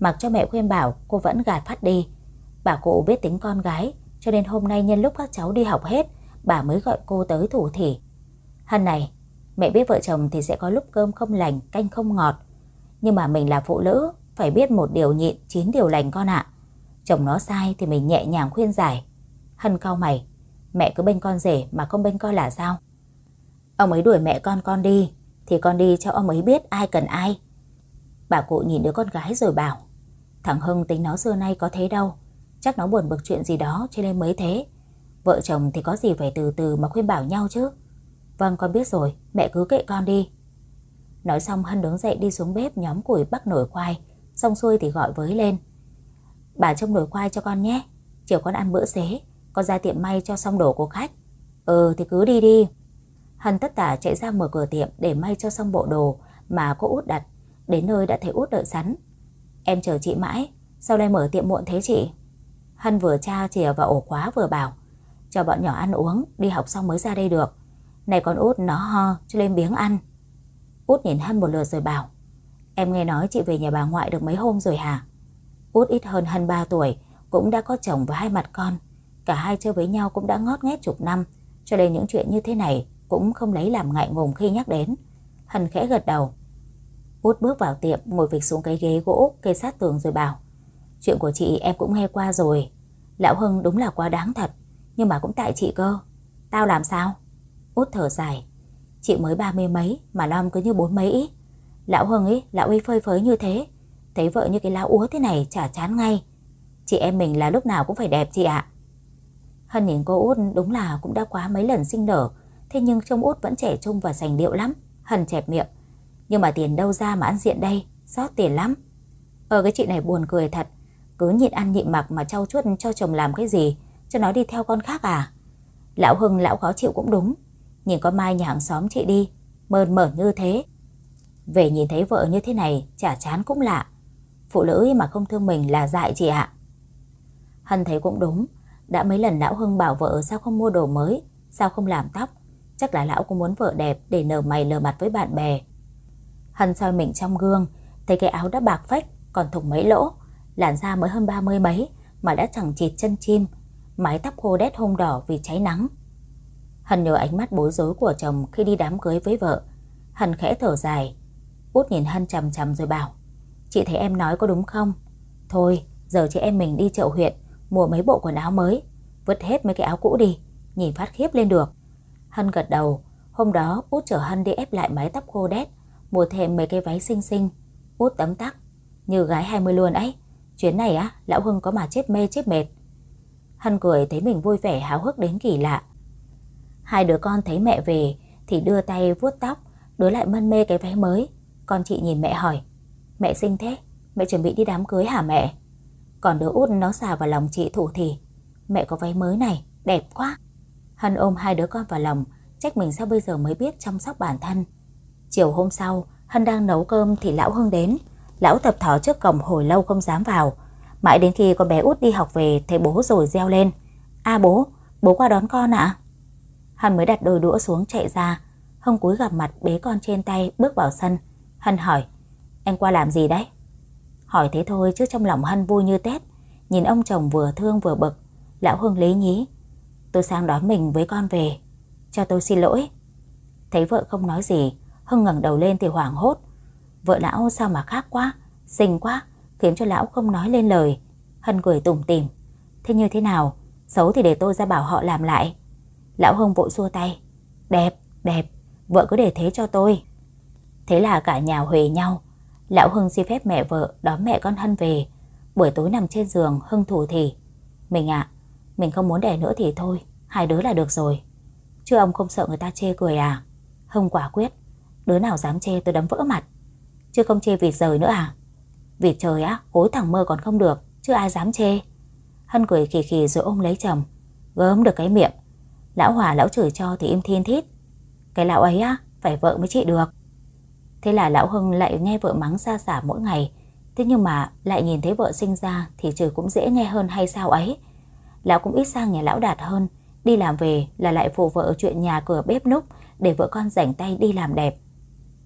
Mặc cho mẹ khuyên bảo, cô vẫn gạt phát đi. Bà cụ biết tính con gái, cho nên hôm nay nhân lúc các cháu đi học hết, bà mới gọi cô tới thủ thỉ. Hân này, Mẹ biết vợ chồng thì sẽ có lúc cơm không lành, canh không ngọt. Nhưng mà mình là phụ nữ, phải biết một điều nhịn, chín điều lành con ạ. Chồng nó sai thì mình nhẹ nhàng khuyên giải. Hân cao mày, mẹ cứ bên con rể mà không bên con là sao? Ông ấy đuổi mẹ con con đi, thì con đi cho ông ấy biết ai cần ai. Bà cụ nhìn đứa con gái rồi bảo, thằng Hưng tính nó xưa nay có thế đâu, chắc nó buồn bực chuyện gì đó cho nên mới thế. Vợ chồng thì có gì phải từ từ mà khuyên bảo nhau chứ. Vâng con biết rồi, mẹ cứ kệ con đi. Nói xong Hân đứng dậy đi xuống bếp nhóm củi bắt nổi khoai, xong xuôi thì gọi với lên. Bà trông nổi khoai cho con nhé, chiều con ăn bữa xế, con ra tiệm may cho xong đồ của khách. Ừ thì cứ đi đi. Hân tất tả chạy ra mở cửa tiệm để may cho xong bộ đồ mà cô út đặt. Đến nơi đã thấy út đợi sẵn. Em chờ chị mãi, sao lại mở tiệm muộn thế chị? Hân vừa cha chìa vào ổ khóa vừa bảo, cho bọn nhỏ ăn uống, đi học xong mới ra đây được. Này con út nó ho cho lên biếng ăn. Út nhìn Hân một lượt rồi bảo. Em nghe nói chị về nhà bà ngoại được mấy hôm rồi hả? Út ít hơn Hân 3 tuổi, cũng đã có chồng và hai mặt con. Cả hai chơi với nhau cũng đã ngót nghét chục năm, cho nên những chuyện như thế này cũng không lấy làm ngại ngùng khi nhắc đến. Hân khẽ gật đầu. Út bước vào tiệm, ngồi vịch xuống cái ghế gỗ, kê sát tường rồi bảo. Chuyện của chị em cũng nghe qua rồi. Lão Hưng đúng là quá đáng thật, nhưng mà cũng tại chị cơ. Tao làm sao? Út thở dài. Chị mới ba mươi mấy mà long cứ như bốn mấy ý. Lão Hưng ý lão uy phơi phới như thế. Thấy vợ như cái lá úa thế này chả chán ngay. Chị em mình là lúc nào cũng phải đẹp chị ạ. À. Hân nhìn cô Út đúng là cũng đã quá mấy lần sinh nở. Thế nhưng trông Út vẫn trẻ trung và sành điệu lắm. Hân chẹp miệng. Nhưng mà tiền đâu ra mà ăn diện đây, xót tiền lắm. Ờ cái chị này buồn cười thật. Cứ nhịn ăn nhịn mặc mà trau chuốt cho chồng làm cái gì, cho nó đi theo con khác à. Lão Hưng lão khó chịu cũng đúng, Nhìn con Mai nhà hàng xóm chị đi, mơn mởn như thế. Về nhìn thấy vợ như thế này, chả chán cũng lạ. Phụ nữ mà không thương mình là dại chị ạ. Hân thấy cũng đúng, đã mấy lần lão Hưng bảo vợ sao không mua đồ mới, sao không làm tóc. Chắc là lão cũng muốn vợ đẹp để nở mày lờ mặt với bạn bè. Hân soi mình trong gương, thấy cái áo đã bạc phách, còn thủng mấy lỗ. Làn da mới hơn ba mươi mấy mà đã chẳng chịt chân chim, mái tóc khô đét hôm đỏ vì cháy nắng hân nhớ ánh mắt bối rối của chồng khi đi đám cưới với vợ. hân khẽ thở dài. Út nhìn hân chằm chằm rồi bảo. Chị thấy em nói có đúng không? Thôi, giờ chị em mình đi chợ huyện, mua mấy bộ quần áo mới. Vứt hết mấy cái áo cũ đi, nhìn phát khiếp lên được. Hân gật đầu, hôm đó Út chở Hân đi ép lại mái tóc khô đét, mua thêm mấy cái váy xinh xinh. Út tấm tắc, như gái 20 luôn ấy. Chuyến này á, lão Hưng có mà chết mê chết mệt. Hân cười thấy mình vui vẻ háo hức đến kỳ lạ. Hai đứa con thấy mẹ về thì đưa tay vuốt tóc, đứa lại mân mê cái váy mới. Con chị nhìn mẹ hỏi, mẹ xinh thế, mẹ chuẩn bị đi đám cưới hả mẹ? Còn đứa út nó xà vào lòng chị thủ thì, mẹ có váy mới này, đẹp quá. Hân ôm hai đứa con vào lòng, trách mình sao bây giờ mới biết chăm sóc bản thân. Chiều hôm sau, Hân đang nấu cơm thì lão Hưng đến. Lão tập thỏ trước cổng hồi lâu không dám vào. Mãi đến khi con bé út đi học về thấy bố rồi reo lên. a bố, bố qua đón con ạ. À? Hân mới đặt đôi đũa xuống chạy ra. Hông cúi gặp mặt bế con trên tay bước vào sân. Hân hỏi, Em qua làm gì đấy? Hỏi thế thôi chứ trong lòng Hân vui như Tết. Nhìn ông chồng vừa thương vừa bực. Lão Hưng lý nhí. Tôi sang đón mình với con về. Cho tôi xin lỗi. Thấy vợ không nói gì, Hưng ngẩng đầu lên thì hoảng hốt. Vợ lão sao mà khác quá, xinh quá, khiến cho lão không nói lên lời. Hân cười tủm tìm. Thế như thế nào? Xấu thì để tôi ra bảo họ làm lại. Lão Hưng vội xua tay. Đẹp, đẹp, vợ cứ để thế cho tôi. Thế là cả nhà huề nhau. Lão Hưng xin phép mẹ vợ đón mẹ con Hân về. Buổi tối nằm trên giường Hưng thủ thì. Mình ạ, mình không muốn đẻ nữa thì thôi, hai đứa là được rồi. Chứ ông không sợ người ta chê cười à? Hưng quả quyết. Đứa nào dám chê tôi đấm vỡ mặt. Chứ không chê vịt rời nữa à? Vịt trời á, hối thẳng mơ còn không được, chứ ai dám chê. Hân cười khì khì rồi ôm lấy chồng. Gớm được cái miệng, Lão Hòa lão chửi cho thì im thiên thít Cái lão ấy á Phải vợ mới trị được Thế là lão Hưng lại nghe vợ mắng xa xả mỗi ngày Thế nhưng mà lại nhìn thấy vợ sinh ra Thì chửi cũng dễ nghe hơn hay sao ấy Lão cũng ít sang nhà lão đạt hơn Đi làm về là lại phụ vợ chuyện nhà cửa bếp núc Để vợ con rảnh tay đi làm đẹp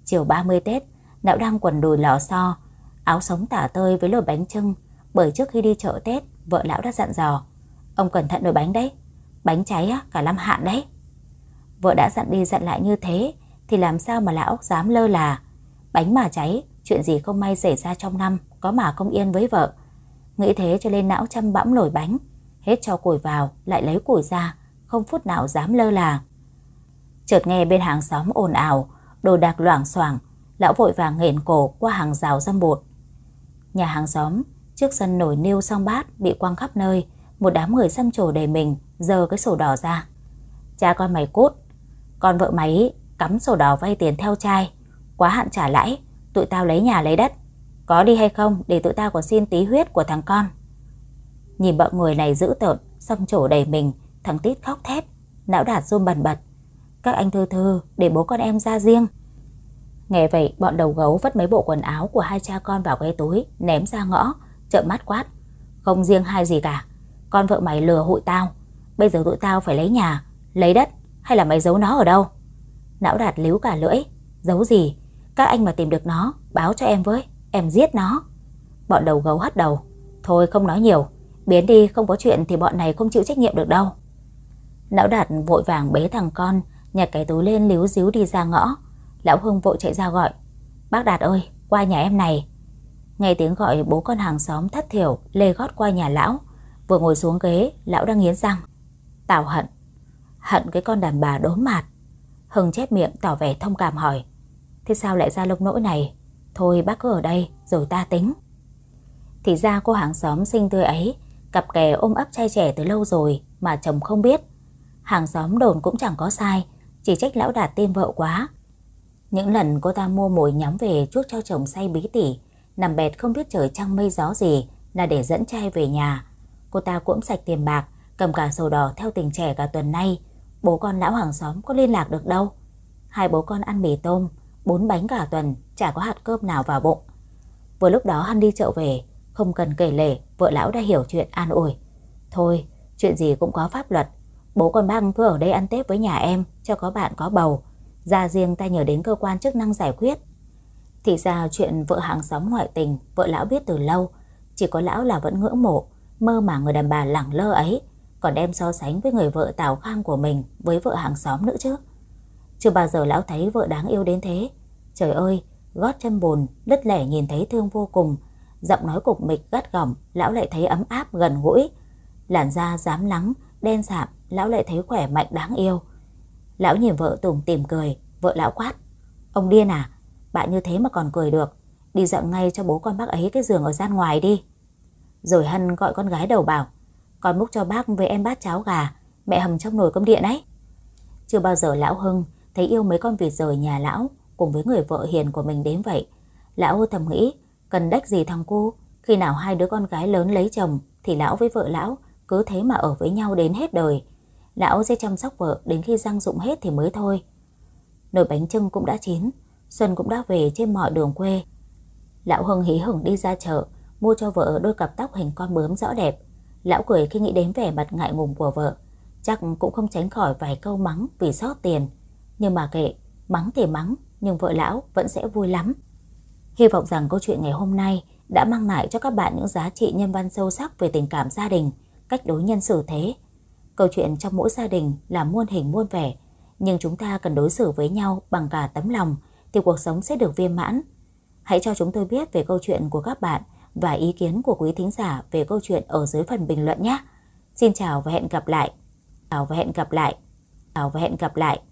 Chiều 30 Tết Lão đang quần đùi lò xo Áo sống tả tơi với lồi bánh trưng Bởi trước khi đi chợ Tết Vợ lão đã dặn dò Ông cẩn thận nồi bánh đấy bánh cháy cả năm hạn đấy. Vợ đã dặn đi dặn lại như thế thì làm sao mà lão dám lơ là. Bánh mà cháy, chuyện gì không may xảy ra trong năm, có mà không yên với vợ. Nghĩ thế cho nên lão chăm bẵm nổi bánh, hết cho củi vào lại lấy củi ra, không phút nào dám lơ là. Chợt nghe bên hàng xóm ồn ào, đồ đạc loảng xoảng, lão vội vàng nghển cổ qua hàng rào dâm bột. Nhà hàng xóm, trước sân nổi niêu xong bát bị quăng khắp nơi, một đám người xăm trổ đầy mình giơ cái sổ đỏ ra. Cha con mày cút, con vợ mày cắm sổ đỏ vay tiền theo trai, quá hạn trả lãi, tụi tao lấy nhà lấy đất. Có đi hay không để tụi tao có xin tí huyết của thằng con. Nhìn bọn người này dữ tợn, xăm trổ đầy mình, thằng Tít khóc thét, não đạt run bần bật. Các anh thư thư để bố con em ra riêng. Nghe vậy, bọn đầu gấu vất mấy bộ quần áo của hai cha con vào cái túi, ném ra ngõ, trợn mắt quát. Không riêng hai gì cả, con vợ mày lừa hụi tao. Bây giờ tụi tao phải lấy nhà, lấy đất hay là mày giấu nó ở đâu? Não đạt líu cả lưỡi, giấu gì? Các anh mà tìm được nó, báo cho em với, em giết nó. Bọn đầu gấu hắt đầu, thôi không nói nhiều, biến đi không có chuyện thì bọn này không chịu trách nhiệm được đâu. Lão Đạt vội vàng bế thằng con, nhặt cái túi lên líu díu đi ra ngõ. Lão Hưng vội chạy ra gọi, bác Đạt ơi, qua nhà em này. Nghe tiếng gọi bố con hàng xóm thất thiểu lê gót qua nhà lão, vừa ngồi xuống ghế, lão đang nghiến răng. Tao hận. Hận cái con đàn bà đốm mặt. Hưng chép miệng tỏ vẻ thông cảm hỏi. Thế sao lại ra lúc nỗi này? Thôi bác cứ ở đây rồi ta tính. Thì ra cô hàng xóm xinh tươi ấy, cặp kè ôm ấp trai trẻ từ lâu rồi mà chồng không biết. Hàng xóm đồn cũng chẳng có sai, chỉ trách lão đạt tin vợ quá. Những lần cô ta mua mồi nhắm về chuốc cho chồng say bí tỉ, nằm bẹt không biết trời trăng mây gió gì là để dẫn trai về nhà. Cô ta cũng sạch tiền bạc, cầm cả sổ đỏ theo tình trẻ cả tuần nay, bố con lão hàng xóm có liên lạc được đâu. Hai bố con ăn mì tôm, bốn bánh cả tuần, chả có hạt cơm nào vào bụng. Vừa lúc đó hân đi chợ về, không cần kể lể, vợ lão đã hiểu chuyện an ủi. Thôi, chuyện gì cũng có pháp luật. Bố con băng cứ ở đây ăn Tết với nhà em, cho có bạn có bầu. Ra riêng ta nhờ đến cơ quan chức năng giải quyết. Thì ra chuyện vợ hàng xóm ngoại tình, vợ lão biết từ lâu. Chỉ có lão là vẫn ngưỡng mộ, mơ mà người đàn bà lẳng lơ ấy còn đem so sánh với người vợ Tào Khang của mình với vợ hàng xóm nữa chứ. Chưa bao giờ lão thấy vợ đáng yêu đến thế. Trời ơi, gót chân bùn, đất lẻ nhìn thấy thương vô cùng. Giọng nói cục mịch gắt gỏng, lão lại thấy ấm áp gần gũi. Làn da dám nắng, đen sạm, lão lại thấy khỏe mạnh đáng yêu. Lão nhìn vợ Tùng tìm cười, vợ lão quát. Ông điên à, bạn như thế mà còn cười được. Đi dọn ngay cho bố con bác ấy cái giường ở gian ngoài đi. Rồi Hân gọi con gái đầu bảo còn múc cho bác với em bát cháo gà, mẹ hầm trong nồi cơm điện ấy. Chưa bao giờ lão Hưng thấy yêu mấy con vịt rời nhà lão cùng với người vợ hiền của mình đến vậy. Lão thầm nghĩ, cần đách gì thằng cu, khi nào hai đứa con gái lớn lấy chồng thì lão với vợ lão cứ thế mà ở với nhau đến hết đời. Lão sẽ chăm sóc vợ đến khi răng dụng hết thì mới thôi. Nồi bánh trưng cũng đã chín, Xuân cũng đã về trên mọi đường quê. Lão Hưng hí hửng đi ra chợ, mua cho vợ đôi cặp tóc hình con bướm rõ đẹp. Lão cười khi nghĩ đến vẻ mặt ngại ngùng của vợ, chắc cũng không tránh khỏi vài câu mắng vì sót tiền. Nhưng mà kệ, mắng thì mắng, nhưng vợ lão vẫn sẽ vui lắm. Hy vọng rằng câu chuyện ngày hôm nay đã mang lại cho các bạn những giá trị nhân văn sâu sắc về tình cảm gia đình, cách đối nhân xử thế. Câu chuyện trong mỗi gia đình là muôn hình muôn vẻ, nhưng chúng ta cần đối xử với nhau bằng cả tấm lòng thì cuộc sống sẽ được viên mãn. Hãy cho chúng tôi biết về câu chuyện của các bạn và ý kiến của quý thính giả về câu chuyện ở dưới phần bình luận nhé. Xin chào và hẹn gặp lại. Chào và hẹn gặp lại. Chào và hẹn gặp lại.